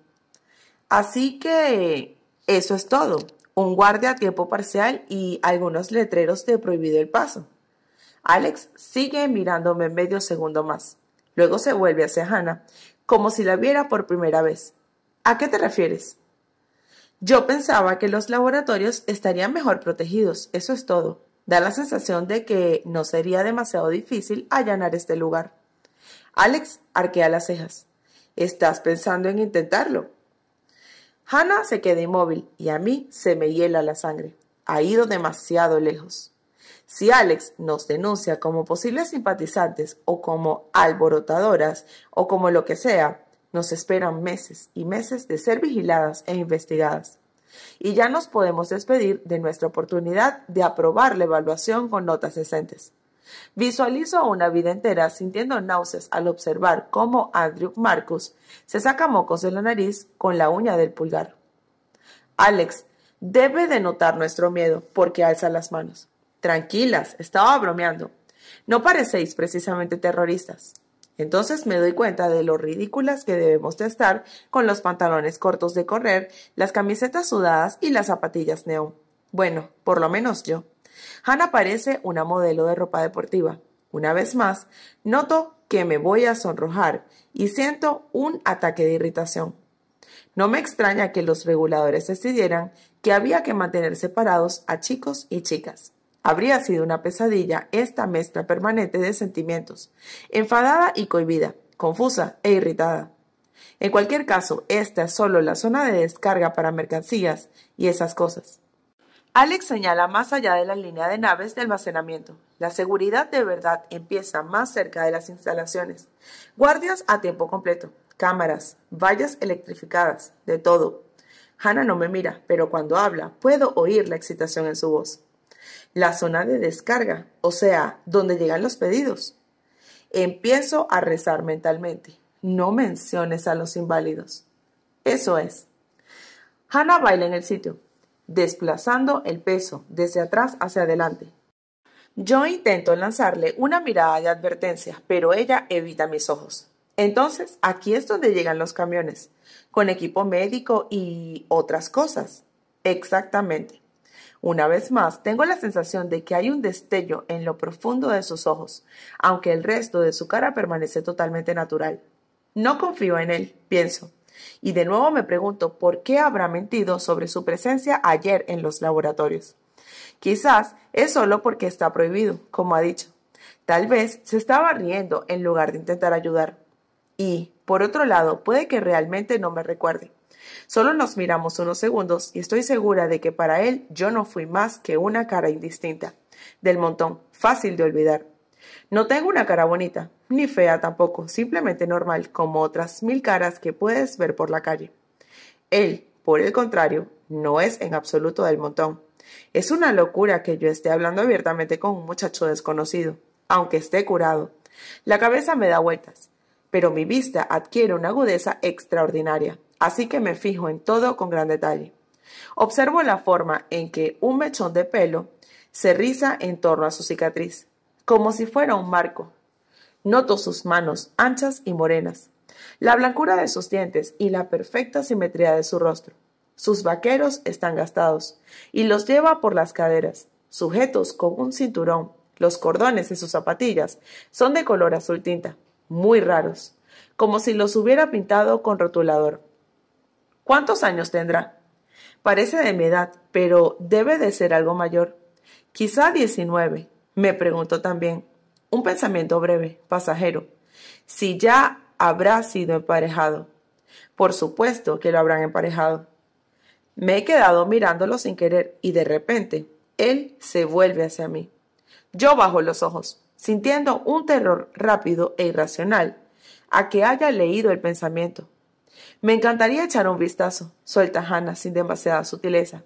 Así que eso es todo. Un guardia a tiempo parcial y algunos letreros de prohibido el paso. Alex sigue mirándome medio segundo más. Luego se vuelve hacia Hannah, como si la viera por primera vez. ¿A qué te refieres? Yo pensaba que los laboratorios estarían mejor protegidos, eso es todo. Da la sensación de que no sería demasiado difícil allanar este lugar. Alex arquea las cejas. ¿Estás pensando en intentarlo? Hannah se queda inmóvil y a mí se me hiela la sangre. Ha ido demasiado lejos. Si Alex nos denuncia como posibles simpatizantes o como alborotadoras o como lo que sea, nos esperan meses y meses de ser vigiladas e investigadas. Y ya nos podemos despedir de nuestra oportunidad de aprobar la evaluación con notas decentes. Visualizo una vida entera sintiendo náuseas al observar cómo Andrew Marcus se saca mocos de la nariz con la uña del pulgar. Alex debe de notar nuestro miedo porque alza las manos. Tranquilas, estaba bromeando. No parecéis precisamente terroristas. Entonces me doy cuenta de lo ridículas que debemos de estar con los pantalones cortos de correr, las camisetas sudadas y las zapatillas neón. Bueno, por lo menos yo. Hannah parece una modelo de ropa deportiva. Una vez más, noto que me voy a sonrojar y siento un ataque de irritación. No me extraña que los reguladores decidieran que había que mantener separados a chicos y chicas. Habría sido una pesadilla esta mezcla permanente de sentimientos, enfadada y cohibida, confusa e irritada. En cualquier caso, esta es solo la zona de descarga para mercancías y esas cosas. Alex señala más allá de la línea de naves de almacenamiento. La seguridad de verdad empieza más cerca de las instalaciones. Guardias a tiempo completo, cámaras, vallas electrificadas, de todo. Hannah no me mira, pero cuando habla puedo oír la excitación en su voz la zona de descarga, o sea, donde llegan los pedidos. Empiezo a rezar mentalmente. No menciones a los inválidos. Eso es. Hannah baila en el sitio, desplazando el peso desde atrás hacia adelante. Yo intento lanzarle una mirada de advertencia, pero ella evita mis ojos. Entonces, aquí es donde llegan los camiones, con equipo médico y otras cosas. Exactamente. Una vez más, tengo la sensación de que hay un destello en lo profundo de sus ojos, aunque el resto de su cara permanece totalmente natural. No confío en él, pienso. Y de nuevo me pregunto por qué habrá mentido sobre su presencia ayer en los laboratorios. Quizás es solo porque está prohibido, como ha dicho. Tal vez se estaba riendo en lugar de intentar ayudar. Y, por otro lado, puede que realmente no me recuerde. Solo nos miramos unos segundos y estoy segura de que para él yo no fui más que una cara indistinta, del montón, fácil de olvidar. No tengo una cara bonita, ni fea tampoco, simplemente normal, como otras mil caras que puedes ver por la calle. Él, por el contrario, no es en absoluto del montón. Es una locura que yo esté hablando abiertamente con un muchacho desconocido, aunque esté curado. La cabeza me da vueltas, pero mi vista adquiere una agudeza extraordinaria así que me fijo en todo con gran detalle. Observo la forma en que un mechón de pelo se riza en torno a su cicatriz, como si fuera un marco. Noto sus manos anchas y morenas, la blancura de sus dientes y la perfecta simetría de su rostro. Sus vaqueros están gastados y los lleva por las caderas, sujetos con un cinturón. Los cordones de sus zapatillas son de color azul tinta, muy raros, como si los hubiera pintado con rotulador. ¿Cuántos años tendrá? Parece de mi edad, pero debe de ser algo mayor. Quizá 19. Me preguntó también. Un pensamiento breve, pasajero. Si ya habrá sido emparejado. Por supuesto que lo habrán emparejado. Me he quedado mirándolo sin querer y de repente él se vuelve hacia mí. Yo bajo los ojos, sintiendo un terror rápido e irracional a que haya leído el pensamiento me encantaría echar un vistazo, suelta Hannah sin demasiada sutileza.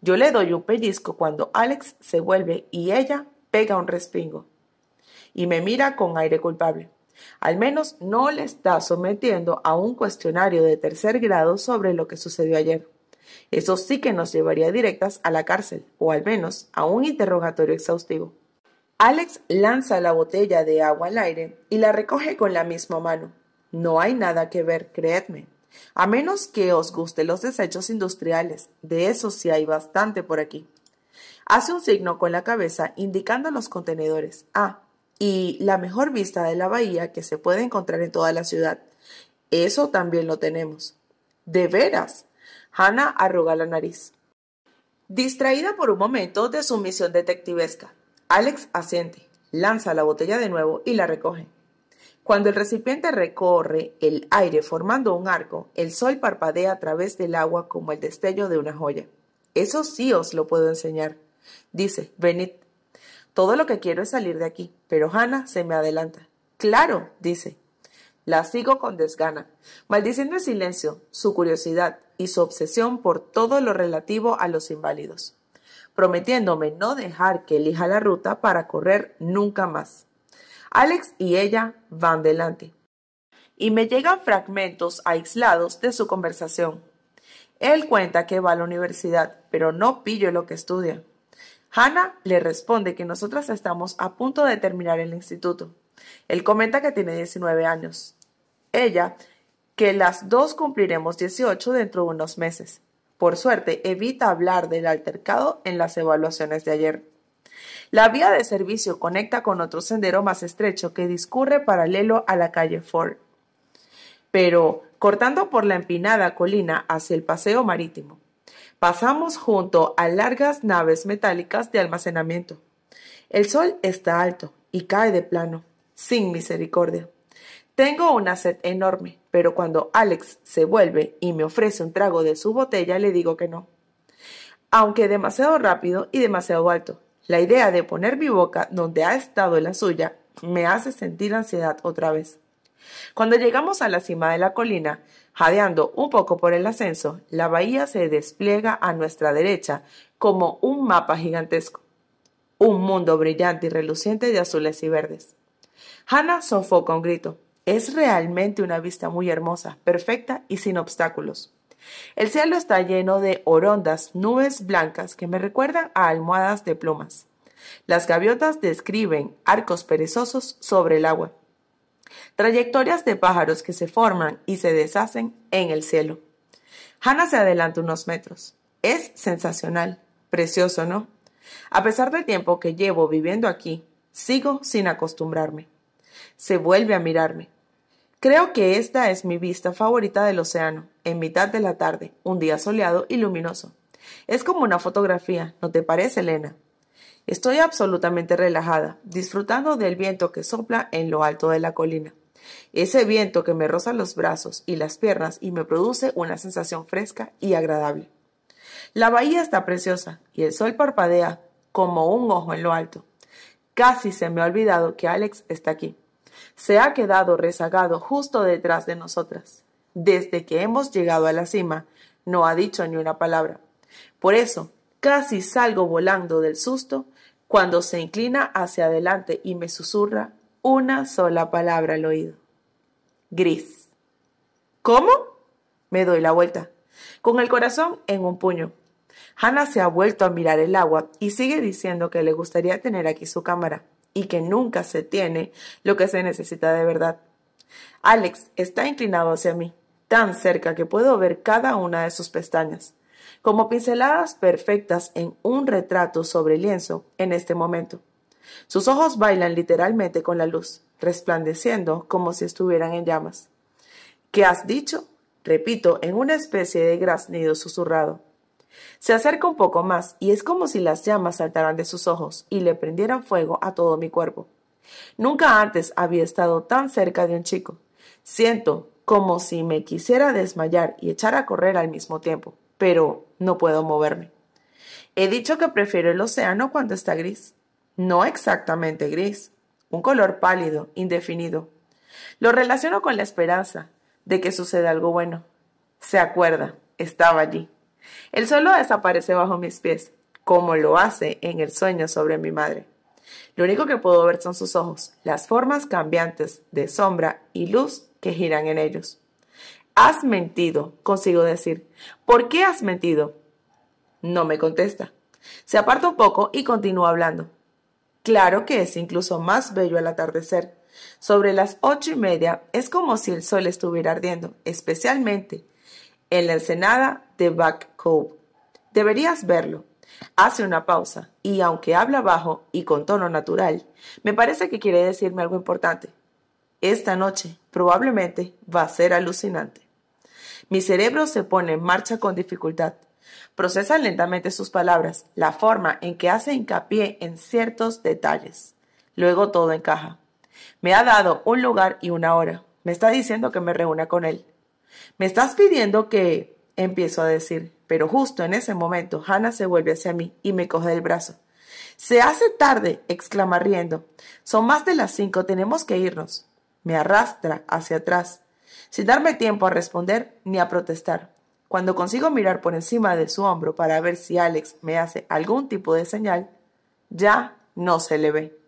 Yo le doy un pellizco cuando Alex se vuelve y ella pega un respingo. Y me mira con aire culpable. Al menos no le está sometiendo a un cuestionario de tercer grado sobre lo que sucedió ayer. Eso sí que nos llevaría directas a la cárcel, o al menos a un interrogatorio exhaustivo. Alex lanza la botella de agua al aire y la recoge con la misma mano. No hay nada que ver, creedme. A menos que os guste los desechos industriales, de eso sí hay bastante por aquí. Hace un signo con la cabeza indicando los contenedores. Ah, y la mejor vista de la bahía que se puede encontrar en toda la ciudad. Eso también lo tenemos. ¿De veras? Hannah arruga la nariz. Distraída por un momento de su misión detectivesca, Alex asiente, lanza la botella de nuevo y la recoge. Cuando el recipiente recorre el aire formando un arco, el sol parpadea a través del agua como el destello de una joya. Eso sí os lo puedo enseñar. Dice, venid. Todo lo que quiero es salir de aquí, pero Hannah se me adelanta. Claro, dice. La sigo con desgana, maldiciendo el silencio, su curiosidad y su obsesión por todo lo relativo a los inválidos, prometiéndome no dejar que elija la ruta para correr nunca más. Alex y ella van delante. Y me llegan fragmentos aislados de su conversación. Él cuenta que va a la universidad, pero no pillo lo que estudia. Hannah le responde que nosotras estamos a punto de terminar el instituto. Él comenta que tiene 19 años. Ella, que las dos cumpliremos 18 dentro de unos meses. Por suerte, evita hablar del altercado en las evaluaciones de ayer. La vía de servicio conecta con otro sendero más estrecho que discurre paralelo a la calle Ford. Pero cortando por la empinada colina hacia el paseo marítimo, pasamos junto a largas naves metálicas de almacenamiento. El sol está alto y cae de plano, sin misericordia. Tengo una sed enorme, pero cuando Alex se vuelve y me ofrece un trago de su botella, le digo que no. Aunque demasiado rápido y demasiado alto, la idea de poner mi boca donde ha estado la suya me hace sentir ansiedad otra vez. Cuando llegamos a la cima de la colina, jadeando un poco por el ascenso, la bahía se despliega a nuestra derecha como un mapa gigantesco, un mundo brillante y reluciente de azules y verdes. Hannah sofocó un grito. Es realmente una vista muy hermosa, perfecta y sin obstáculos. El cielo está lleno de orondas, nubes blancas que me recuerdan a almohadas de plumas. Las gaviotas describen arcos perezosos sobre el agua, trayectorias de pájaros que se forman y se deshacen en el cielo. Hannah se adelanta unos metros. Es sensacional, precioso, ¿no? A pesar del tiempo que llevo viviendo aquí, sigo sin acostumbrarme. Se vuelve a mirarme. Creo que esta es mi vista favorita del océano, en mitad de la tarde, un día soleado y luminoso. Es como una fotografía, ¿no te parece, Elena? Estoy absolutamente relajada, disfrutando del viento que sopla en lo alto de la colina. Ese viento que me roza los brazos y las piernas y me produce una sensación fresca y agradable. La bahía está preciosa y el sol parpadea como un ojo en lo alto. Casi se me ha olvidado que Alex está aquí se ha quedado rezagado justo detrás de nosotras. Desde que hemos llegado a la cima, no ha dicho ni una palabra. Por eso, casi salgo volando del susto cuando se inclina hacia adelante y me susurra una sola palabra al oído. Gris. ¿Cómo? Me doy la vuelta, con el corazón en un puño. Hannah se ha vuelto a mirar el agua y sigue diciendo que le gustaría tener aquí su cámara y que nunca se tiene lo que se necesita de verdad. Alex está inclinado hacia mí, tan cerca que puedo ver cada una de sus pestañas, como pinceladas perfectas en un retrato sobre lienzo en este momento. Sus ojos bailan literalmente con la luz, resplandeciendo como si estuvieran en llamas. ¿Qué has dicho? Repito, en una especie de graznido susurrado. Se acerca un poco más y es como si las llamas saltaran de sus ojos y le prendieran fuego a todo mi cuerpo. Nunca antes había estado tan cerca de un chico. Siento como si me quisiera desmayar y echar a correr al mismo tiempo, pero no puedo moverme. He dicho que prefiero el océano cuando está gris. No exactamente gris, un color pálido, indefinido. Lo relaciono con la esperanza de que suceda algo bueno. Se acuerda, estaba allí. El suelo desaparece bajo mis pies, como lo hace en el sueño sobre mi madre. Lo único que puedo ver son sus ojos, las formas cambiantes de sombra y luz que giran en ellos. Has mentido, consigo decir. ¿Por qué has mentido? No me contesta. Se aparta un poco y continúa hablando. Claro que es incluso más bello el atardecer. Sobre las ocho y media es como si el sol estuviera ardiendo, especialmente en la ensenada The Back Cove. Deberías verlo. Hace una pausa y, aunque habla bajo y con tono natural, me parece que quiere decirme algo importante. Esta noche probablemente va a ser alucinante. Mi cerebro se pone en marcha con dificultad. Procesa lentamente sus palabras, la forma en que hace hincapié en ciertos detalles. Luego todo encaja. Me ha dado un lugar y una hora. Me está diciendo que me reúna con él. Me estás pidiendo que empiezo a decir. Pero justo en ese momento, Hannah se vuelve hacia mí y me coge el brazo. Se hace tarde, exclama riendo. Son más de las cinco, tenemos que irnos. Me arrastra hacia atrás, sin darme tiempo a responder ni a protestar. Cuando consigo mirar por encima de su hombro para ver si Alex me hace algún tipo de señal, ya no se le ve.